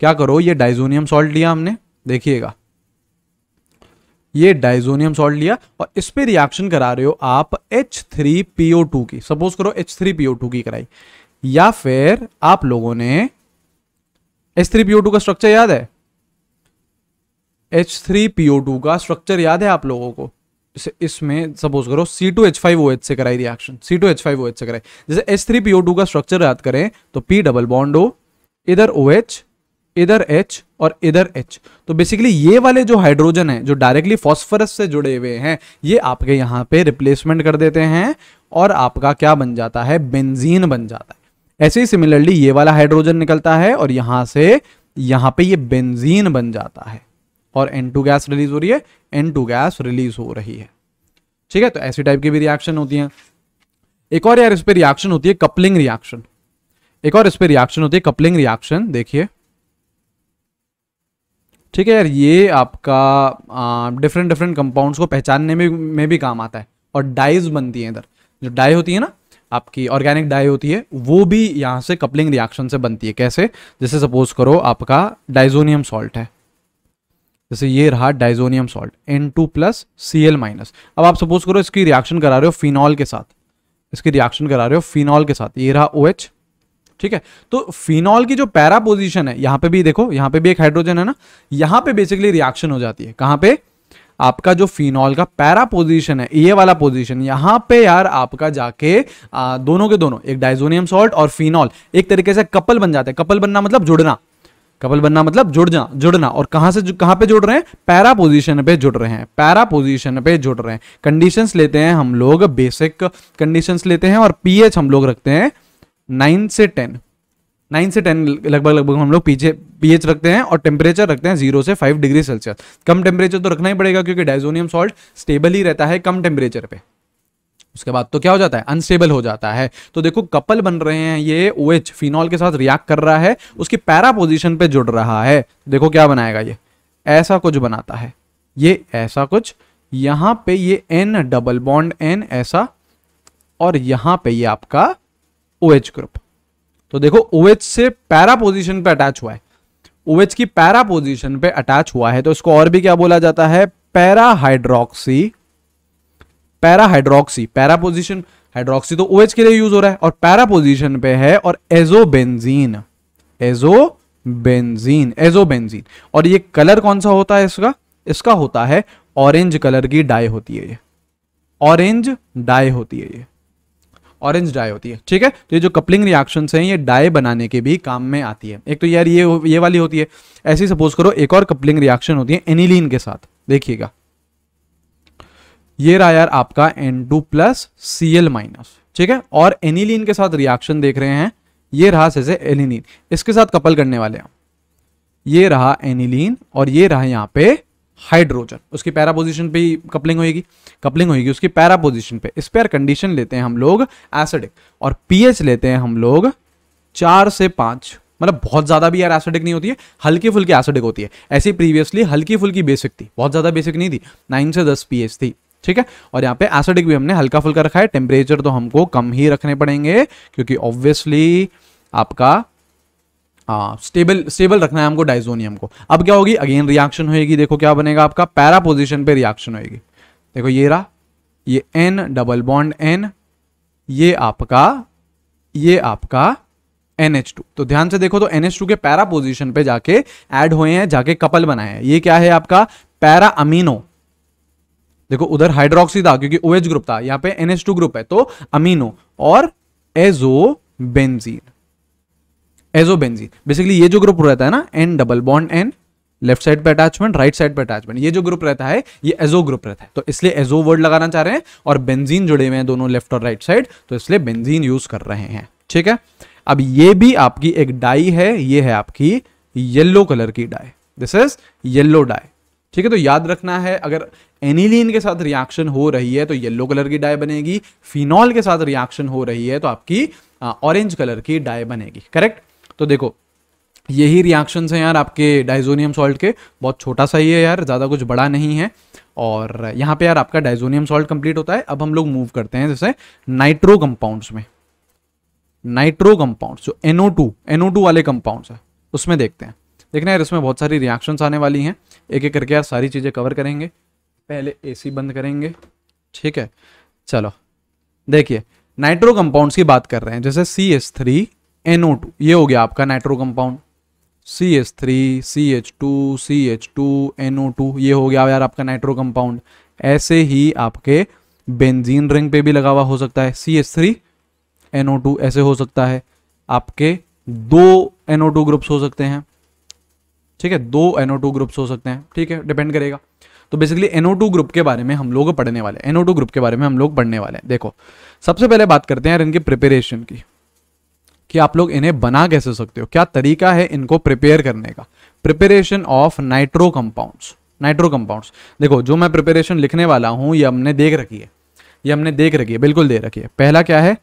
क्या करो ये डाइजोनियम सॉल्ट लिया हमने देखिएगा ये डाइजोनियम सॉल्ट लिया और इस पर रिएक्शन करा रहे हो आप H3PO2 की सपोज करो H3PO2 की कराई या फिर आप लोगों ने H3PO2 का स्ट्रक्चर याद है H3PO2 का स्ट्रक्चर याद है आप लोगों को इसमें सपोज करो C two H five O H से कराई reaction C two H five O H से कराई जैसे S three P O two का स्ट्रक्चर याद करें तो पी डबल बॉन्ड ओ इधर ओ एच इधर एच और इधर एच तो बेसिकली ये वाले जो हाइड्रोजन है जो डायरेक्टली फॉस्फरस से जुड़े हुए हैं ये आपके यहाँ पे रिप्लेसमेंट कर देते हैं और आपका क्या बन जाता है बेंजीन बन जाता है ऐसे ही सिमिलरली ये वाला हाइड्रोजन निकलता है और यहां से यहां पे ये बेंजीन बन जाता है और एन टू गैस रिलीज हो रही है एन टू गैस रिलीज हो रही है ठीक है तो ऐसी टाइप की भी रिएक्शन होती है एक और यार इस पर रिएक्शन होती है कपलिंग रिएक्शन एक और इस पर रिएक्शन होती है कपलिंग रिएक्शन देखिए ठीक है यार ये आपका डिफरेंट डिफरेंट कंपाउंड्स को पहचानने में में भी काम आता है और डाइज बनती है इधर जो डाई होती है ना आपकी ऑर्गेनिक डाई होती है वो भी यहां से कपलिंग रिएक्शन से बनती है कैसे जैसे सपोज करो आपका डाइजोनियम सॉल्ट है जैसे ये रहा diazonium salt N two plus C L minus अब आप सपोज करो इसकी रिएक्शन करा रहे हो फिनॉल के साथ इसकी रिएक्शन करा रहे हो फिनॉल के साथ ये रहा ओ OH, ठीक है तो फिनॉल की जो पैरा पोजिशन है यहाँ पे भी देखो यहाँ पे भी एक हाइड्रोजन है ना यहाँ पे बेसिकली रिएक्शन हो जाती है कहाँ पे आपका जो फिनॉल का पैरा पोजीशन है ये वाला पोजीशन यहां पे यार आपका जाके आ, दोनों के दोनों एक डाइजोनियम सॉल्ट और फिनॉल एक तरीके से कपल बन जाते हैं कपल बनना मतलब जुड़ना कपल बनना मतलब जा जुड़ना और कहां से कहां पे जुड़ रहे हैं पैरा पोजीशन पे जुड़ रहे हैं पैरा पोजीशन पे जुड़ रहे हैं कंडीशंस लेते हैं हम लोग बेसिक कंडीशंस लेते हैं और पीएच हम लोग रखते हैं नाइन से टेन नाइन से टेन लगभग लगभग हम लोग पीछे पीएच रखते हैं और टेम्परेचर रखते हैं जीरो से फाइव डिग्री सेल्सियस कम टेम्परेचर तो रखना ही पड़ेगा क्योंकि डायजोनियम सॉल्ट स्टेबल ही रहता है कम टेम्परेचर पे उसके बाद तो क्या हो जाता है अनस्टेबल हो जाता है तो देखो कपल बन रहे हैं ये ओ OH, फिनॉल के साथ रिएक्ट कर रहा है उसकी पैरा पोजिशन पे जुड़ रहा है देखो क्या बनाएगा ये ऐसा कुछ बनाता है ये ऐसा कुछ यहां पे ये एन डबल बॉन्ड एन ऐसा और यहां पे ये आपका ओ OH ग्रुप तो देखो ओ OH से पैरा पोजिशन पे अटैच हुआ है ओ की पैरा पोजिशन पे अटैच हुआ है तो इसको और भी क्या बोला जाता है para hydroxy hydroxy para position hydroxy तो ओ OH के लिए यूज हो रहा है और पैरा पोजिशन पे है और एजोबेंजीन एजोबेंजीन एजोबेंजीन और ये कलर कौन सा होता है इसका इसका होता है ऑरेंज कलर की डाई होती है ये ऑरेंज डाई होती है ये ऑरेंज डाई होती है ठीक है तो ये जो कपलिंग रिएक्शन हैं ये डाई बनाने के भी काम में आती है एक तो यार ये ये वाली होती है ऐसी सपोज करो एक और कपलिंग रिएक्शन होती है एनिलीन के साथ देखिएगा ये रहा यार आपका N two plus C L minus ठीक है और एनिलीन के साथ रिएक्शन देख रहे हैं ये रहा जैसे एनिलीन इसके साथ कपल करने वाले हैं ये रहा एनिलीन और ये रहा यहाँ पे हाइड्रोजन उसकी पैरा पोजिशन पे ही कपलिंग होगी कपलिंग होगी उसकी पैरा पोजिशन पे इस पर कंडीशन लेते हैं हम लोग एसिडिक और पीएच लेते हैं हम लोग चार से पांच मतलब बहुत ज़्यादा भी यार एसिडिक नहीं होती है हल्की फुल्की एसिडिक होती है ऐसी प्रीवियसली हल्की फुल्की बेसिक थी बहुत ज़्यादा बेसिक नहीं थी नाइन से दस पी थी ठीक है और यहाँ पे एसिडिक भी हमने हल्का फुल्का रखा है टेम्परेचर तो हमको कम ही रखने पड़ेंगे क्योंकि ऑब्वियसली आपका स्टेबल स्टेबल रखना है हमको डाइजोनियम को अब क्या होगी अगेन रिएक्शन होगी देखो क्या बनेगा आपका पैरा पोजिशन पे रिएक्शन होगी देखो ये रहा ये एन डबल बॉन्ड एन ये आपका ये आपका NH2 तो ध्यान से देखो तो NH2 के पैरा पोजीशन पे जाके ऐड हुए हैं जाके कपल बनाए हैं ये क्या है आपका पैरा अमीनो देखो उधर हाइड्रोक्सी था क्योंकि ओ ग्रुप था यहाँ पे एन ग्रुप है तो अमीनो और azo benzene azo benzene basically ये जो ग्रुप रहता है ना N double bond N left side पे अटैचमेंट राइट साइड पे अटैचमेंट ये जो ग्रुप रहता है ये एजो ग्रुप रहता है तो इसलिए एजो वर्ड लगाना चाह रहे हैं और बेंजीन जुड़े हुए हैं दोनों लेफ्ट और राइट साइड तो इसलिए बेंजीन यूज कर रहे हैं ठीक है अब ये भी आपकी एक डाई है ये है आपकी येलो कलर की dye this is yellow dye ठीक है तो याद रखना है अगर एनिलीन के साथ रिएक्शन हो रही है तो येलो कलर की डाई बनेगी फिनॉल के साथ रिएक्शन हो रही है तो आपकी ऑरेंज कलर की डाई बनेगी करेक्ट तो देखो यही रिएक्शन है यार आपके डाइजोनियम सॉल्ट के बहुत छोटा सा ही है यार ज़्यादा कुछ बड़ा नहीं है और यहाँ पे यार आपका डाइजोनियम सॉल्ट कंप्लीट होता है अब हम लोग मूव करते हैं जैसे नाइट्रो कंपाउंड्स में नाइट्रो कंपाउंड्स जो एनओ टू वाले कंपाउंड्स है उसमें देखते हैं देखना यार इसमें बहुत सारी रिएक्शंस आने वाली हैं एक एक करके यार सारी चीज़ें कवर करेंगे पहले एसी बंद करेंगे ठीक है चलो देखिए नाइट्रो कंपाउंड्स की बात कर रहे हैं जैसे C S three N O two ये हो गया आपका nitro compound C S three C H two C H two N O two ये हो गया यार आपका नाइट्रो कंपाउंड ऐसे ही आपके बेंजीन रिंग पे भी लगा हुआ हो सकता है C S three N O two ऐसे हो सकता है आपके दो एन ओ टू ग्रुप्स हो सकते हैं ठीक है दो टू ग्रुप्स हो सकते हैं ठीक है डिपेंड करेगा तो बेसिकली टू ग्रुप के बारे में हम लोग पढ़ने वाले एनओ टू ग्रुप के बारे में हम लोग पढ़ने वाले हैं देखो सबसे पहले बात करते हैं इनके प्रिपेरेशन की कि आप लोग इन्हें बना कैसे सकते हो क्या तरीका है इनको प्रिपेयर करने का preparation of nitro compounds nitro compounds देखो जो मैं प्रिपेरेशन लिखने वाला हूं ये हमने देख रखी है ये हमने देख रखी है बिल्कुल देख रखी है पहला क्या है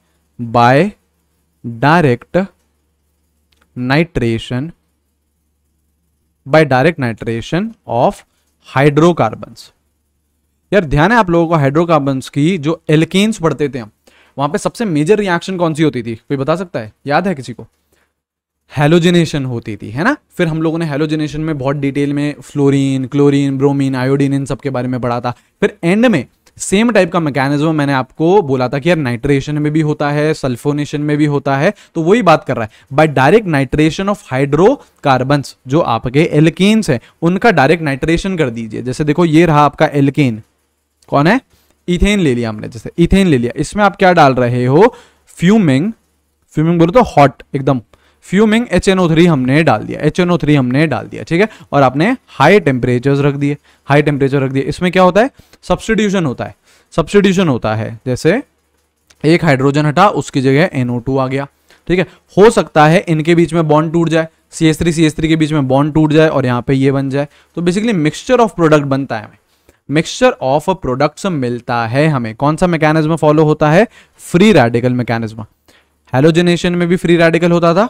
by direct nitration by direct nitration of hydrocarbons यार ध्यान है आप लोगों को हाइड्रोकार्बन्स की जो एल्केन्स पढ़ते थे हम वहां पे सबसे मेजर रिएक्शन कौन सी होती थी कोई बता सकता है याद है किसी को हेलोजिनेशन होती थी है ना फिर हम लोगों ने हेलोजिनेशन में बहुत डिटेल में फ्लोरीन क्लोरीन ब्रोमीन आयोडीन इन सब के बारे में पढ़ा था फिर एंड में सेम टाइप का मैकेनिज्म मैंने आपको बोला था कि यार नाइट्रेशन में भी होता है सल्फोनेशन में भी होता है तो वही बात कर रहा है by direct nitration of hydrocarbon जो आपके एल्केन्स हैं उनका डायरेक्ट नाइट्रेशन कर दीजिए जैसे देखो ये रहा आपका एल्केन कौन है इथेन ले लिया हमने जैसे इथेन ले लिया इसमें आप क्या डाल रहे हो फ्यूमिंग फ्यूमिंग बोलो तो हॉट एकदम फ्यूमिंग एच हमने डाल दिया एच हमने डाल दिया ठीक है और आपने हाई टेम्परेचर रख दिए हाई टेम्परेचर रख दिया इसमें क्या होता है सब्सटीट्यूशन होता है सब्सटीट्यूशन होता है जैसे एक हाइड्रोजन हटा उसकी जगह NO2 आ गया ठीक है हो सकता है इनके बीच में बॉन्ड टूट जाए C S three C S three के बीच में बॉन्ड टूट जाए और यहाँ पे ये बन जाए तो बेसिकली मिक्सचर ऑफ प्रोडक्ट बनता है हमें मिक्सचर ऑफ प्रोडक्ट्स मिलता है हमें कौन सा मैकेनिज्म फॉलो होता है फ्री रेडिकल मैकेनिज्म हेलोजेनेशन में भी फ्री रेडिकल होता था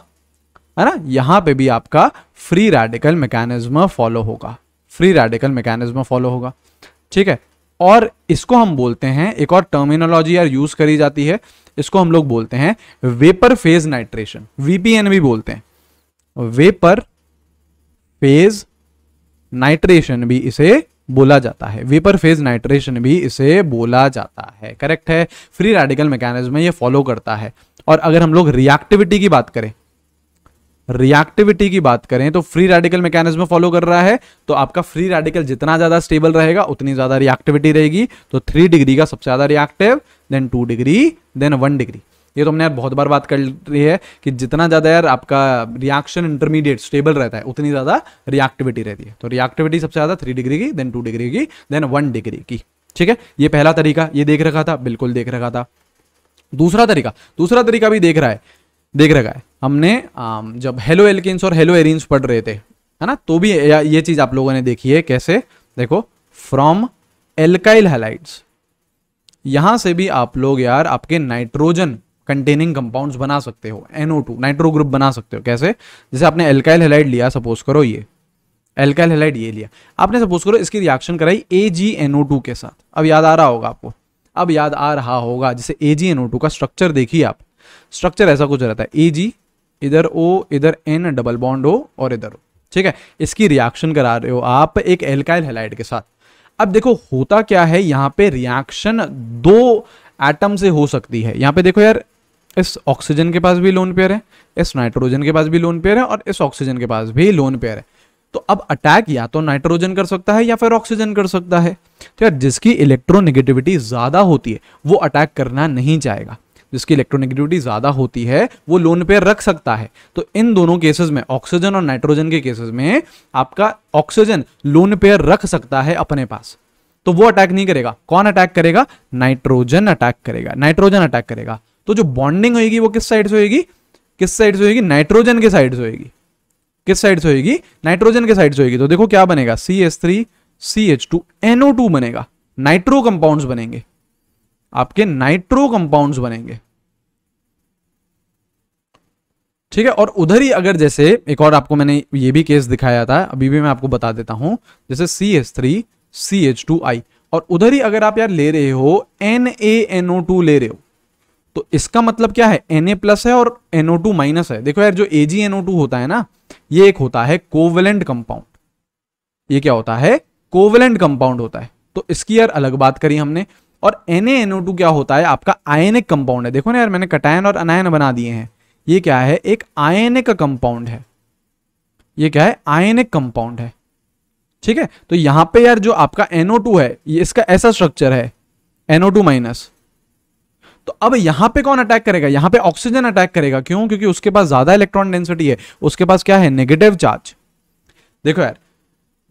है ना यहाँ पे भी आपका फ्री रेडिकल मैकेनिज्म फॉलो होगा फ्री रेडिकल मैकेनिज्म फॉलो होगा ठीक है और इसको हम बोलते हैं एक और टर्मिनोलॉजी यार यूज करी जाती है इसको हम लोग बोलते हैं वेपर फेज नाइट्रेशन वीपीएन भी बोलते हैं वेपर फेज नाइट्रेशन भी इसे बोला जाता है वेपर फेज नाइट्रेशन भी इसे बोला जाता है करेक्ट है फ्री रेडिकल मैकेनिज्म में ये फॉलो करता है और अगर हम लोग रिएक्टिविटी की बात करें रिएक्टिविटी की बात करें तो फ्री रेडिकल मैकेनिज्म फॉलो कर रहा है तो आपका फ्री रेडिकल जितना ज्यादा स्टेबल रहेगा उतनी ज्यादा रिएक्टिविटी रहेगी तो थ्री डिग्री का सबसे ज्यादा reactive then two degree then one degree ये तो हमने यार बहुत बार बात कर रही है कि जितना ज़्यादा यार आपका रिएक्शन इंटरमीडिएट स्टेबल रहता है उतनी ज़्यादा रिएक्टिविटी रहती है तो रिएक्टिविटी सबसे ज़्यादा थ्री डिग्री की देन टू डिग्री की देन वन डिग्री की ठीक है ये पहला तरीका ये देख रखा था बिल्कुल देख रखा था दूसरा तरीका दूसरा तरीका भी देख रहा है देख रखा है हमने जब हेलो एल्किन्स और हेलो एरिन्स पढ़ रहे थे है ना तो भी ये चीज आप लोगों ने देखी है कैसे देखो फ्रॉम एल्काइल हेलाइट यहां से भी आप लोग यार आपके नाइट्रोजन कंटेनिंग कंपाउंड्स बना सकते हो NO2 नाइट्रो ग्रुप बना सकते हो कैसे जैसे आपने एल्काइल हेलाइट लिया सपोज करो ये एल्काइल हेलाइट ये लिया आपने सपोज करो इसकी रिएक्शन कराई टू के साथ अब याद आ रहा होगा आपको अब याद आ रहा होगा जैसे टू का स्ट्रक्चर देखिए आप स्ट्रक्चर ऐसा कुछ रहता है ए जी इधर ओ इधर एन डबल बॉन्ड हो और इधर ओ ठीक है इसकी रिएक्शन करा रहे हो आप एक एल्काइल हेलाइड के साथ अब देखो होता क्या है यहाँ पे रिएक्शन दो एटम से हो सकती है यहाँ पे देखो यार इस ऑक्सीजन के पास भी लोन पेयर है इस नाइट्रोजन के पास भी लोन पेयर है और इस ऑक्सीजन के पास भी लोन पेयर है तो अब अटैक या तो नाइट्रोजन कर सकता है या फिर ऑक्सीजन कर सकता है तो यार जिसकी इलेक्ट्रोनिगेटिविटी ज़्यादा होती है वो अटैक करना नहीं चाहेगा जिसकी इलेक्ट्रोनेगेटिविटी ज़्यादा होती है वो लोन पेयर रख सकता है तो इन दोनों केसेस में ऑक्सीजन और नाइट्रोजन के केसेस में आपका ऑक्सीजन लोन पेयर रख सकता है अपने पास तो वो अटैक नहीं करेगा कौन अटैक करेगा नाइट्रोजन अटैक करेगा नाइट्रोजन अटैक करेगा तो जो बॉन्डिंग होगी वो किस साइड से होगी किस साइड से होगी नाइट्रोजन के साइड से होगी किस साइड से होगी नाइट्रोजन के साइड से होगी तो देखो क्या बनेगा C S three C H two NO two बनेगा नाइट्रो कंपाउंड्स बनेंगे आपके नाइट्रो कंपाउंड्स बनेंगे ठीक है और उधर ही अगर जैसे एक और आपको मैंने ये भी केस दिखाया था अभी भी मैं आपको बता देता हूं जैसे C S three C H two I और उधर ही अगर आप यार ले रहे हो N A N O two ले रहे हो तो इसका मतलब क्या है एन ए प्लस है और एनओ टू माइनस है देखो यार जो ए जी एनओ टू होता है ना ये एक होता है कोवेलेंट कंपाउंड ये क्या होता है कोवेलेंट कंपाउंड होता है तो इसकी यार अलग बात करी हमने और N A N O two क्या होता है आपका आयनिक कंपाउंड है देखो ना यार मैंने कटायन और अनायन बना दिए हैं ये क्या है एक आयनिक कंपाउंड है ये क्या है आयनिक कंपाउंड है ठीक है तो यहां पे यार जो आपका NO2 है ये इसका ऐसा स्ट्रक्चर है NO2 माइनस तो अब यहां पे कौन अटैक करेगा यहां पे ऑक्सीजन अटैक करेगा क्यों क्योंकि उसके पास ज्यादा इलेक्ट्रॉन डेंसिटी है उसके पास क्या है नेगेटिव चार्ज देखो यार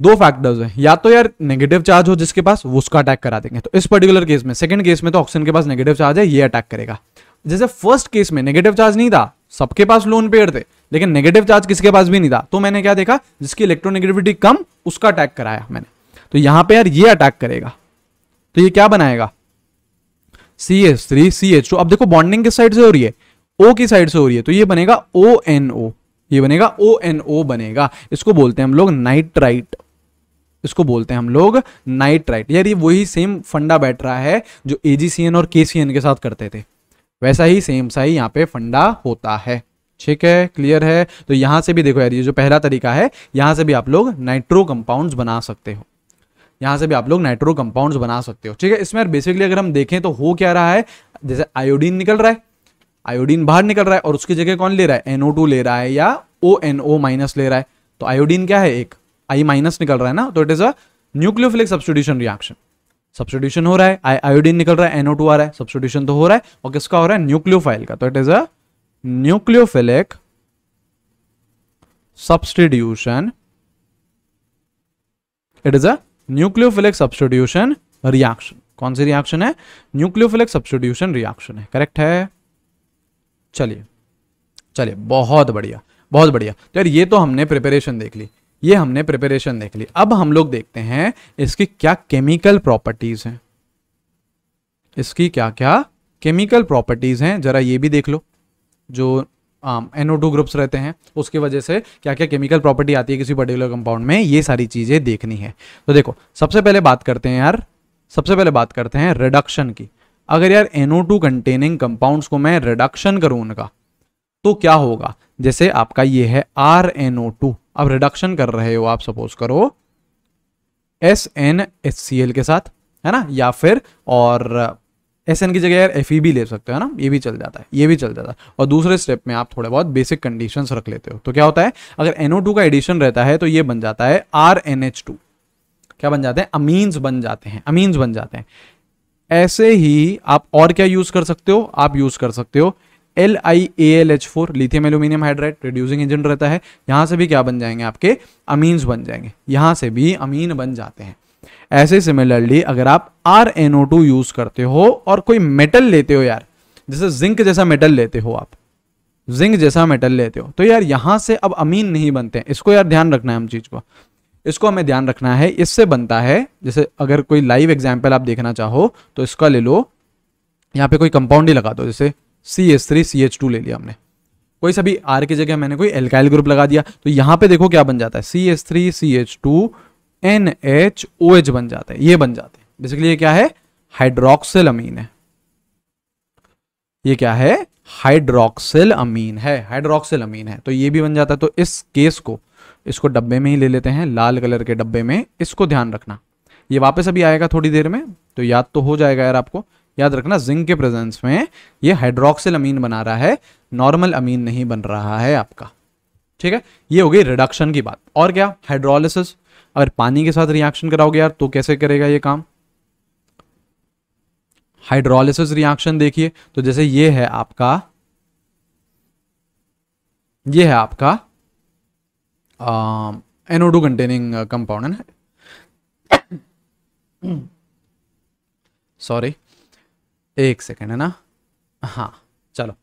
दो फैक्टर्स हैं या तो यार नेगेटिव चार्ज हो जिसके पास वो उसका अटैक करा देंगे तो इस पर्टिकुलर केस में सेकंड केस में तो ऑक्सीजन के पास नेगेटिव चार्ज है ये अटैक करेगा जैसे फर्स्ट केस में नेगेटिव चार्ज नहीं था सबके पास लोन पेयर थे लेकिन नेगेटिव चार्ज किसके पास भी नहीं था तो मैंने क्या देखा जिसकी इलेक्ट्रोनेगेटिविटी कम उसका अटैक कराया मैंने तो यहां पे यार ये अटैक करेगा तो ये क्या बनाएगा C H three C H two अब देखो बॉन्डिंग किस साइड से हो रही है ओ की साइड से हो रही है तो ये बनेगा ओ एन ओ ये बनेगा ओ एन ओ बनेगा इसको बोलते हैं हम लोग नाइट्राइट इसको बोलते हैं हम लोग नाइट्राइट यार ये वही सेम फंडा बैठ रहा है जो एजीसीएन और केसीएन के साथ करते थे वैसा ही सेम सा ही यहाँ पे फंडा होता है ठीक है क्लियर है तो यहाँ से भी देखो यार ये जो पहला तरीका है यहाँ से भी आप लोग नाइट्रो कंपाउंड्स बना सकते हो यहाँ से भी आप लोग नाइट्रो कंपाउंड्स बना सकते हो ठीक है इसमें बेसिकली अगर हम देखें तो हो क्या रहा है जैसे आयोडीन निकल रहा है आयोडीन बाहर निकल रहा है और उसकी जगह कौन ले रहा है एनओ ले रहा है या ओ एन ओ माइनस ले रहा है तो आयोडीन क्या है एक आई माइनस निकल रहा है ना तो it is a nucleophilic substitution reaction substitution हो रहा है आयोडीन निकल रहा है एनओ टू आ रहा है सब्सटीट्यूशन तो हो रहा है और किसका हो रहा है न्यूक्लियोफाइल का तो it is a nucleophilic substitution it is a nucleophilic substitution reaction कौन सी रिएक्शन है न्यूक्लियोफिलिक सब्सटीट्यूशन रिएक्शन है करेक्ट है चलिए चलिए बहुत बढ़िया बहुत बढ़िया तो यार ये तो हमने प्रिपरेशन देख ली ये हमने प्रिपरेशन देख ली अब हम लोग देखते हैं इसकी क्या केमिकल प्रॉपर्टीज हैं इसकी क्या क्या केमिकल प्रॉपर्टीज हैं जरा ये भी देख लो जो एनओ टू ग्रुप्स रहते हैं उसकी वजह से क्या क्या केमिकल प्रॉपर्टी आती है किसी पर्टिकुलर कंपाउंड में ये सारी चीज़ें देखनी है तो देखो सबसे पहले बात करते हैं यार सबसे पहले बात करते हैं रिडक्शन की अगर यार एनओ टू कंटेनिंग कंपाउंड्स को मैं रिडक्शन करूँ उनका तो क्या होगा जैसे आपका ये है आर एन ओ टू अब रिडक्शन कर रहे हो आप सपोज करो S N H C L के साथ है ना या फिर और एस एन की जगह यार एफ ई भी ले सकते हो ना ये भी चल जाता है ये भी चल जाता है और दूसरे स्टेप में आप थोड़े बहुत बेसिक कंडीशंस रख लेते हो तो क्या होता है अगर एनओ टू का एडिशन रहता है तो ये बन जाता है आर एन एच टू क्या बन जाते हैं अमीन्स बन जाते हैं अमीन्स बन जाते हैं ऐसे ही आप और क्या यूज कर सकते हो आप यूज कर सकते हो L I A L H four lithium aluminium hydride reducing agent रहता है यहां से भी क्या बन जाएंगे आपके अमीन बन जाएंगे यहां से भी अमीन बन जाते हैं ऐसे सिमिलरली अगर आप आर एनओ टू यूज करते हो और कोई मेटल लेते हो यार जैसे जिंक जैसा मेटल लेते हो आप जिंक जैसा मेटल लेते हो तो यार यहां से अब अमीन नहीं बनते हैं इसको यार ध्यान रखना है हम चीज को इसको हमें ध्यान रखना है इससे बनता है जैसे अगर कोई लाइव एग्जाम्पल आप देखना चाहो तो इसका ले लो यहाँ पे कोई कंपाउंड ही लगा दो जैसे C S three C H two ले लिया हमने कोई सभी आर की जगह मैंने कोई एल्काइल ग्रुप लगा दिया तो यहां पे देखो क्या बन जाता है C S three C H two N H O H बन जाता है ये बन जाते हैं बेसिकली ये क्या है हाइड्रोक्सिल अमीन है ये क्या है हाइड्रोक्सिल अमीन है हाइड्रोक्सिल अमीन है तो ये भी बन जाता है तो इस केस को इसको डब्बे में ही ले लेते हैं लाल कलर के डब्बे में इसको ध्यान रखना ये वापस अभी आएगा थोड़ी देर में तो याद तो हो जाएगा यार आपको याद रखना जिंक के प्रेजेंस में ये हाइड्रोक्सिल अमीन बना रहा है नॉर्मल अमीन नहीं बन रहा है आपका ठीक है ये हो गई रिडक्शन की बात और क्या हाइड्रोलिसिस अगर पानी के साथ रिएक्शन कराओगे यार तो कैसे करेगा ये काम हाइड्रोलिसिस रिएक्शन देखिए तो जैसे ये है आपका ये है आपका एनोडू कंटेनिंग कंपाउंड है सॉरी एक सेकेंड है ना हाँ चलो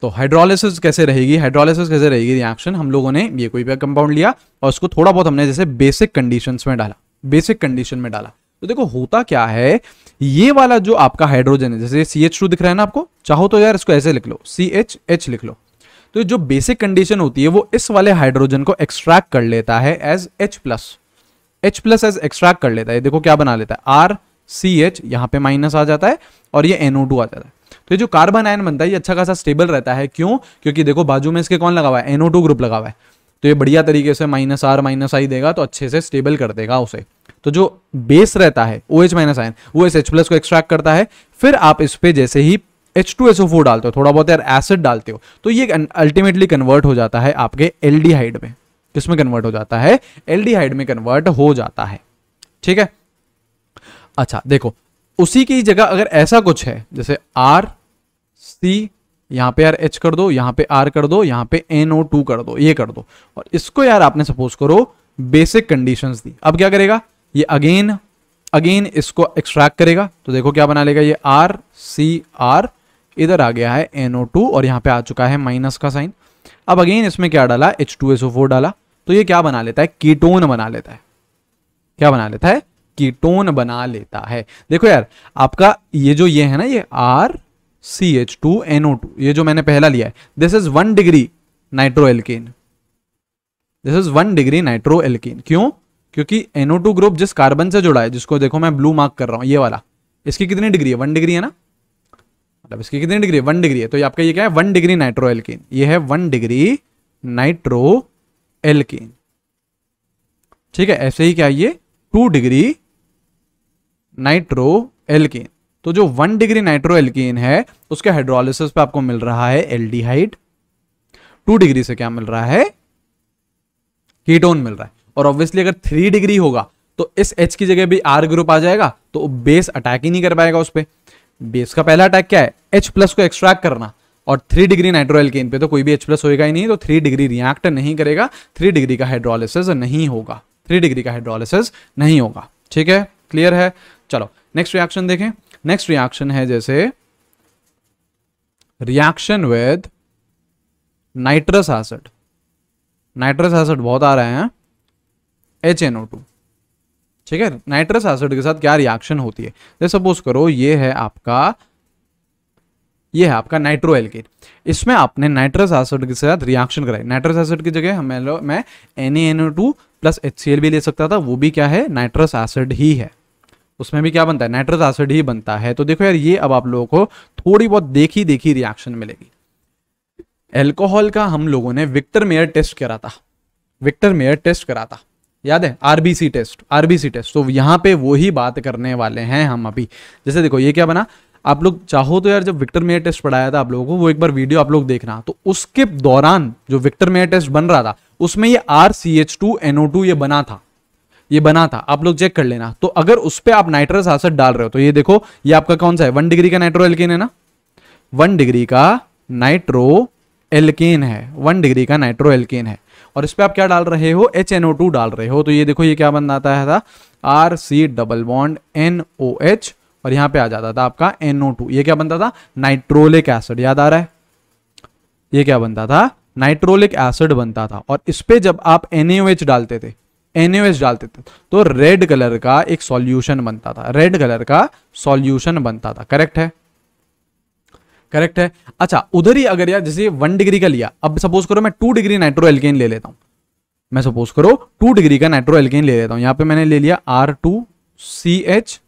तो हाइड्रोलिसिस कैसे रहेगी हाइड्रोलिसिस कैसे रहेगी रिएक्शन हम लोगों ने ये कोई भी कंपाउंड लिया और उसको थोड़ा बहुत हमने जैसे बेसिक कंडीशन में डाला बेसिक कंडीशन में डाला तो देखो होता क्या है ये वाला जो आपका हाइड्रोजन है जैसे सी एच दिख रहा है ना आपको चाहो तो यार इसको ऐसे लिख लो सी एच एच लिख लो तो जो बेसिक कंडीशन होती है वो इस वाले हाइड्रोजन को एक्सट्रैक्ट कर लेता है as H plus H plus as extract कर लेता है देखो क्या बना लेता है आर सी एच यहाँ पे माइनस आ जाता है और ये एनओ टू आ जाता है तो ये जो कार्बन आयन बनता है ये अच्छा खासा स्टेबल रहता है क्यों क्योंकि देखो बाजू में इसके कौन लगा हुआ है एनओ टू ग्रुप लगा हुआ है तो ये बढ़िया तरीके से माइनस आर माइनस आई देगा तो अच्छे से स्टेबल कर देगा उसे तो जो बेस रहता है ओ एच माइनस आयन वो एस एच प्लस को एक्सट्रैक्ट करता है फिर आप इस पर जैसे ही H two S O four डालते हो थोड़ा बहुत यार एसिड डालते हो तो ये अल्टीमेटली कन्वर्ट हो जाता है आपके एल डी हाइड में किसमें कन्वर्ट हो जाता है एल डी हाइड में कन्वर्ट हो जाता है ठीक है अच्छा देखो उसी की जगह अगर ऐसा कुछ है जैसे आर सी यहां पे यार एच कर दो यहां पे आर कर दो यहां पे एन ओ टू कर दो ये कर दो और इसको यार आपने सपोज करो बेसिक कंडीशंस दी अब क्या करेगा ये अगेन अगेन इसको एक्सट्रैक्ट करेगा तो देखो क्या बना लेगा ये आर सी आर इधर आ गया है एनओ टू और यहां पे आ चुका है माइनस का साइन अब अगेन इसमें क्या डाला H two S O four डाला तो ये क्या बना लेता है कीटोन बना लेता है क्या बना लेता है कीटोन बना लेता है देखो यार आपका ये जो ये है ना ये R C H two NO two ये जो मैंने पहला लिया है this is one degree nitro alkane this is one degree nitro alkane क्यों क्योंकि एनओ टू ग्रुप जिस कार्बन से जुड़ा है जिसको देखो मैं ब्लू मार्क कर रहा हूं ये वाला इसकी कितनी डिग्री है वन डिग्री है ना मतलब इसकी कितनी डिग्री है वन डिग्री है तो ये आपका ये क्या है वन डिग्री नाइट्रो एल्किन ये है वन डिग्री नाइट्रो एल्किन ठीक है ऐसे ही क्या ये टू डिग्री नाइट्रो एल्किन तो जो वन डिग्री नाइट्रो एल्किन है उसके हाइड्रोलिसिस पे आपको मिल रहा है एल्डिहाइड टू डिग्री से क्या मिल रहा है कीटोन मिल रहा है और ऑब्वियसली अगर थ्री डिग्री होगा तो इस एच की जगह भी आर ग्रुप आ जाएगा तो बेस अटैक ही नहीं कर पाएगा उस पर बेस का पहला अटैक क्या है एच प्लस को एक्सट्रैक्ट करना और थ्री डिग्री एल्किन पे तो कोई भी एच प्लस होगा ही नहीं तो थ्री डिग्री रिएक्ट नहीं करेगा थ्री डिग्री का हाइड्रोलिसिस नहीं होगा थ्री डिग्री का हाइड्रोलिसिस नहीं होगा ठीक है क्लियर है चलो नेक्स्ट रिएक्शन देखें नेक्स्ट रिएक्शन है जैसे reaction with nitrous acid nitrous acid बहुत आ रहे हैं एच एन ओ टू ठीक है नाइट्रस एसिड के साथ क्या रिएक्शन होती है जैसे तो सपोज करो ये है आपका ये है आपका नाइट्रो एल्केट इसमें आपने नाइट्रस एसिड के साथ रिएक्शन कराई नाइट्रस एसिड की जगह मैं N A N O two plus H C L भी ले सकता था वो भी क्या है नाइट्रस एसिड ही है उसमें भी क्या बनता है नाइट्रस एसिड ही बनता है तो देखो यार ये अब आप लोगों को थोड़ी बहुत देखी देखी रिएक्शन मिलेगी एल्कोहल का हम लोगों ने विक्टर मेयर टेस्ट करा था विक्टर मेयर टेस्ट करा था याद है आरबीसी टेस्ट आरबीसी टेस्ट तो यहाँ पे वो ही बात करने वाले हैं हम अभी जैसे देखो ये क्या बना आप लोग चाहो तो यार जब विक्टर मेयर टेस्ट पढ़ाया था आप लोगों को वो एक बार वीडियो आप लोग देखना तो उसके दौरान जो विक्टर मेयर टेस्ट बन रहा था उसमें ये R C H two NO two ये बना था ये बना था आप लोग चेक कर लेना तो अगर उस पर आप नाइट्रस एसिड डाल रहे हो तो ये देखो ये आपका कौन सा है वन डिग्री का नाइट्रो एल्केन है ना वन डिग्री का नाइट्रो एल्केन है वन डिग्री का नाइट्रो एल्केन है और इस पर आप क्या डाल रहे हो एच एन ओ टू डाल रहे हो तो ये देखो ये क्या बन जाता है R C double bond N O H और यहां पे आ जाता था आपका एनओ टू ये क्या बनता था नाइट्रोलिक एसिड याद आ रहा है ये क्या बनता था नाइट्रोलिक एसिड बनता था और इस पर जब आप एन डालते थे एनएस डालते थे तो रेड कलर का एक सॉल्यूशन बनता था रेड कलर का सॉल्यूशन बनता था करेक्ट है करेक्ट है अच्छा उधर ही अगर यार जैसे वन डिग्री का लिया अब सपोज करो मैं टू डिग्री नाइट्रो एल्केन ले लेता हूं मैं सपोज करो टू डिग्री का नाइट्रो एल्केन ले लेता हूं यहां पे मैंने ले लिया R two C H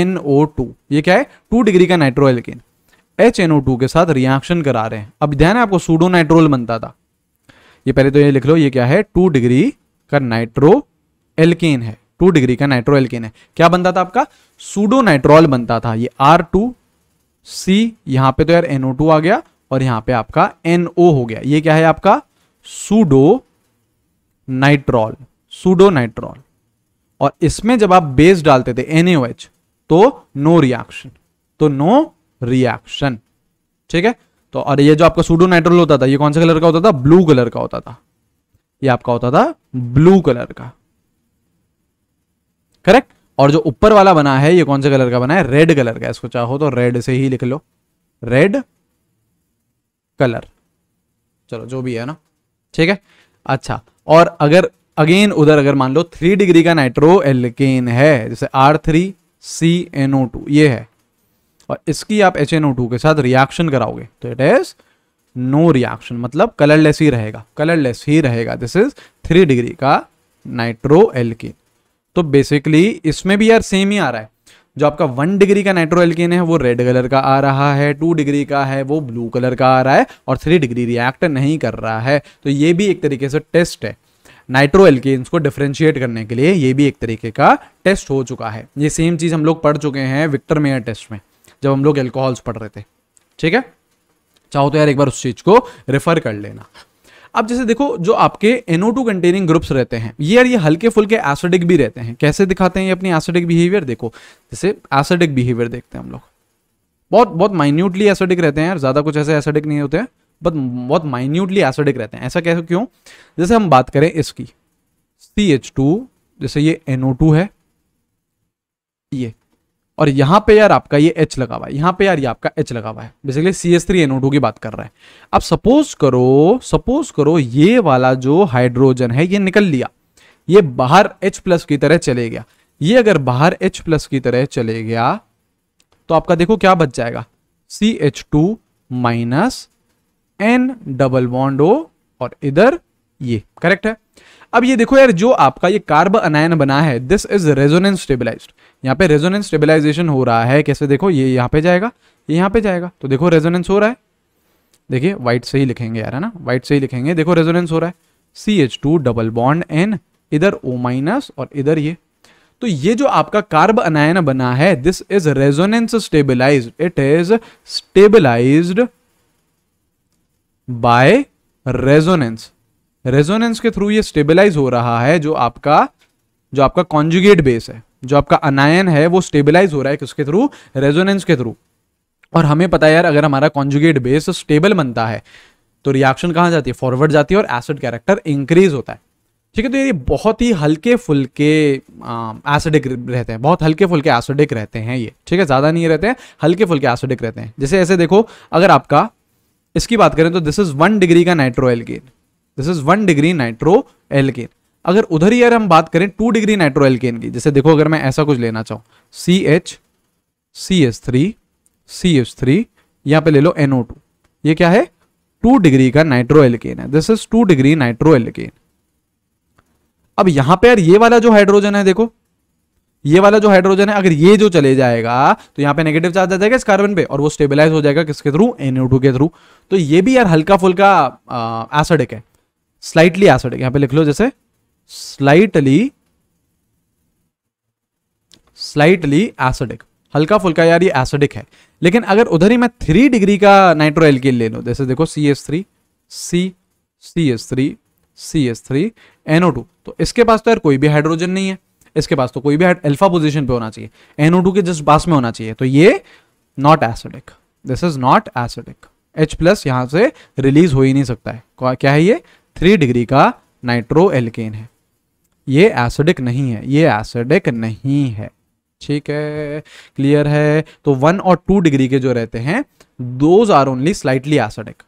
N O two ये क्या है टू डिग्री का nitro alkane H N O two के साथ रिएक्शन करा रहे हैं अब ध्यान है आपको सूडो नाइट्रोल बनता था ये पहले तो ये लिख लो ये क्या है टू डिग्री का नाइट्रो एल्केन है टू डिग्री का नाइट्रो एल्केन है क्या बनता था आपका सूडो नाइट्रोल बनता था ये आर टू सी यहां पे तो यार एनओ टू आ गया और यहां पे आपका एनओ हो गया ये क्या है आपका सूडो नाइट्रोल सूडो नाइट्रोल और इसमें जब आप बेस डालते थे NaOH तो नो रिएक्शन तो नो रिएक्शन ठीक है तो और ये जो आपका सूडो नाइट्रोल होता था ये कौन सा कलर का होता था ब्लू कलर का होता था ये आपका होता था ब्लू कलर का करेक्ट और जो ऊपर वाला बना है ये कौन से कलर का बना है रेड कलर का इसको चाहो तो रेड से ही लिख लो रेड कलर चलो जो भी है ना ठीक है अच्छा और अगर अगेन उधर अगर मान लो थ्री डिग्री का नाइट्रो एल्केन है जैसे R three C N O two ये है और इसकी आप एच एन ओ टू के साथ रिएक्शन कराओगे तो इट इज नो रिएक्शन मतलब कलरलेस ही रहेगा कलरलेस ही रहेगा दिस इज थ्री डिग्री का नाइट्रो एल्केन तो बेसिकली इसमें भी यार सेम ही आ रहा है जो आपका वन डिग्री का नाइट्रो एल्केन है वो रेड कलर का आ रहा है टू डिग्री का है वो ब्लू कलर का आ रहा है और थ्री डिग्री रिएक्ट नहीं कर रहा है तो ये भी एक तरीके से टेस्ट है नाइट्रो एल्केन्स को डिफ्रेंशिएट करने के लिए ये भी एक तरीके का टेस्ट हो चुका है ये सेम चीज़ हम लोग पढ़ चुके हैं विक्टर मेयर टेस्ट में जब हम लोग एल्कोहल्स पढ़ रहे थे ठीक है चाहो तो यार एक बार उस चीज़ को रेफर कर लेना अब जैसे देखो जो आपके NO2 कंटेनिंग ग्रुप्स रहते हैं ये यार ये हल्के फुल्के एसिडिक भी रहते हैं कैसे दिखाते हैं ये अपनी एसिडिक बिहेवियर देखो जैसे एसिडिक बिहेवियर देखते हैं हम लोग बहुत बहुत माइन्यूटली एसिडिक रहते हैं यार ज़्यादा कुछ ऐसे एसिडिक नहीं होते हैं बट बहुत माइन्यूटली एसिडिक रहते हैं ऐसा कैसे क्यों जैसे हम बात करें इसकी सी एच टू जैसे ये एनओ टू है ये और यहाँ पे यार आपका ये H लगा हुआ है यहाँ पे यार ये आपका H लगा हुआ है बेसिकली सी एस थ्री एनोडो की बात कर रहा है अब सपोज करो सपोज करो ये वाला जो हाइड्रोजन है ये निकल लिया ये बाहर H प्लस की तरह चले गया ये अगर बाहर H प्लस की तरह चले गया तो आपका देखो क्या बच जाएगा C H two minus N double bond O और इधर ये करेक्ट है अब ये देखो यार जो आपका ये कार्ब अनायन बना है दिस इज रेजोनेंस स्टेबिलाईज यहाँ पे रेजोनेंस स्टेबिलाईजेशन हो रहा है कैसे देखो ये यहाँ पे जाएगा ये यहाँ पे जाएगा तो देखो रेजोनेंस हो रहा है देखिए व्हाइट से ही लिखेंगे यार है ना व्हाइट से ही लिखेंगे देखो रेजोनेंस हो रहा है C H two double bond N इधर ओ माइनस और इधर ये तो ये जो आपका कार्ब अनायन बना है this is resonance stabilise it is stabilise by resonance resonance के थ्रू ये स्टेबलाइज हो रहा है जो आपका जो आपका कॉन्जुगेट बेस है जो आपका अनायन है वो स्टेबलाइज हो रहा है किसके थ्रू रेजोनेंस के थ्रू और हमें पता है यार अगर हमारा कॉन्जुगेट बेस स्टेबल बनता है तो रिएक्शन कहाँ जाती है फॉरवर्ड जाती है और एसिड कैरेक्टर इंक्रीज होता है ठीक है तो ये बहुत ही हल्के फुल्के एसिडिक रहते हैं बहुत हल्के फुल्के एसिडिक रहते हैं ये ठीक है ज़्यादा नहीं रहते हैं हल्के फुल्के एसिडिक रहते हैं जैसे ऐसे देखो अगर आपका इसकी बात करें तो दिस इज़ वन डिग्री का nitro alkane this is one degree nitro alkane अगर उधर ही यार हम बात करें टू डिग्री नाइट्रो एल्केन की जैसे देखो अगर मैं ऐसा कुछ लेना चाहूँ C H C S three C S three यहाँ पे ले लो एनओ टू ये क्या है टू डिग्री का नाइट्रो एल्केन है this is two degree nitro alkane अब यहां पे यार ये वाला जो हाइड्रोजन है देखो ये वाला जो हाइड्रोजन है अगर ये जो चले जाएगा तो यहां पे नेगेटिव चार्ज आ जाएगा इस कार्बन पे और वो स्टेबलाइज हो जाएगा किसके थ्रू एनओ टू के थ्रू तो ये भी यार हल्का फुल्का एसिडिक है स्लाइटली एसिडिक यहां पे लिख लो जैसे स्लाइटली स्लाइटली एसिडिक हल्का फुल्का यार ये एसिडिक है लेकिन अगर उधर ही मैं थ्री डिग्री का नाइट्रो एल्किल ले लू जैसे देखो C S three C C S three C S three NO two तो इसके पास तो यार कोई भी हाइड्रोजन नहीं है इसके पास तो कोई भी अल्फा पोजीशन पे होना चाहिए एनओ टू के जस्ट पास में होना चाहिए तो ये not acidic this is not acidic H plus यहां से रिलीज हो ही नहीं सकता है क्या है ये थ्री डिग्री का नाइट्रो एल्केन है ये एसिडिक नहीं है ये एसिडिक नहीं है ठीक है क्लियर है तो वन और टू डिग्री के जो रहते हैं those are only slightly acidic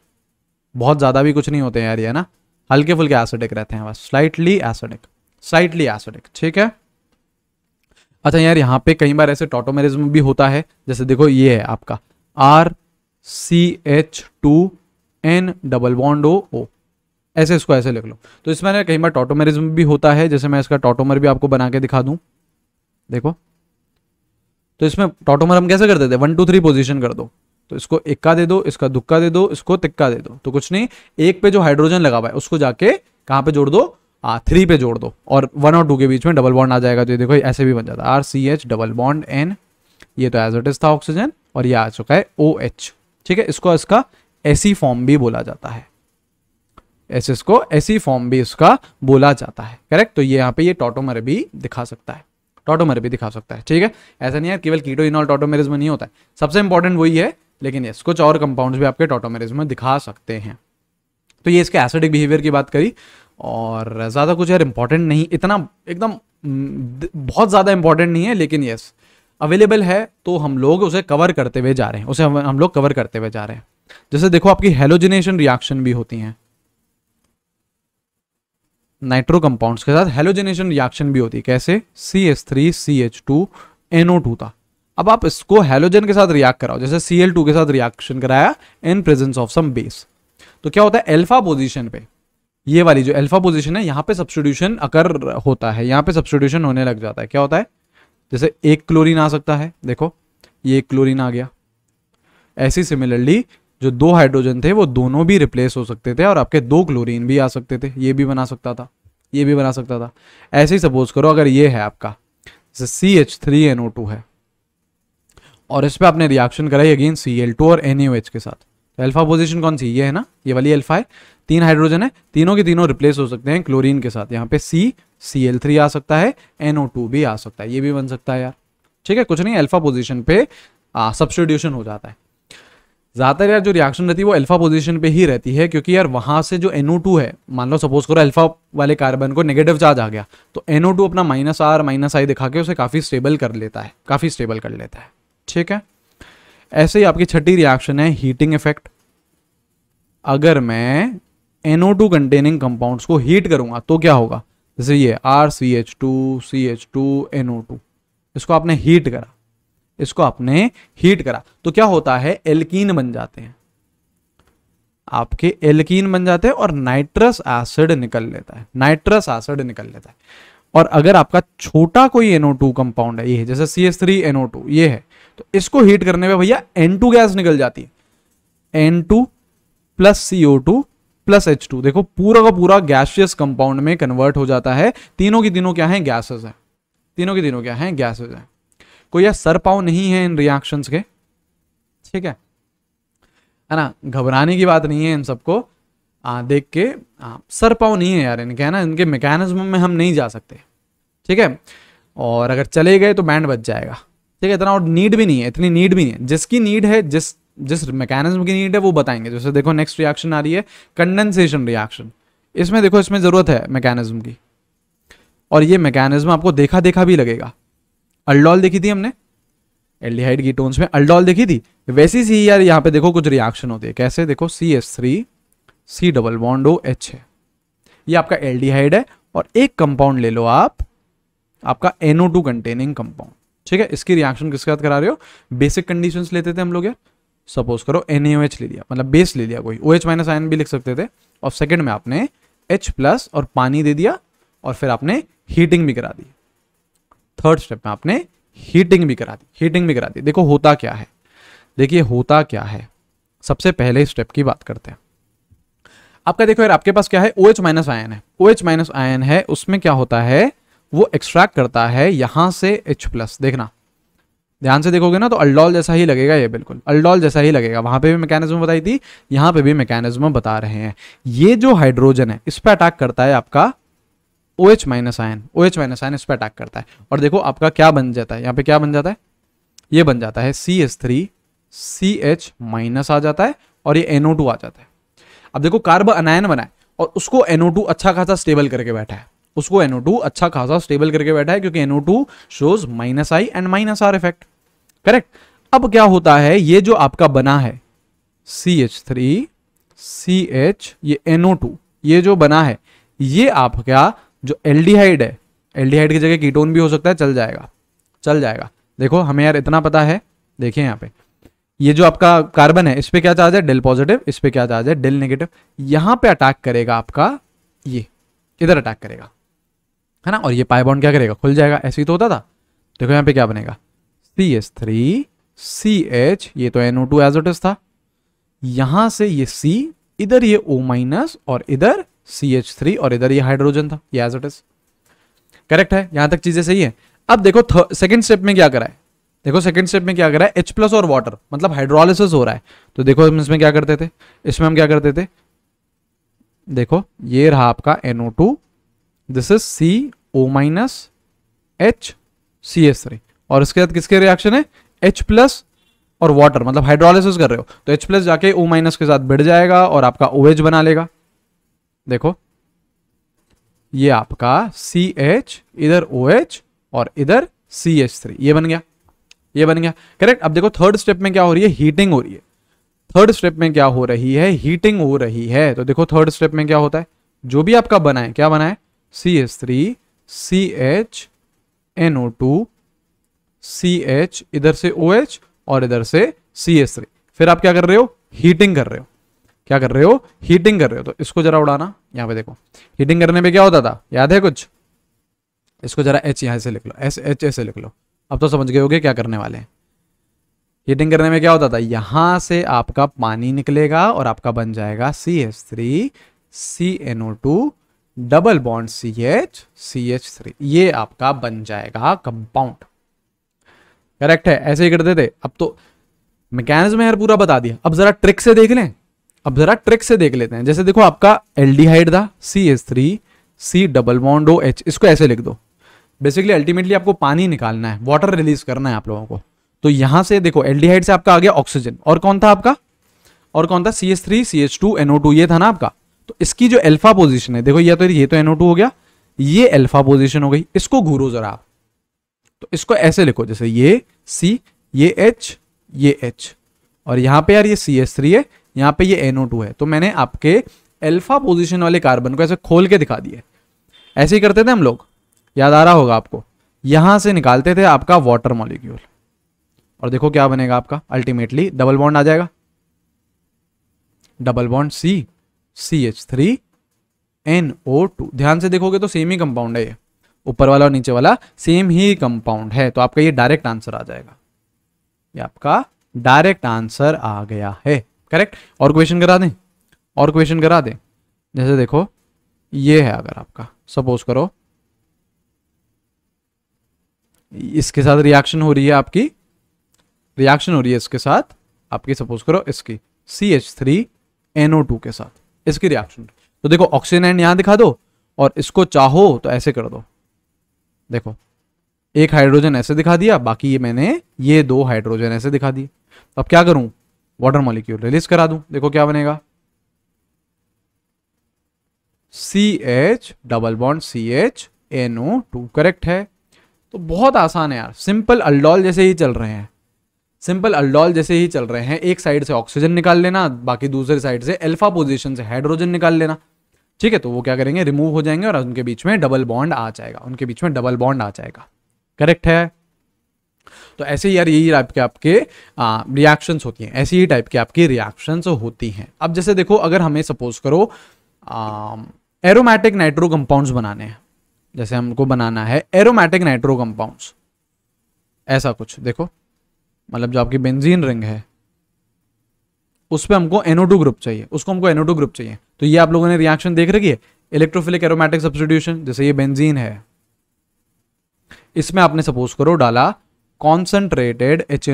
बहुत ज़्यादा भी कुछ नहीं होते यार ये ना हल्के फुल्के एसिडिक रहते हैं बस स्लाइटली एसिडिक स्लाइटली एसिडिक ठीक है अच्छा यार यहाँ पे कई बार ऐसे टोटोमेरिज्म भी होता है जैसे देखो ये है आपका R C H two N double bond O O ऐसे इसको ऐसे लिख लो तो इसमें कहीं बार टोटोमरिज्म भी होता है जैसे मैं इसका टोटोमर भी आपको बना के दिखा दूं देखो तो इसमें टोटोमर हम कैसे कर देते वन टू थ्री पोजिशन कर दो तो इसको इक्का दे दो इसका दुक्का दे दो इसको तिक्का दे दो तो कुछ नहीं एक पे जो हाइड्रोजन लगा हुआ है उसको जाके कहाँ पे जोड़ दो आ, हाँ, थ्री पे जोड़ दो और वन और टू के बीच में डबल बॉन्ड आ जाएगा तो ये देखो ऐसे भी बन जाता है R C H double bond N ये तो एज इट इज था ऑक्सीजन और ये आ चुका है ओ एच ठीक है इसको इसका ऐसी फॉर्म भी बोला जाता है एसिस को ऐसी फॉर्म भी उसका बोला जाता है करेक्ट तो ये यहाँ पे ये टोटोमर भी दिखा सकता है टोटोमर भी दिखा सकता है ठीक है ऐसा नहीं है केवल कीटो इनॉल टोटोमेरिज में नहीं होता है सबसे इंपॉर्टेंट वही है लेकिन यस कुछ और कंपाउंड भी आपके टोटोमेरिज में दिखा सकते हैं तो ये इसके एसिडिक बिहेवियर की बात करी और ज़्यादा कुछ यार इंपॉर्टेंट नहीं इतना एकदम बहुत ज़्यादा इंपॉर्टेंट नहीं है लेकिन यस अवेलेबल है तो हम लोग उसे कवर करते हुए जा रहे हैं उसे हम, हम लोग कवर करते हुए जा रहे हैं जैसे देखो आपकी हेलोजिनेशन रिएक्शन भी होती हैं नाइट्रो कंपाउंड्स के साथ हेलोजेनेशन रिएक्शन भी होती है कैसे C S three C H two NO two था अब आप इसको हेलोजन के साथ रिएक्ट कराओ जैसे सी एल टू के साथ रिएक्शन कराया in presence of some base तो क्या होता है एल्फा पोजिशन पे ये वाली जो एल्फा पोजिशन है यहाँ पे सब्सटीट्यूशन अगर होता है यहाँ पे सब्सटीट्यूशन होने लग जाता है क्या होता है जैसे एक क्लोरीन आ सकता है देखो ये एक क्लोरीन आ गया ऐसी सिमिलरली जो दो हाइड्रोजन थे वो दोनों भी रिप्लेस हो सकते थे और आपके दो क्लोरीन भी आ सकते थे ये भी बना सकता था ये भी बना सकता था ऐसे ही सपोज करो अगर ये है आपका C H three N O two है और इस पर आपने रिएक्शन कराई अगेन सी एल टू और एन ओ एच के साथ तो अल्फा पोजिशन कौन सी ये है ना ये वाली अल्फा है तीन हाइड्रोजन है तीनों के तीनों रिप्लेस हो सकते हैं क्लोरीन के साथ यहाँ पे सी सी एल थ्री आ सकता है एनओ टू भी आ सकता है ये भी बन सकता है यार ठीक है कुछ नहीं अल्फा पोजिशन पे सब्सटीट्यूशन हो जाता है ज़्यादातर यार जो रिएक्शन रहती है वो अल्फा पोजीशन पे ही रहती है क्योंकि यार वहां से जो NO2 है मान लो सपोज करो अल्फा वाले कार्बन को नेगेटिव चार्ज आ गया तो NO2 अपना माइनस आर माइनस आई दिखा के उसे काफ़ी स्टेबल कर लेता है काफ़ी स्टेबल कर लेता है ठीक है ऐसे ही आपकी छठी रिएक्शन है हीटिंग इफेक्ट अगर मैं टू कंटेनिंग कंपाउंड को हीट करूंगा तो क्या होगा जैसे ये R C H two C H two NO two इसको आपने हीट करा इसको आपने हीट करा तो क्या होता है एल्कीन बन जाते हैं आपके एल्कीन बन जाते हैं और नाइट्रस एसिड निकल लेता है नाइट्रस एसिड निकल लेता है और अगर आपका छोटा कोई NO2 कंपाउंड है ये है जैसे C S three NO two ये है तो इसको हीट करने में भैया N2 गैस निकल जाती है N2 plus C O two plus H two देखो पूरा का पूरा गैशियस कंपाउंड में कन्वर्ट हो जाता है तीनों की तीनों क्या है गैसेज है तीनों की तीनों क्या है गैसेज है कोई सर पाओ नहीं है इन रिएक्शंस के ठीक है है ना घबराने की बात नहीं है इन सबको देख के आ, सर पाओ नहीं है यार इनके है ना इनके मैकेनिज्म में हम नहीं जा सकते ठीक है और अगर चले गए तो बैंड बच जाएगा ठीक है इतना और नीड भी नहीं है इतनी नीड भी नहीं है जिसकी नीड है जिस जिस मैकेनिज्म की नीड है वो बताएंगे जैसे देखो नेक्स्ट रिएक्शन आ रही है कंडेंसेशन रिएक्शन इसमें देखो इसमें ज़रूरत है मैकेनिज्म की और ये मैकेनिज्म आपको देखा देखा भी लगेगा अल्डोल देखी थी हमने एल्डिहाइड कीटोन्स में अल्डोल देखी थी वैसी सी यार यहाँ पे देखो कुछ रिएक्शन होती है कैसे देखो C S three C double bond O H है ये आपका एल्डिहाइड है और एक कंपाउंड ले लो आप आपका एनओ टू कंटेनिंग कंपाउंड ठीक है इसकी रिएक्शन किसके साथ करा रहे हो बेसिक कंडीशंस लेते थे हम लोग यार सपोज करो एन ले लिया मतलब बेस ले लिया कोई ओ एच माइनस आयन भी लिख सकते थे और सेकेंड में आपने एच प्लस और पानी दे दिया और फिर आपने हीटिंग भी करा दी थर्ड स्टेप में आपने हीटिंग भी करा दी हीटिंग भी करा दी देखो होता क्या है देखिए होता क्या है सबसे पहले स्टेप की बात करते हैं आपका देखो यार आपके पास क्या है ओ एच माइनस आयन है ओ एच माइनस आयन है उसमें क्या होता है वो एक्सट्रैक्ट करता है यहां से H प्लस देखना ध्यान से देखोगे ना तो अल्डोल जैसा ही लगेगा ये बिल्कुल अल्डोल जैसा ही लगेगा वहां पे भी मैकेनिज्म बताई थी यहां पे भी मैकेनिज्म बता रहे हैं ये जो हाइड्रोजन है इस पर अटैक करता है आपका O H minus ion O H minus ion इस पर अटैक करता है और देखो आपका क्या बन जाता है यहाँ पे क्या बन जाता है ये बन जाता है C S three C H minus आ जाता है और ये एनओ टू आ जाता है अब देखो कार्ब अनायन बनाए और उसको एनओ टू अच्छा खासा स्टेबल करके बैठा है उसको एनओ टू अच्छा खासा स्टेबल करके बैठा है क्योंकि N O two shows minus I and minus R effect correct अब क्या होता है ये जो आपका बना है C H three C H ये एनओ टू ये जो बना है ये आपका जो एल्डिहाइड है एल्डिहाइड की जगह कीटोन भी हो सकता है चल जाएगा चल जाएगा देखो हमें यार इतना पता है देखिए यहाँ पे ये जो आपका कार्बन है इस पर क्या चार्ज है डेल पॉजिटिव इस पर क्या चार्ज है डेल नेगेटिव यहाँ पे अटैक करेगा आपका ये इधर अटैक करेगा है ना और ये पाइबॉन्ड क्या करेगा खुल जाएगा ऐसे ही तो होता था देखो यहाँ पे क्या बनेगा C S three C H ये तो एन ओ टू एजोटिस था यहां से ये सी इधर ये ओ माइनस और इधर सी एच थ्री और इधर ये हाइड्रोजन था ये एज इट इज करेक्ट है यहां तक चीजें सही है अब देखो सेकंड स्टेप में क्या करा है देखो सेकंड स्टेप में क्या करा है एच प्लस और वाटर मतलब हाइड्रोलिसिस हो रहा है तो देखो हम इसमें क्या करते थे इसमें हम क्या करते थे देखो ये रहा आपका NO two this is C O minus H C S three और इसके बाद किसके रिएक्शन है एच प्लस और वाटर मतलब हाइड्रोलिसिस कर रहे हो तो एच प्लस जाके ओ माइनस के साथ बढ़ जाएगा और आपका ओ OH एच बना लेगा देखो ये आपका सी एच इधर ओ एच और इधर सी एच थ्री ये बन गया ये बन गया करेक्ट अब देखो थर्ड स्टेप में क्या हो रही है हीटिंग हो रही है थर्ड स्टेप में क्या हो रही है हीटिंग हो रही है तो देखो थर्ड स्टेप में क्या होता है जो भी आपका बना है क्या बना है C H three C H N O two C H इधर से ओ OH एच और इधर से सी एच थ्री फिर आप क्या कर रहे हो हीटिंग कर रहे हो क्या कर रहे हो हीटिंग कर रहे हो तो इसको जरा उड़ाना यहाँ पे देखो हीटिंग करने में क्या होता था याद है कुछ इसको जरा एच यहाँ से लिख लो एस एच ऐसे लिख लो अब तो समझ गए होगे क्या करने वाले हैं हीटिंग करने में क्या होता था यहाँ से आपका पानी निकलेगा और आपका बन जाएगा C H three C N O two double bond C H C H three ये आपका बन जाएगा कंपाउंड करेक्ट है ऐसे ही करते थे अब तो मैकेनिज्म यार पूरा बता दिया अब जरा ट्रिक से देख लें अब जरा ट्रिक से देख लेते हैं जैसे देखो आपका एल्डिहाइड था C S three C double bond O H इसको ऐसे लिख दो बेसिकली अल्टीमेटली आपको पानी निकालना है वाटर रिलीज करना है आप लोगों को तो यहां से देखो एल्डिहाइड से आपका आ गया ऑक्सीजन और कौन था आपका और कौन था C S three C H two NO two ये था ना आपका तो इसकी जो एल्फा पोजिशन है देखो या तो ये तो एनओ टू हो गया ये एल्फा पोजिशन हो गई इसको घूरो जरा आप तो इसको ऐसे लिखो जैसे ये सी ये एच ये एच और यहां पे यार ये सी एस थ्री है यहाँ पे ये एनओ है तो मैंने आपके एल्फा पोजिशन वाले कार्बन को ऐसे खोल के दिखा दिया ऐसे ही करते थे हम लोग याद आ रहा होगा आपको यहां से निकालते थे आपका वाटर मॉलिक्यूल और देखो क्या बनेगा आपका अल्टीमेटली डबल बॉन्ड आ जाएगा double bond C C H three N O two ध्यान से देखोगे तो सेम ही कंपाउंड है ये ऊपर वाला और नीचे वाला सेम ही कंपाउंड है तो आपका ये डायरेक्ट आंसर आ जाएगा ये आपका डायरेक्ट आंसर आ गया है करेक्ट और क्वेश्चन करा दें और क्वेश्चन करा दें जैसे देखो ये है अगर आपका सपोज करो इसके साथ रिएक्शन हो रही है आपकी रिएक्शन हो रही है इसके साथ आपकी सपोज करो इसकी C H three NO two के साथ इसकी रिएक्शन तो देखो ऑक्सीजन एंड यहां दिखा दो और इसको चाहो तो ऐसे कर दो देखो एक हाइड्रोजन ऐसे दिखा दिया बाकी ये मैंने ये दो हाइड्रोजन ऐसे दिखा दिए अब क्या करूं वाटर मॉलिक्यूल रिलीज करा दूं देखो क्या बनेगा C H double bond C H N O two correct है तो बहुत आसान है यार सिंपल अल्डोल जैसे ही चल रहे हैं सिंपल अल्डोल जैसे ही चल रहे हैं एक साइड से ऑक्सीजन निकाल लेना बाकी दूसरे साइड से अल्फा पोजीशन से हाइड्रोजन निकाल लेना ठीक है तो वो क्या करेंगे रिमूव हो जाएंगे और उनके बीच में डबल बॉन्ड आ जाएगा उनके बीच में डबल बॉन्ड आ जाएगा करेक्ट है तो ऐसे ही यार यही टाइप के आपके रिएक्शंस होती हैं ऐसे ही टाइप के आपके रिएक्शंस होती हैं अब जैसे देखो अगर हमें सपोज करो एरोमेटिक नाइट्रो कंपाउंड्स बनाने हैं जैसे हमको बनाना है एरोमेटिक नाइट्रो कंपाउंड्स ऐसा कुछ देखो मतलब जो आपकी बेंजीन रिंग है उस पर हमको एनोटू ग्रुप चाहिए उसको हमको एनोटू ग्रुप चाहिए तो ये आप लोगों ने रिएक्शन देख रखी है इलेक्ट्रोफिलिक एरोमेटिक सब्सटीट्यूशन जैसे ये बेंजीन है इसमें आपने सपोज करो डाला कॉन्सेंट्रेटेड एच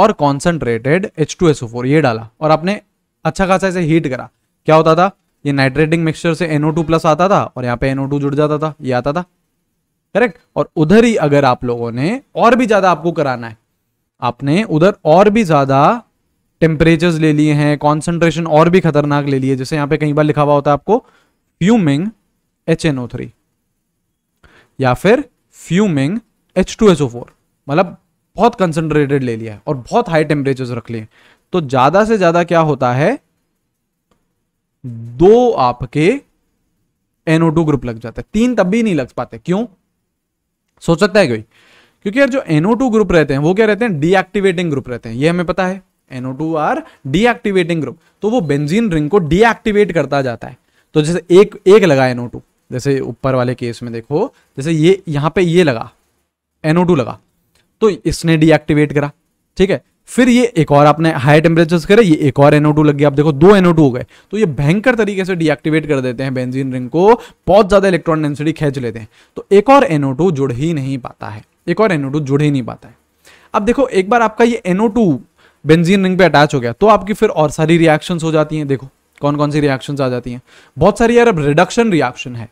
और कॉन्सेंट्रेटेड एच ये डाला और आपने अच्छा खासा इसे हीट करा क्या होता था ये नाइट्रेटिंग मिक्सचर से NO2 प्लस आता था और यहाँ पे NO2 जुड़ जाता था ये आता था करेक्ट और उधर ही अगर आप लोगों ने और भी ज़्यादा आपको कराना है आपने उधर और भी ज़्यादा टेम्परेचर ले लिए हैं कॉन्सेंट्रेशन और भी खतरनाक ले लिए जैसे यहां पे कई बार लिखा हुआ होता है आपको फ्यूमिंग एच या फिर fuming H two H O four मतलब बहुत कंसनट्रेटेड ले लिया है और बहुत हाई टेम्परेचर रख लिए तो ज्यादा से ज्यादा क्या होता है दो आपके एनओ टू ग्रुप लग जाते हैं तीन तब भी नहीं लग पाते क्यों सोच सकता है कोई क्योंकि यार जो एनओ टू ग्रुप रहते हैं वो क्या रहते हैं डीएक्टिवेटिंग ग्रुप रहते हैं ये हमें पता है NO two are deactivating group तो वो बेंजीन रिंग को डीएक्टिवेट करता जाता है तो जैसे एक एक लगा एनओ टू जैसे ऊपर वाले केस में देखो जैसे ये यहां पे ये लगा एनओ लगा तो इसने डीएक्टिवेट करा ठीक है फिर ये एक और आपने हाई टेम्परेचर करे ये एक और एनओ लग गया आप देखो दो एनओ हो गए तो ये भयंकर तरीके से डीएक्टिवेट कर देते हैं बेंजीन रिंग को बहुत ज़्यादा इलेक्ट्रॉन डेंसिटी खींच लेते हैं तो एक और एनओ जुड़ ही नहीं पाता है एक और एनओ जुड़ ही नहीं पाता है अब देखो एक बार आपका ये एनओ बेंजीन रिंग पे अटैच हो गया तो आपकी फिर और सारी रिएक्शन हो जाती हैं देखो कौन कौन सी रिएक्शन आ जाती हैं बहुत सारी यार अब रिडक्शन रिएक्शन है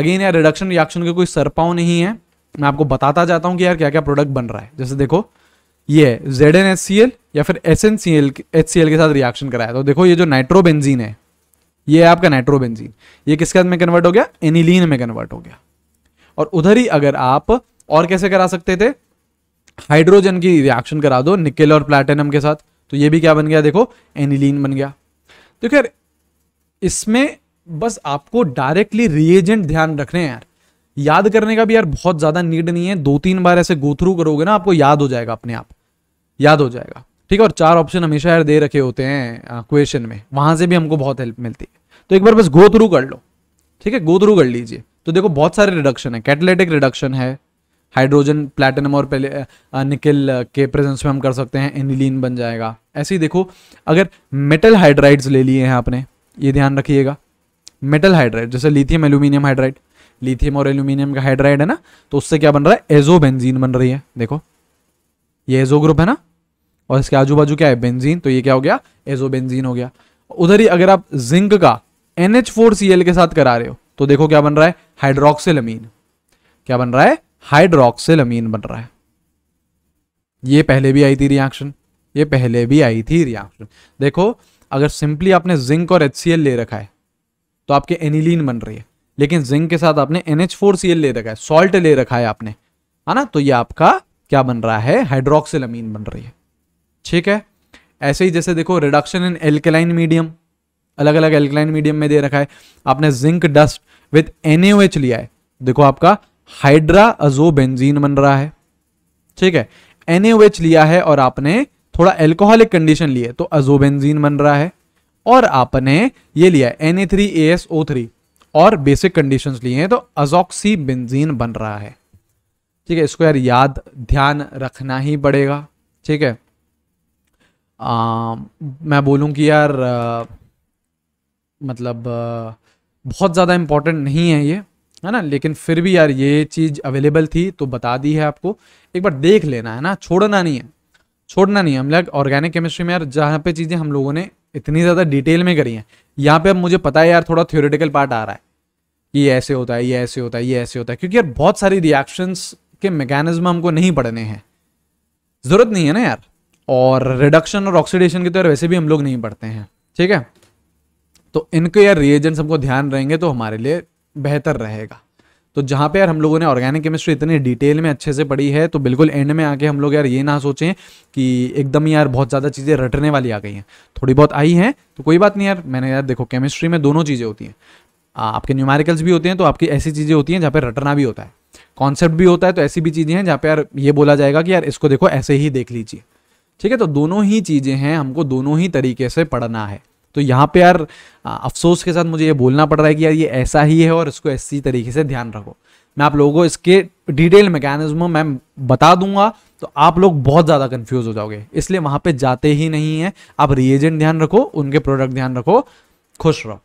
अगेन यार रिडक्शन रिएक्शन के कोई सरपाव नहीं है मैं आपको बताता जाता हूँ कि यार क्या क्या प्रोडक्ट बन रहा है जैसे देखो ये Z N H C L या फिर S N C L H C L के साथ रिएक्शन कराया तो देखो ये जो नाइट्रोबेंजीन है ये है आपका नाइट्रोबेंजीन ये किसके साथ में कन्वर्ट हो गया एनिलीन में कन्वर्ट हो गया और उधर ही अगर आप और कैसे करा सकते थे हाइड्रोजन की रिएक्शन करा दो निकेल और प्लैटिनम के साथ तो ये भी क्या बन गया देखो एनिलीन बन गया तो खैर इसमें बस आपको डायरेक्टली रिएजेंट ध्यान रखने हैं यार याद करने का भी यार बहुत ज़्यादा नीड नहीं है दो तीन बार ऐसे गो थ्रू करोगे ना आपको याद हो जाएगा अपने आप याद हो जाएगा ठीक है और चार ऑप्शन हमेशा यार दे रखे होते हैं क्वेश्चन में वहां से भी हमको बहुत हेल्प मिलती है तो एक बार बस गो थ्रू कर लो ठीक है गो थ्रू कर लीजिए तो देखो बहुत सारे रिडक्शन है कैटलेटिक रिडक्शन है हाइड्रोजन प्लैटिनम और पहले निकल के प्रेजेंस में हम कर सकते हैं एनिलीन बन जाएगा ऐसे ही देखो अगर मेटल हाइड्राइड्स ले लिए हैं आपने ये ध्यान रखिएगा मेटल हाइड्राइड जैसे लिथियम एल्यूमिनियम हाइड्राइड लिथियम और एल्यूमिनियम का हाइड्राइड है ना तो उससे क्या बन रहा है एजो बेंजीन बन रही है देखो ये एजो ग्रुप है ना और इसके आजू बाजू क्या है बेंजीन तो ये क्या हो गया एजो बेंजीन हो गया उधर ही अगर आप जिंक का N H four C L के साथ करा रहे हो तो देखो क्या बन रहा है हाइड्रोक्सिलमीन क्या बन रहा है हाइड्रोक्सिलमीन बन रहा है ये पहले भी आई थी रिएक्शन ये पहले भी आई थी रिएक्शन देखो अगर सिंपली आपने जिंक और एच ले रखा है तो आपके एनिलीन बन रही है लेकिन जिंक के साथ आपने एन फोर सी एल ले रखा है सॉल्ट ले रखा है आपने है ना तो ये आपका क्या बन रहा है अमीन बन रही है ठीक है ऐसे ही जैसे देखो रिडक्शन इन एल्केलाइन मीडियम अलग अलग एल्केलाइन मीडियम में दे रखा है आपने जिंक डस्ट विद एन लिया है देखो आपका हाइड्रा बेंजीन बन रहा है ठीक है एन लिया है और आपने थोड़ा एल्कोहलिक कंडीशन लिया तो अजोबेंजीन बन रहा है और आपने ये लिया N A three A S O three और बेसिक कंडीशंस लिए हैं तो अजोक्सी बेंजीन बन रहा है ठीक है इसको यार याद ध्यान रखना ही पड़ेगा ठीक है आ, मैं बोलूँ कि यार आ, मतलब आ, बहुत ज़्यादा इम्पोर्टेंट नहीं है ये है ना लेकिन फिर भी यार ये चीज़ अवेलेबल थी तो बता दी है आपको एक बार देख लेना है ना छोड़ना नहीं है छोड़ना नहीं है हम लोग ऑर्गेनिक केमिस्ट्री में यार जहाँ पे चीज़ें हम लोगों ने इतनी ज़्यादा डिटेल में करी हैं यहाँ पे अब मुझे पता है यार थोड़ा थ्योरेटिकल पार्ट आ रहा है ये ऐसे होता है ये ऐसे होता है ये ऐसे होता है क्योंकि यार बहुत सारी रिएक्शंस के मैकेनिज्म हमको नहीं पढ़ने हैं ज़रूरत नहीं है ना यार और रिडक्शन और ऑक्सीडेशन के तो यार वैसे भी हम लोग नहीं पढ़ते हैं ठीक है तो इनके यार रिएजेंट्स हमको ध्यान रहेंगे तो हमारे लिए बेहतर रहेगा तो जहाँ पे यार हम लोगों ने ऑर्गेनिक केमिस्ट्री इतनी डिटेल में अच्छे से पढ़ी है तो बिल्कुल एंड में आके हम लोग यार ये ना सोचें कि एकदम यार बहुत ज़्यादा चीज़ें रटने वाली आ गई हैं थोड़ी बहुत आई हैं तो कोई बात नहीं यार मैंने यार देखो केमिस्ट्री में दोनों चीज़ें होती हैं आपके न्यूमेरिकल्स भी होते हैं तो आपकी ऐसी चीज़ें होती हैं जहाँ पर रटना भी होता है कॉन्सेप्ट भी होता है तो ऐसी भी चीज़ें हैं जहाँ पर यार ये बोला जाएगा कि यार इसको देखो ऐसे ही देख लीजिए ठीक है तो दोनों ही चीज़ें हैं हमको दोनों ही तरीके से पढ़ना है तो यहाँ पे यार अफसोस के साथ मुझे ये बोलना पड़ रहा है कि यार ये ऐसा ही है और इसको ऐसी तरीके से ध्यान रखो मैं आप लोगों को इसके डिटेल मैकेनिज्म मैं बता दूंगा तो आप लोग बहुत ज़्यादा कंफ्यूज हो जाओगे इसलिए वहाँ पे जाते ही नहीं है आप रिएजेंट ध्यान रखो उनके प्रोडक्ट ध्यान रखो खुश रहो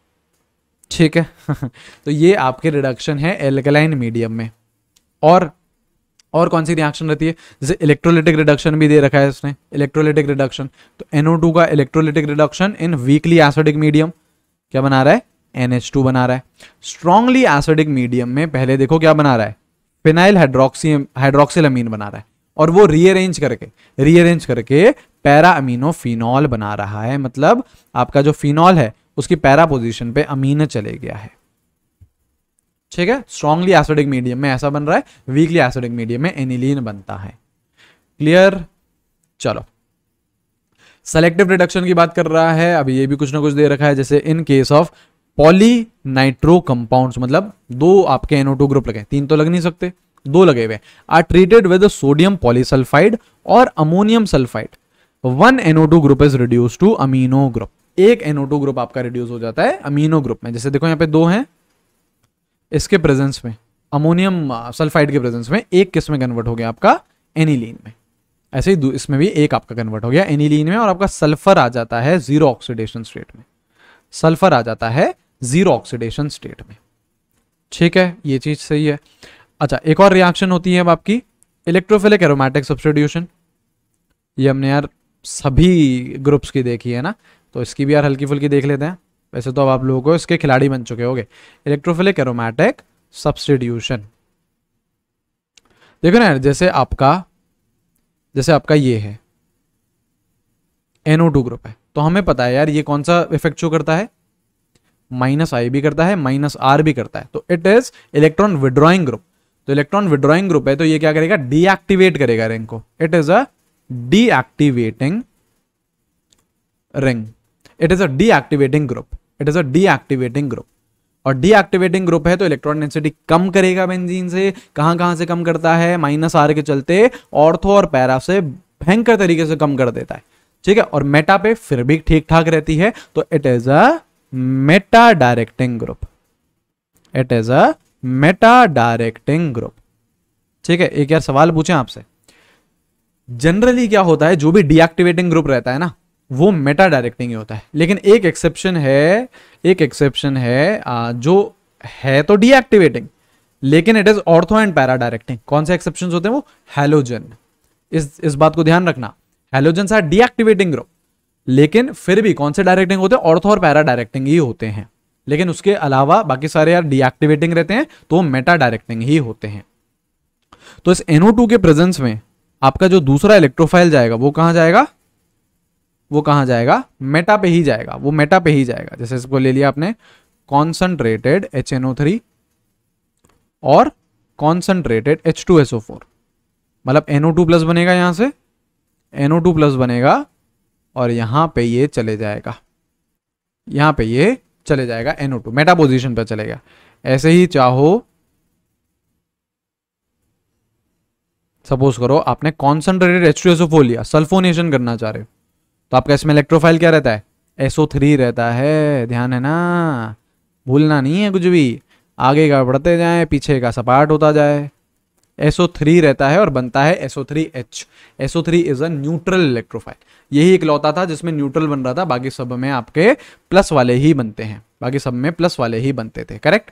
ठीक है तो ये आपके रिडक्शन है एल्कलाइन मीडियम में और और कौन सी रिएक्शन रहती है जैसे इलेक्ट्रोलिटिक रिडक्शन भी दे रखा है इसने इलेक्ट्रोलिटिक रिडक्शन तो NO2 का electrolytic reduction in weakly acidic medium क्या बना रहा है NH2 बना रहा है स्ट्रांगली एसिडिक मीडियम में पहले देखो क्या बना रहा है फिनाइल हाइड्रोक्सी हाइड्रोक्सिल अमीन बना रहा है और वो रीअरेंज करके रीअरेंज करके पैरा अमीनो फिनॉल बना रहा है मतलब आपका जो फिनॉल है उसकी पैरा पोजिशन पे अमीन चले गया है ठीक है स्ट्रॉन्गली एसिडिक मीडियम में ऐसा बन रहा है वीकली एसिडिक मीडियम में एनिलीन बनता है क्लियर चलो सेलेक्टिव रिडक्शन की बात कर रहा है अभी ये भी कुछ ना कुछ दे रखा है जैसे in case of poly nitro compound मतलब दो आपके टू ग्रुप लगे तीन तो लग नहीं सकते दो लगे हुए are treated with sodium polysulphide और ammonium sulphide one two group is reduce to amino group एक एनोटो ग्रुप आपका रिड्यूस हो जाता है अमीनो ग्रुप में जैसे देखो यहाँ पे दो हैं इसके प्रेजेंस में अमोनियम सल्फाइड के प्रेजेंस में एक किस में कन्वर्ट हो गया आपका एनिलीन में ऐसे ही इसमें भी एक आपका कन्वर्ट हो गया एनिलीन में और आपका सल्फर आ जाता है जीरो ऑक्सीडेशन स्टेट में सल्फर आ जाता है जीरो ऑक्सीडेशन स्टेट में ठीक है ये चीज सही है अच्छा एक और रिएक्शन होती है अब आपकी इलेक्ट्रोफिलिक एरोमेटिक सब्सटीट्यूशन ये हमने यार सभी ग्रुप्स की देखी है ना तो इसकी भी यार हल्की फुल्की देख लेते हैं वैसे तो अब आप लोगों को इसके खिलाड़ी बन चुके होंगे इलेक्ट्रोफिलिक एरोमैटिक सब्सटीट्यूशन देखो ना जैसे आपका जैसे आपका ये है एनओ टू ग्रुप है तो हमें पता है यार ये कौन सा इफेक्ट शो करता है माइनस आई भी करता है माइनस आर भी करता है तो it is electron withdrawing group तो इलेक्ट्रॉन विड्रॉइंग ग्रुप है तो ये क्या करेगा डीएक्टिवेट करेगा रिंग को it is a deactivating ring it is a deactivating group it is a deactivating group और डीएक्टिवेटिंग ग्रुप है तो इलेक्ट्रॉन डेंसिटी कम करेगा बेंजीन से कहां कहां से कम करता है माइनस आर के चलते ऑर्थो और पैरा से भयंकर तरीके से कम कर देता है ठीक है और मेटा पे फिर भी ठीक ठाक रहती है तो it is a meta directing group it is a meta directing group ठीक है एक यार सवाल पूछे आपसे जनरली क्या होता है जो भी डीएक्टिवेटिंग ग्रुप रहता है ना वो मेटा डायरेक्टिंग ही होता है लेकिन एक एक्सेप्शन है एक एक्सेप्शन है आ, जो है तो डीएक्टिवेटिंग लेकिन it is ortho and para directing कौन से एक्सेप्शन होते हैं वो हेलोजन इस इस बात को ध्यान रखना हेलोजन आर डीएक्टिवेटिंग ग्रुप लेकिन फिर भी कौन से डायरेक्टिंग होते हैं ऑर्थो और पैरा डायरेक्टिंग ही होते हैं लेकिन उसके अलावा बाकी सारे यार डीएक्टिवेटिंग रहते हैं तो वो मेटा डायरेक्टिंग ही होते हैं तो इस एनओ के प्रेजेंस में आपका जो दूसरा इलेक्ट्रोफाइल जाएगा वो कहां जाएगा वो कहाँ जाएगा मेटा पे ही जाएगा वो मेटा पे ही जाएगा जैसे इसको ले लिया आपने concentrated H N O three और concentrated H two S O four मतलब एनओ टू प्लस बनेगा यहाँ से एनओ टू प्लस बनेगा और यहाँ पे ये चले जाएगा यहाँ पे ये चले जाएगा एनओ टू मेटा पोजिशन पर चलेगा ऐसे ही चाहो सपोज करो आपने concentrated H two S O four लिया सल्फोनेशन करना चाह रहे हो तो आपका इसमें इलेक्ट्रोफाइल क्या रहता है एसओ थ्री रहता है ध्यान है ना भूलना नहीं है कुछ भी आगे का बढ़ते जाए पीछे का सपाट होता जाए एसओ थ्री रहता है और बनता है SO three H SO three is a neutral electrophile यही एक लौता था जिसमें न्यूट्रल बन रहा था बाकी सब में आपके प्लस वाले ही बनते हैं बाकी सब में प्लस वाले ही बनते थे करेक्ट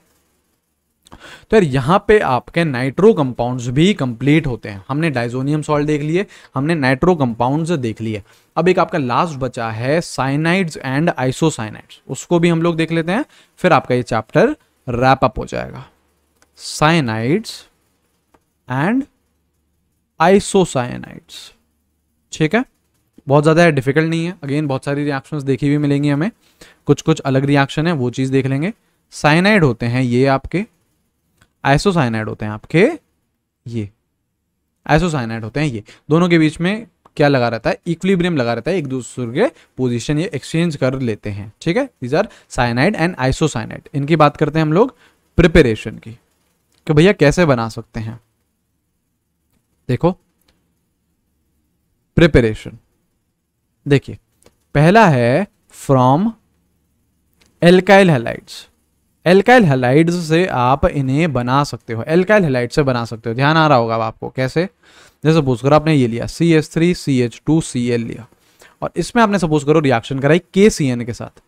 तो यार यहाँ पे आपके नाइट्रो कंपाउंड्स भी कंप्लीट होते हैं हमने डाइजोनियम सॉल्ट देख लिए हमने नाइट्रो कंपाउंड्स देख लिए अब एक आपका लास्ट बचा है साइनाइड्स एंड आइसोसाइनाइड्स उसको भी हम लोग देख लेते हैं फिर आपका ये चैप्टर रैप अप हो जाएगा साइनाइड्स एंड आइसोसाइनाइड्स ठीक है बहुत ज़्यादा है डिफिकल्ट नहीं है अगेन बहुत सारी रिएक्शंस देखी हुई मिलेंगी हमें कुछ कुछ अलग रिएक्शन है वो चीज़ देख लेंगे साइनाइड होते हैं ये आपके आइसोसाइनाइड होते हैं आपके ये आइसोसाइनाइड होते हैं ये दोनों के बीच में क्या लगा रहता है इक्विलिब्रियम लगा रहता है एक दूसरे के पोजीशन ये एक्सचेंज कर लेते हैं ठीक है these are cyanide and isocyanide इनकी बात करते हैं हम लोग प्रिपरेशन की कि भैया कैसे बना सकते हैं देखो प्रिपरेशन देखिए पहला है from alkyl halides alkyl halide से आप इन्हें बना सकते हो एल्काइल हेलाइड से बना सकते हो ध्यान आ रहा होगा आपको कैसे जैसे सपोज करो आपने ये लिया C S three C H two C L लिया और इसमें आपने सपोज करो रिएक्शन कराई के सी एन के साथ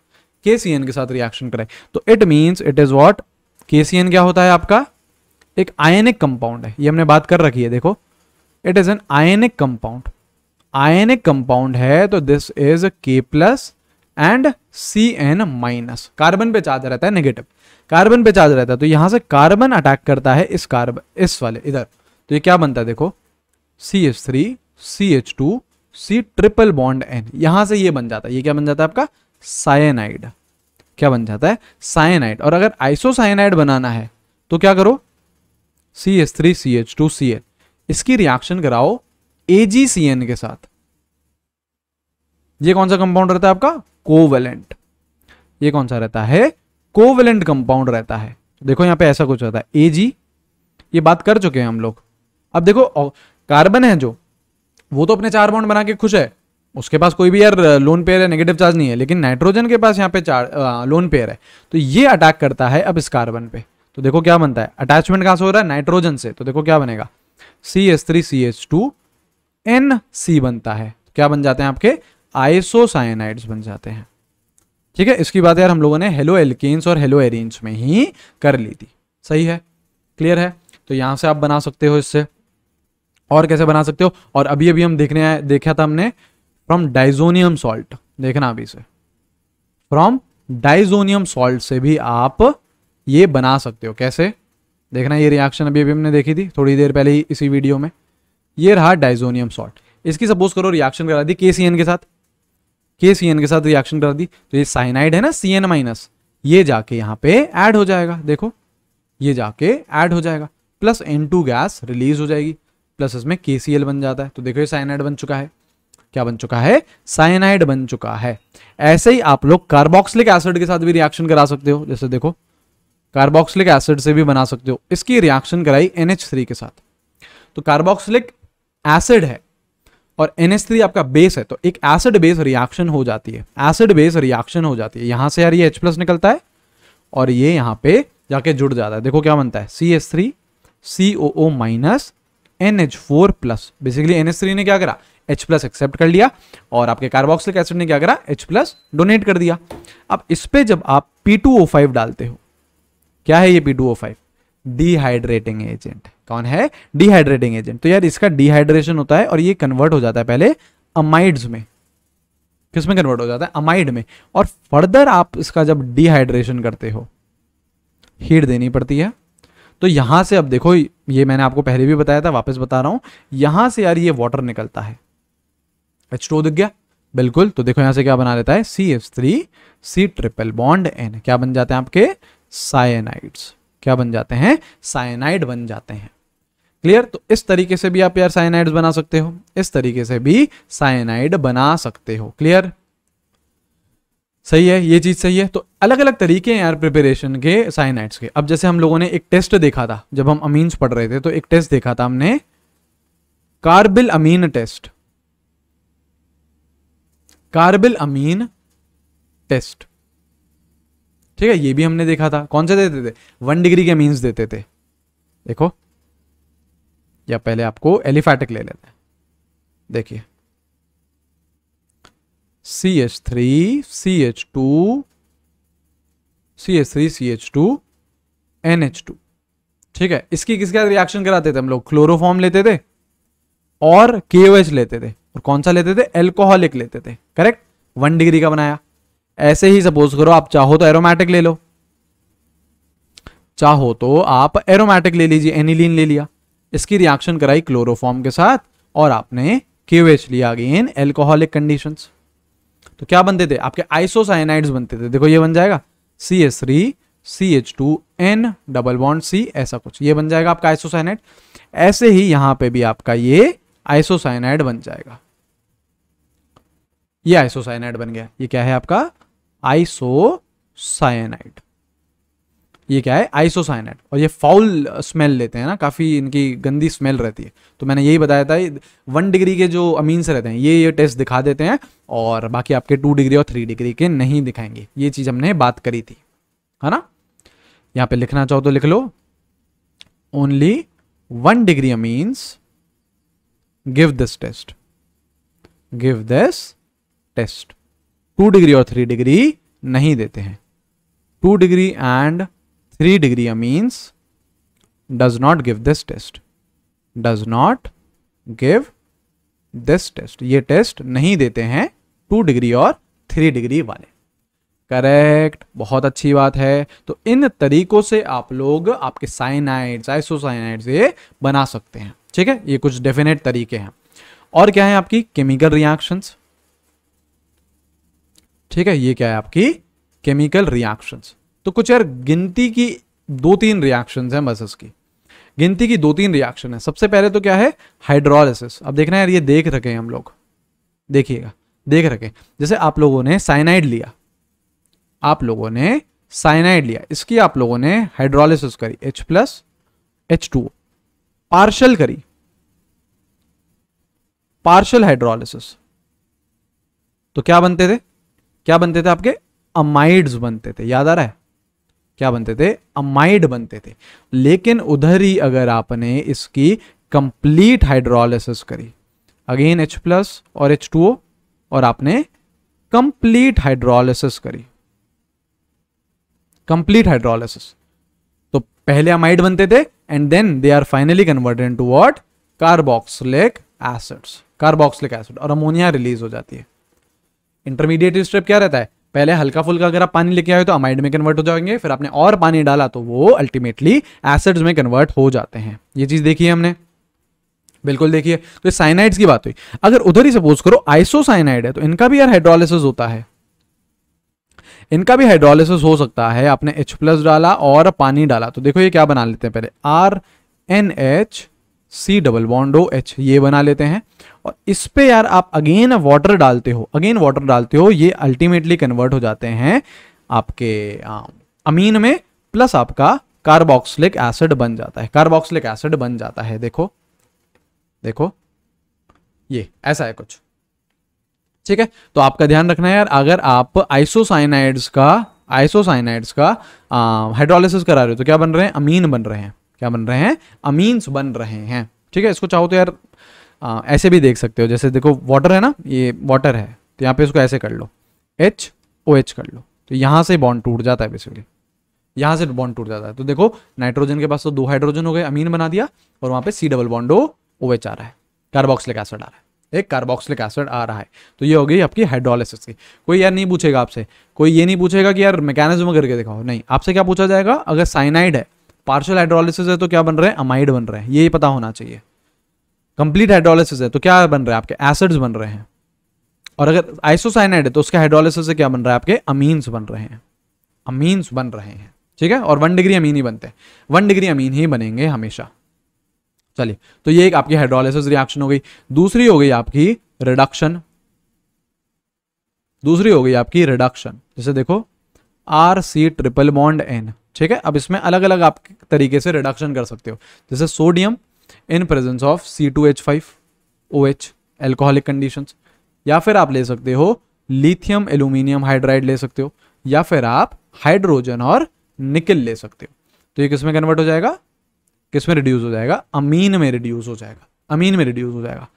के सी एन के साथ रिएक्शन कराई तो it means it is what K C N क्या होता है आपका एक आयनिक कंपाउंड है ये हमने बात कर रखी है देखो it is an ionic compound ionic compound है तो this is K plus and C N minus carbon पे चार्ज रहता है नेगेटिव कार्बन पे चार्ज रहता है तो यहां से कार्बन अटैक करता है इस कार्बन इस वाले इधर तो ये क्या बनता है देखो C H three C H two C triple bond N यहां से ये बन जाता है ये क्या बन जाता है आपका साइनाइड क्या बन जाता है साइनाइड और अगर आइसोसाइनाइड बनाना है तो क्या करो C S three C H two C N इसकी रिएक्शन कराओ एन के साथ ये कौन सा कंपाउंड रहता है आपका कोवेलेंट ये कौन सा रहता है कोवेलेंट कंपाउंड रहता है देखो यहाँ पे ऐसा कुछ होता है ए जी ये बात कर चुके हैं हम लोग अब देखो कार्बन है जो वो तो अपने चार बॉन्ड बना के खुश है उसके पास कोई भी यार लोन पेयर है नेगेटिव चार्ज नहीं है लेकिन नाइट्रोजन के पास यहाँ पे चार लोन पेयर है तो ये अटैक करता है अब इस कार्बन पे तो देखो क्या बनता है अटैचमेंट कहां से हो रहा है नाइट्रोजन से तो देखो क्या बनेगा C S three C S two N C बनता है क्या बन जाते हैं आपके आइसोसाइनाइड्स बन जाते हैं ठीक है इसकी बात यार हम लोगों ने हेलो एल्केन्स और हेलो एरेंज में ही कर ली थी सही है क्लियर है तो यहाँ से आप बना सकते हो इससे और कैसे बना सकते हो और अभी अभी हम देखने आए देखा था हमने फ्रॉम डाइजोनियम सॉल्ट देखना अभी से फ्रॉम डाइजोनियम सॉल्ट से भी आप ये बना सकते हो कैसे देखना ये रिएक्शन अभी अभी हमने देखी थी थोड़ी देर पहले ही इसी वीडियो में ये रहा डाइजोनियम सॉल्ट इसकी सपोज करो रिएक्शन करा दी के के साथ के सी के साथ रिएक्शन कर दी तो ये साइनाइड है ना सी एन माइनस ये जाके यहाँ पे ऐड हो जाएगा देखो ये जाके ऐड हो जाएगा plus N two gas release हो जाएगी प्लस इसमें के सी एल बन जाता है तो देखो ये साइनाइड बन चुका है क्या बन चुका है साइनाइड बन चुका है ऐसे ही आप लोग कार्बोक्सिलिक एसिड के साथ भी रिएक्शन करा सकते हो जैसे देखो कार्बोक्सिलिक एसिड से भी बना सकते हो इसकी रिएक्शन कराई एन के साथ तो कार्बोक्सिलिक एसिड है और थ्री आपका बेस है तो एक एसिड बेस रिएक्शन हो जाती है एसिड बेस रिएक्शन हो जाती है यहां से यार ये H प्लस निकलता है और ये यहां पे जाके जुड़ जाता है देखो क्या बनता है C S three C O O minus N H four plus basically N three ने क्या करा एच प्लस एक्सेप्ट कर लिया और आपके कार्बोक्सिलिक एसिड ने क्या करा एच प्लस डोनेट कर दिया अब इस पे जब आप पी फाइव डालते हो क्या है ये P two O five dehydrating agent है कौन है डिहाइड्रेटिंग एजेंट तो यार इसका डिहाइड्रेशन होता है और ये कन्वर्ट हो जाता है पहले अमाइड्स में किसमें कन्वर्ट हो जाता है अमाइड में और फर्दर आप इसका जब डिहाइड्रेशन करते हो हीट देनी पड़ती है तो यहां से अब देखो ये मैंने आपको पहले भी बताया था वापस बता रहा हूं यहां से यार ये वाटर निकलता है एच टू दिख गया बिल्कुल तो देखो यहां से क्या बना लेता है C H three C triple bond N क्या बन जाते हैं आपके साइनाइड्स क्या बन जाते हैं साइनाइड बन जाते हैं क्लियर तो इस तरीके से भी आप यार साइनाइड बना सकते हो इस तरीके से भी साइनाइड बना सकते हो क्लियर सही है ये चीज सही है तो अलग अलग तरीके हैं यार प्रिपरेशन के साइनाइड्स के अब जैसे हम लोगों ने एक टेस्ट देखा था जब हम अमीन्स पढ़ रहे थे तो एक टेस्ट देखा था हमने carbylamine test carbylamine test ठीक है ये भी हमने देखा था कौन से देते थे वन डिग्री के अमीन्स देते थे देखो या पहले आपको एलिफैटिक ले लेते हैं देखिए C H three C H two C H three C H two N H two ठीक है इसकी किसके साथ रिएक्शन कराते थे हम लोग क्लोरोफॉर्म लेते थे और के लेते थे और कौन सा लेते थे एल्कोहलिक लेते थे करेक्ट वन डिग्री का बनाया ऐसे ही सपोज करो आप चाहो तो एरोमेटिक ले लो चाहो तो आप एरोमेटिक ले लीजिए एनिलीन ले लिया इसकी रिएक्शन कराई क्लोरोफॉर्म के साथ और आपने क्यूएच लिया अगेन एल्कोहलिक कंडीशन तो क्या बनते थे आपके आइसोसाइनाइड बनते थे देखो ये बन जाएगा C S three C H two N double bond C ऐसा कुछ ये बन जाएगा आपका आइसोसाइनाइड ऐसे ही यहां पे भी आपका ये आइसोसाइनाइड बन जाएगा ये आइसोसाइनाइड बन गया ये क्या है आपका आइसोसाइनाइड ये क्या है आइसोसाइनेट और ये फाउल स्मेल लेते हैं ना काफ़ी इनकी गंदी स्मेल रहती है तो मैंने यही बताया था वन डिग्री के जो से रहते हैं ये ये टेस्ट दिखा देते हैं और बाकी आपके टू डिग्री और थ्री डिग्री के नहीं दिखाएंगे ये चीज़ हमने बात करी थी है ना यहाँ पे लिखना चाहो तो लिख लो only one degree amines give this test give this test two degree और थ्री डिग्री नहीं देते हैं two degree and degree degree means does not give this test does not give this test ये टेस्ट नहीं देते हैं टू डिग्री और थ्री डिग्री वाले करेक्ट बहुत अच्छी बात है तो इन तरीकों से आप लोग आपके साइनाइड्स आइसोसाइनाइड्स ये बना सकते हैं ठीक है ये कुछ डेफिनेट तरीके हैं और क्या है आपकी केमिकल रिएक्शंस ठीक है ये क्या है आपकी केमिकल रिएक्शंस तो कुछ यार गिनती की दो तीन रिएक्शन है बस की गिनती की दो तीन रिएक्शन है सबसे पहले तो क्या है हाइड्रोलिसिस अब देखना यार ये देख रखे हैं हम लोग देखिएगा देख रखे जैसे आप लोगों ने साइनाइड लिया आप लोगों ने साइनाइड लिया इसकी आप लोगों ने हाइड्रोलिसिस करी H plus H two partial करी पार्शल हाइड्रोलिसिस तो क्या बनते थे क्या बनते थे आपके अमाइड्स बनते थे याद आ रहा है क्या बनते थे अमाइड बनते थे लेकिन उधर ही अगर आपने इसकी कंप्लीट हाइड्रोलिसिस करी अगेन एच प्लस और एच टू और आपने कंप्लीट हाइड्रोलिसिस करी कंप्लीट हाइड्रोलिसिस तो पहले अमाइड बनते थे and then they are finally converted to what carboxylic acids carboxylic acid और अमोनिया रिलीज हो जाती है इंटरमीडिएट स्टेप क्या रहता है पहले हल्का फुल्का अगर आप पानी लेके आए तो अमाइड में कन्वर्ट हो जाएंगे फिर आपने और पानी डाला तो वो अल्टीमेटली एसिड्स में कन्वर्ट हो जाते हैं ये चीज़ देखी है हमने बिल्कुल देखिए तो साइनाइड्स की बात हुई अगर उधर ही सपोज करो आइसोसाइनाइड है तो इनका भी यार हाइड्रोलिसिस होता है इनका भी हाइड्रोलिसिस हो सकता है आपने H प्लस डाला और पानी डाला तो देखो ये क्या बना लेते हैं पहले R N H C double bond O H ये बना लेते हैं और इस पे यार आप अगेन वाटर डालते हो अगेन वाटर डालते हो ये अल्टीमेटली कन्वर्ट हो जाते हैं आपके अमीन में प्लस आपका कार्बोक्सिलिक एसिड बन जाता है कार्बोक्सिलिक एसिड बन जाता है देखो देखो ये ऐसा है कुछ ठीक है तो आपका ध्यान रखना है यार अगर आप आइसोसाइनाइड्स का आइसोसाइनाइड्स का हाइड्रोलिसिस करा रहे हो तो क्या बन रहे हैं अमीन बन रहे हैं क्या बन रहे हैं अमीन्स बन रहे हैं ठीक है इसको चाहो तो यार आ, ऐसे भी देख सकते हो जैसे देखो वाटर है ना ये वाटर है तो यहाँ पे उसको ऐसे कर लो एच ओ एच कर लो तो यहाँ से बॉन्ड टूट जाता है बेसिकली यहाँ से बॉन्ड टूट जाता है तो देखो नाइट्रोजन के पास तो दो हाइड्रोजन हो गए अमीन बना दिया और वहाँ पे C double bond O O H आ रहा है कार्बोक्सिलिक एसिड आ रहा है एक कार्बोक्सिलिक एसिड आ रहा है तो ये हो गई आपकी हाइड्रोलिसिस की कोई यार नहीं पूछेगा आपसे कोई ये नहीं पूछेगा कि यार मैकेनिज्म करके दिखाओ नहीं आपसे क्या पूछा जाएगा अगर साइनाइड है पार्शल हाइड्रोलिसिस है तो क्या बन रहे हैं अमाइड बन रहे हैं ये पता होना चाहिए कंप्लीट हाइड्रोलिसिस है तो क्या बन रहे हैं आपके एसिड्स बन रहे हैं और अगर आइसोसाइनाइड है तो उसके हाइड्रोलिसिस से क्या बन रहा है आपके अमीन्स बन रहे हैं अमीन्स बन रहे हैं ठीक है और वन डिग्री अमीन ही बनते हैं वन डिग्री अमीन ही बनेंगे हमेशा चलिए तो ये एक आपकी हाइड्रोलिसिस रिएक्शन हो गई दूसरी हो गई आपकी रिडक्शन दूसरी हो गई आपकी रिडक्शन जैसे देखो R C triple bond N ठीक है अब इसमें अलग अलग आप तरीके से रिडक्शन कर सकते हो जैसे sodium in presence of C two H five O H alcoholic condition या फिर आप ले सकते हो लिथियम एल्यूमिनियम हाइड्राइड ले सकते हो या फिर आप हाइड्रोजन और निकिल ले सकते हो तो ये किसमें कन्वर्ट हो जाएगा किसमें रिड्यूस हो जाएगा अमीन में रिड्यूस हो जाएगा अमीन में रिड्यूस हो जाएगा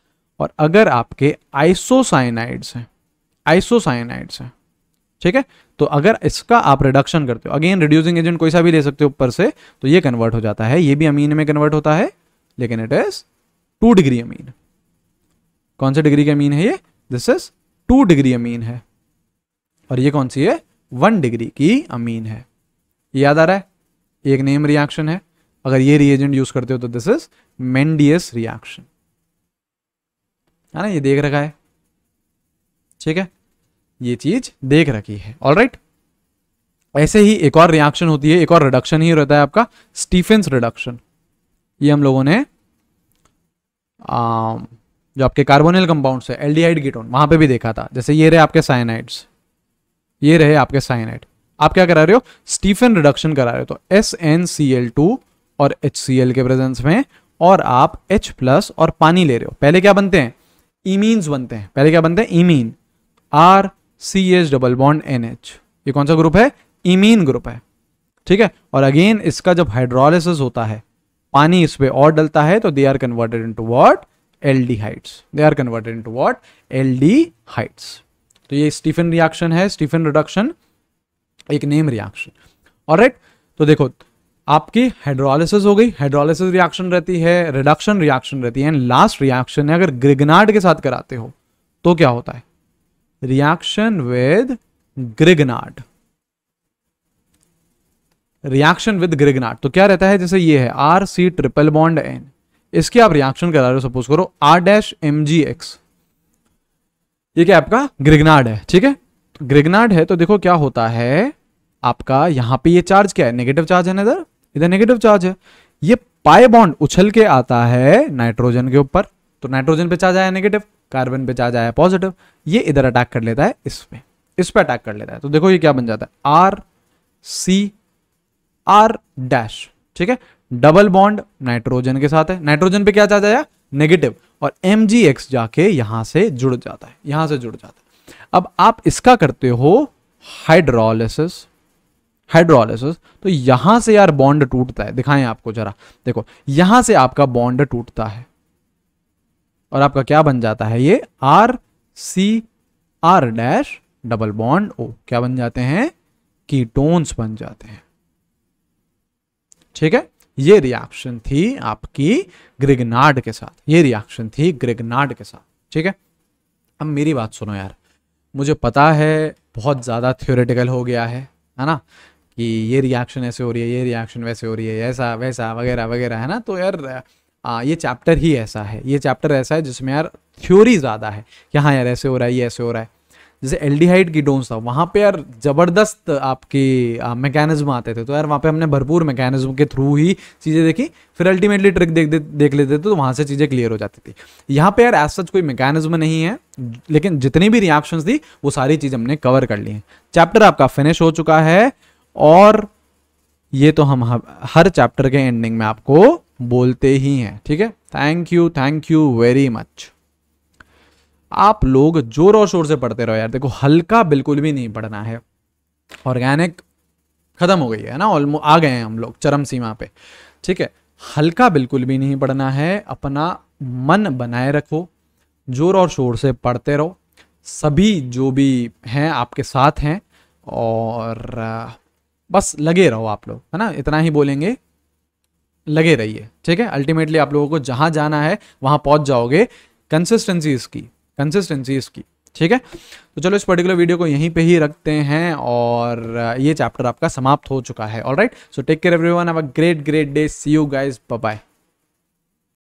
और अगर आपके आइसोसाइनाइड्स हैं आइसोसाइनाइड्स हैं ठीक है तो अगर इसका आप रिडक्शन करते हो अगेन रिड्यूसिंग एजेंट कोई सा भी ले सकते हो ऊपर से तो ये कन्वर्ट हो जाता है ये भी अमीन में कन्वर्ट होता है लेकिन it is two degree amine कौन से डिग्री का अमीन है ये this is two degree amine है और ये कौन सी है वन डिग्री की अमीन है याद आ रहा है एक नेम रिएक्शन है अगर ये रिएजेंट यूज करते हो तो दिस इज मेंडियस रिएक्शन है ना ये देख रखा है ठीक है ये चीज देख रखी है ऑल राइट ऐसे ही एक और रिएक्शन होती है एक और रिडक्शन ही रहता है आपका स्टीफेंस रिडक्शन ये हम लोगों ने आ, जो आपके कार्बोनिल कंपाउंड्स है एल्डिहाइड कीटोन वहां पे भी देखा था जैसे ये रहे आपके साइनाइड्स ये रहे आपके साइनाइड आप क्या करा रहे हो स्टीफन रिडक्शन करा रहे हो तो S N C L two और एच सी एल के प्रेजेंस में और आप एच प्लस और पानी ले रहे हो पहले क्या बनते हैं इमीन्स बनते हैं पहले क्या बनते हैं imine R C H double bond N H ये कौन सा ग्रुप है इमीन ग्रुप है ठीक है और अगेन इसका जब हाइड्रोलिस होता है पानी इसमें और डलता है तो they are converted to what aldehydes they are converted to what aldehydes तो ये स्टीफन रिएक्शन है स्टीफन रिडक्शन एक नेम रिएक्शन और राइट तो देखो आपकी हाइड्रोलिसिस हो गई हाइड्रोलिसिस रिएक्शन रहती है रिडक्शन रिएक्शन रहती है एंड लास्ट रिएक्शन है अगर ग्रिगनाड के साथ कराते हो तो क्या होता है reaction with Grignard reaction with Grignard तो क्या रहता है जैसे ये है R C triple bond N इसके आप रिएक्शन करा रहे हो सपोज करो R dash M G X ये क्या आपका ग्रिगनाड है ठीक है ग्रिगनाड तो है तो देखो क्या होता है आपका यहां पे ये चार्ज क्या है नेगेटिव चार्ज है ना इधर इधर नेगेटिव चार्ज है ये पाए बॉन्ड उछल के आता है नाइट्रोजन के ऊपर तो नाइट्रोजन पे चार्ज आया नेगेटिव कार्बन पे चार्ज आया पॉजिटिव ये इधर अटैक कर लेता है इस पे इस पर अटैक कर लेता है तो देखो ये क्या बन जाता है आर सी आर डैश ठीक है डबल बॉन्ड नाइट्रोजन के साथ है नाइट्रोजन पे क्या चार्ज आया नेगेटिव और एम जाके यहां से जुड़ जाता है यहां से जुड़ जाता है अब आप इसका करते हो हाइड्रोलिसिस हाइड्रोलिसिस तो यहां से यार बॉन्ड टूटता है दिखाएं आपको जरा देखो यहां से आपका बॉन्ड टूटता है और आपका क्या बन जाता है ये R C R dash double bond O क्या बन जाते हैं कीटोन्स बन जाते हैं ठीक है ये रिएक्शन थी आपकी ग्रिगनाड के साथ ये रिएक्शन थी ग्रिगनाड के साथ ठीक है अब मेरी बात सुनो यार मुझे पता है बहुत ज़्यादा थ्योरेटिकल हो गया है है ना कि ये रिएक्शन ऐसे हो रही है ये रिएक्शन वैसे हो रही है ऐसा वैसा वगैरह वगैरह है ना तो यार आ, ये चैप्टर ही ऐसा है ये चैप्टर ऐसा है जिसमें यार थ्योरी ज़्यादा है कि हाँ यार ऐसे हो रहा है ये ऐसे हो रहा है जैसे एल्डिहाइड कीटोन्स था वहाँ पे यार ज़बरदस्त आपकी मैकेनिज्म आते थे तो यार वहाँ पे हमने भरपूर मैकेनिज्म के थ्रू ही चीज़ें देखी फिर अल्टीमेटली ट्रिक देख दे, देख लेते थे तो वहाँ से चीज़ें क्लियर हो जाती थी यहाँ पे यार एज सच कोई मैकेनिज्म नहीं है लेकिन जितनी भी रिएक्शन थी वो सारी चीज़ हमने कवर कर ली है चैप्टर आपका फिनिश हो चुका है और ये तो हम हर चैप्टर के एंडिंग में आपको बोलते ही हैं ठीक है thank you thank you very much आप लोग जोर और शोर से पढ़ते रहो यार देखो हल्का बिल्कुल भी नहीं पढ़ना है ऑर्गेनिक खत्म हो गई है ना ऑलमो आ गए हैं हम लोग चरम सीमा पे ठीक है हल्का बिल्कुल भी नहीं पढ़ना है अपना मन बनाए रखो जोर और शोर से पढ़ते रहो सभी जो भी हैं आपके साथ हैं और बस लगे रहो आप लोग है ना इतना ही बोलेंगे लगे रहिए ठीक है अल्टीमेटली आप लोगों को जहाँ जाना है वहाँ पहुँच जाओगे कंसिस्टेंसी इसकी कंसिस्टेंसी इसकी ठीक है तो चलो इस पर्टिकुलर वीडियो को यहीं पे ही रखते हैं और ये चैप्टर आपका समाप्त हो चुका है all right so take care everyone a great great day see you guys bye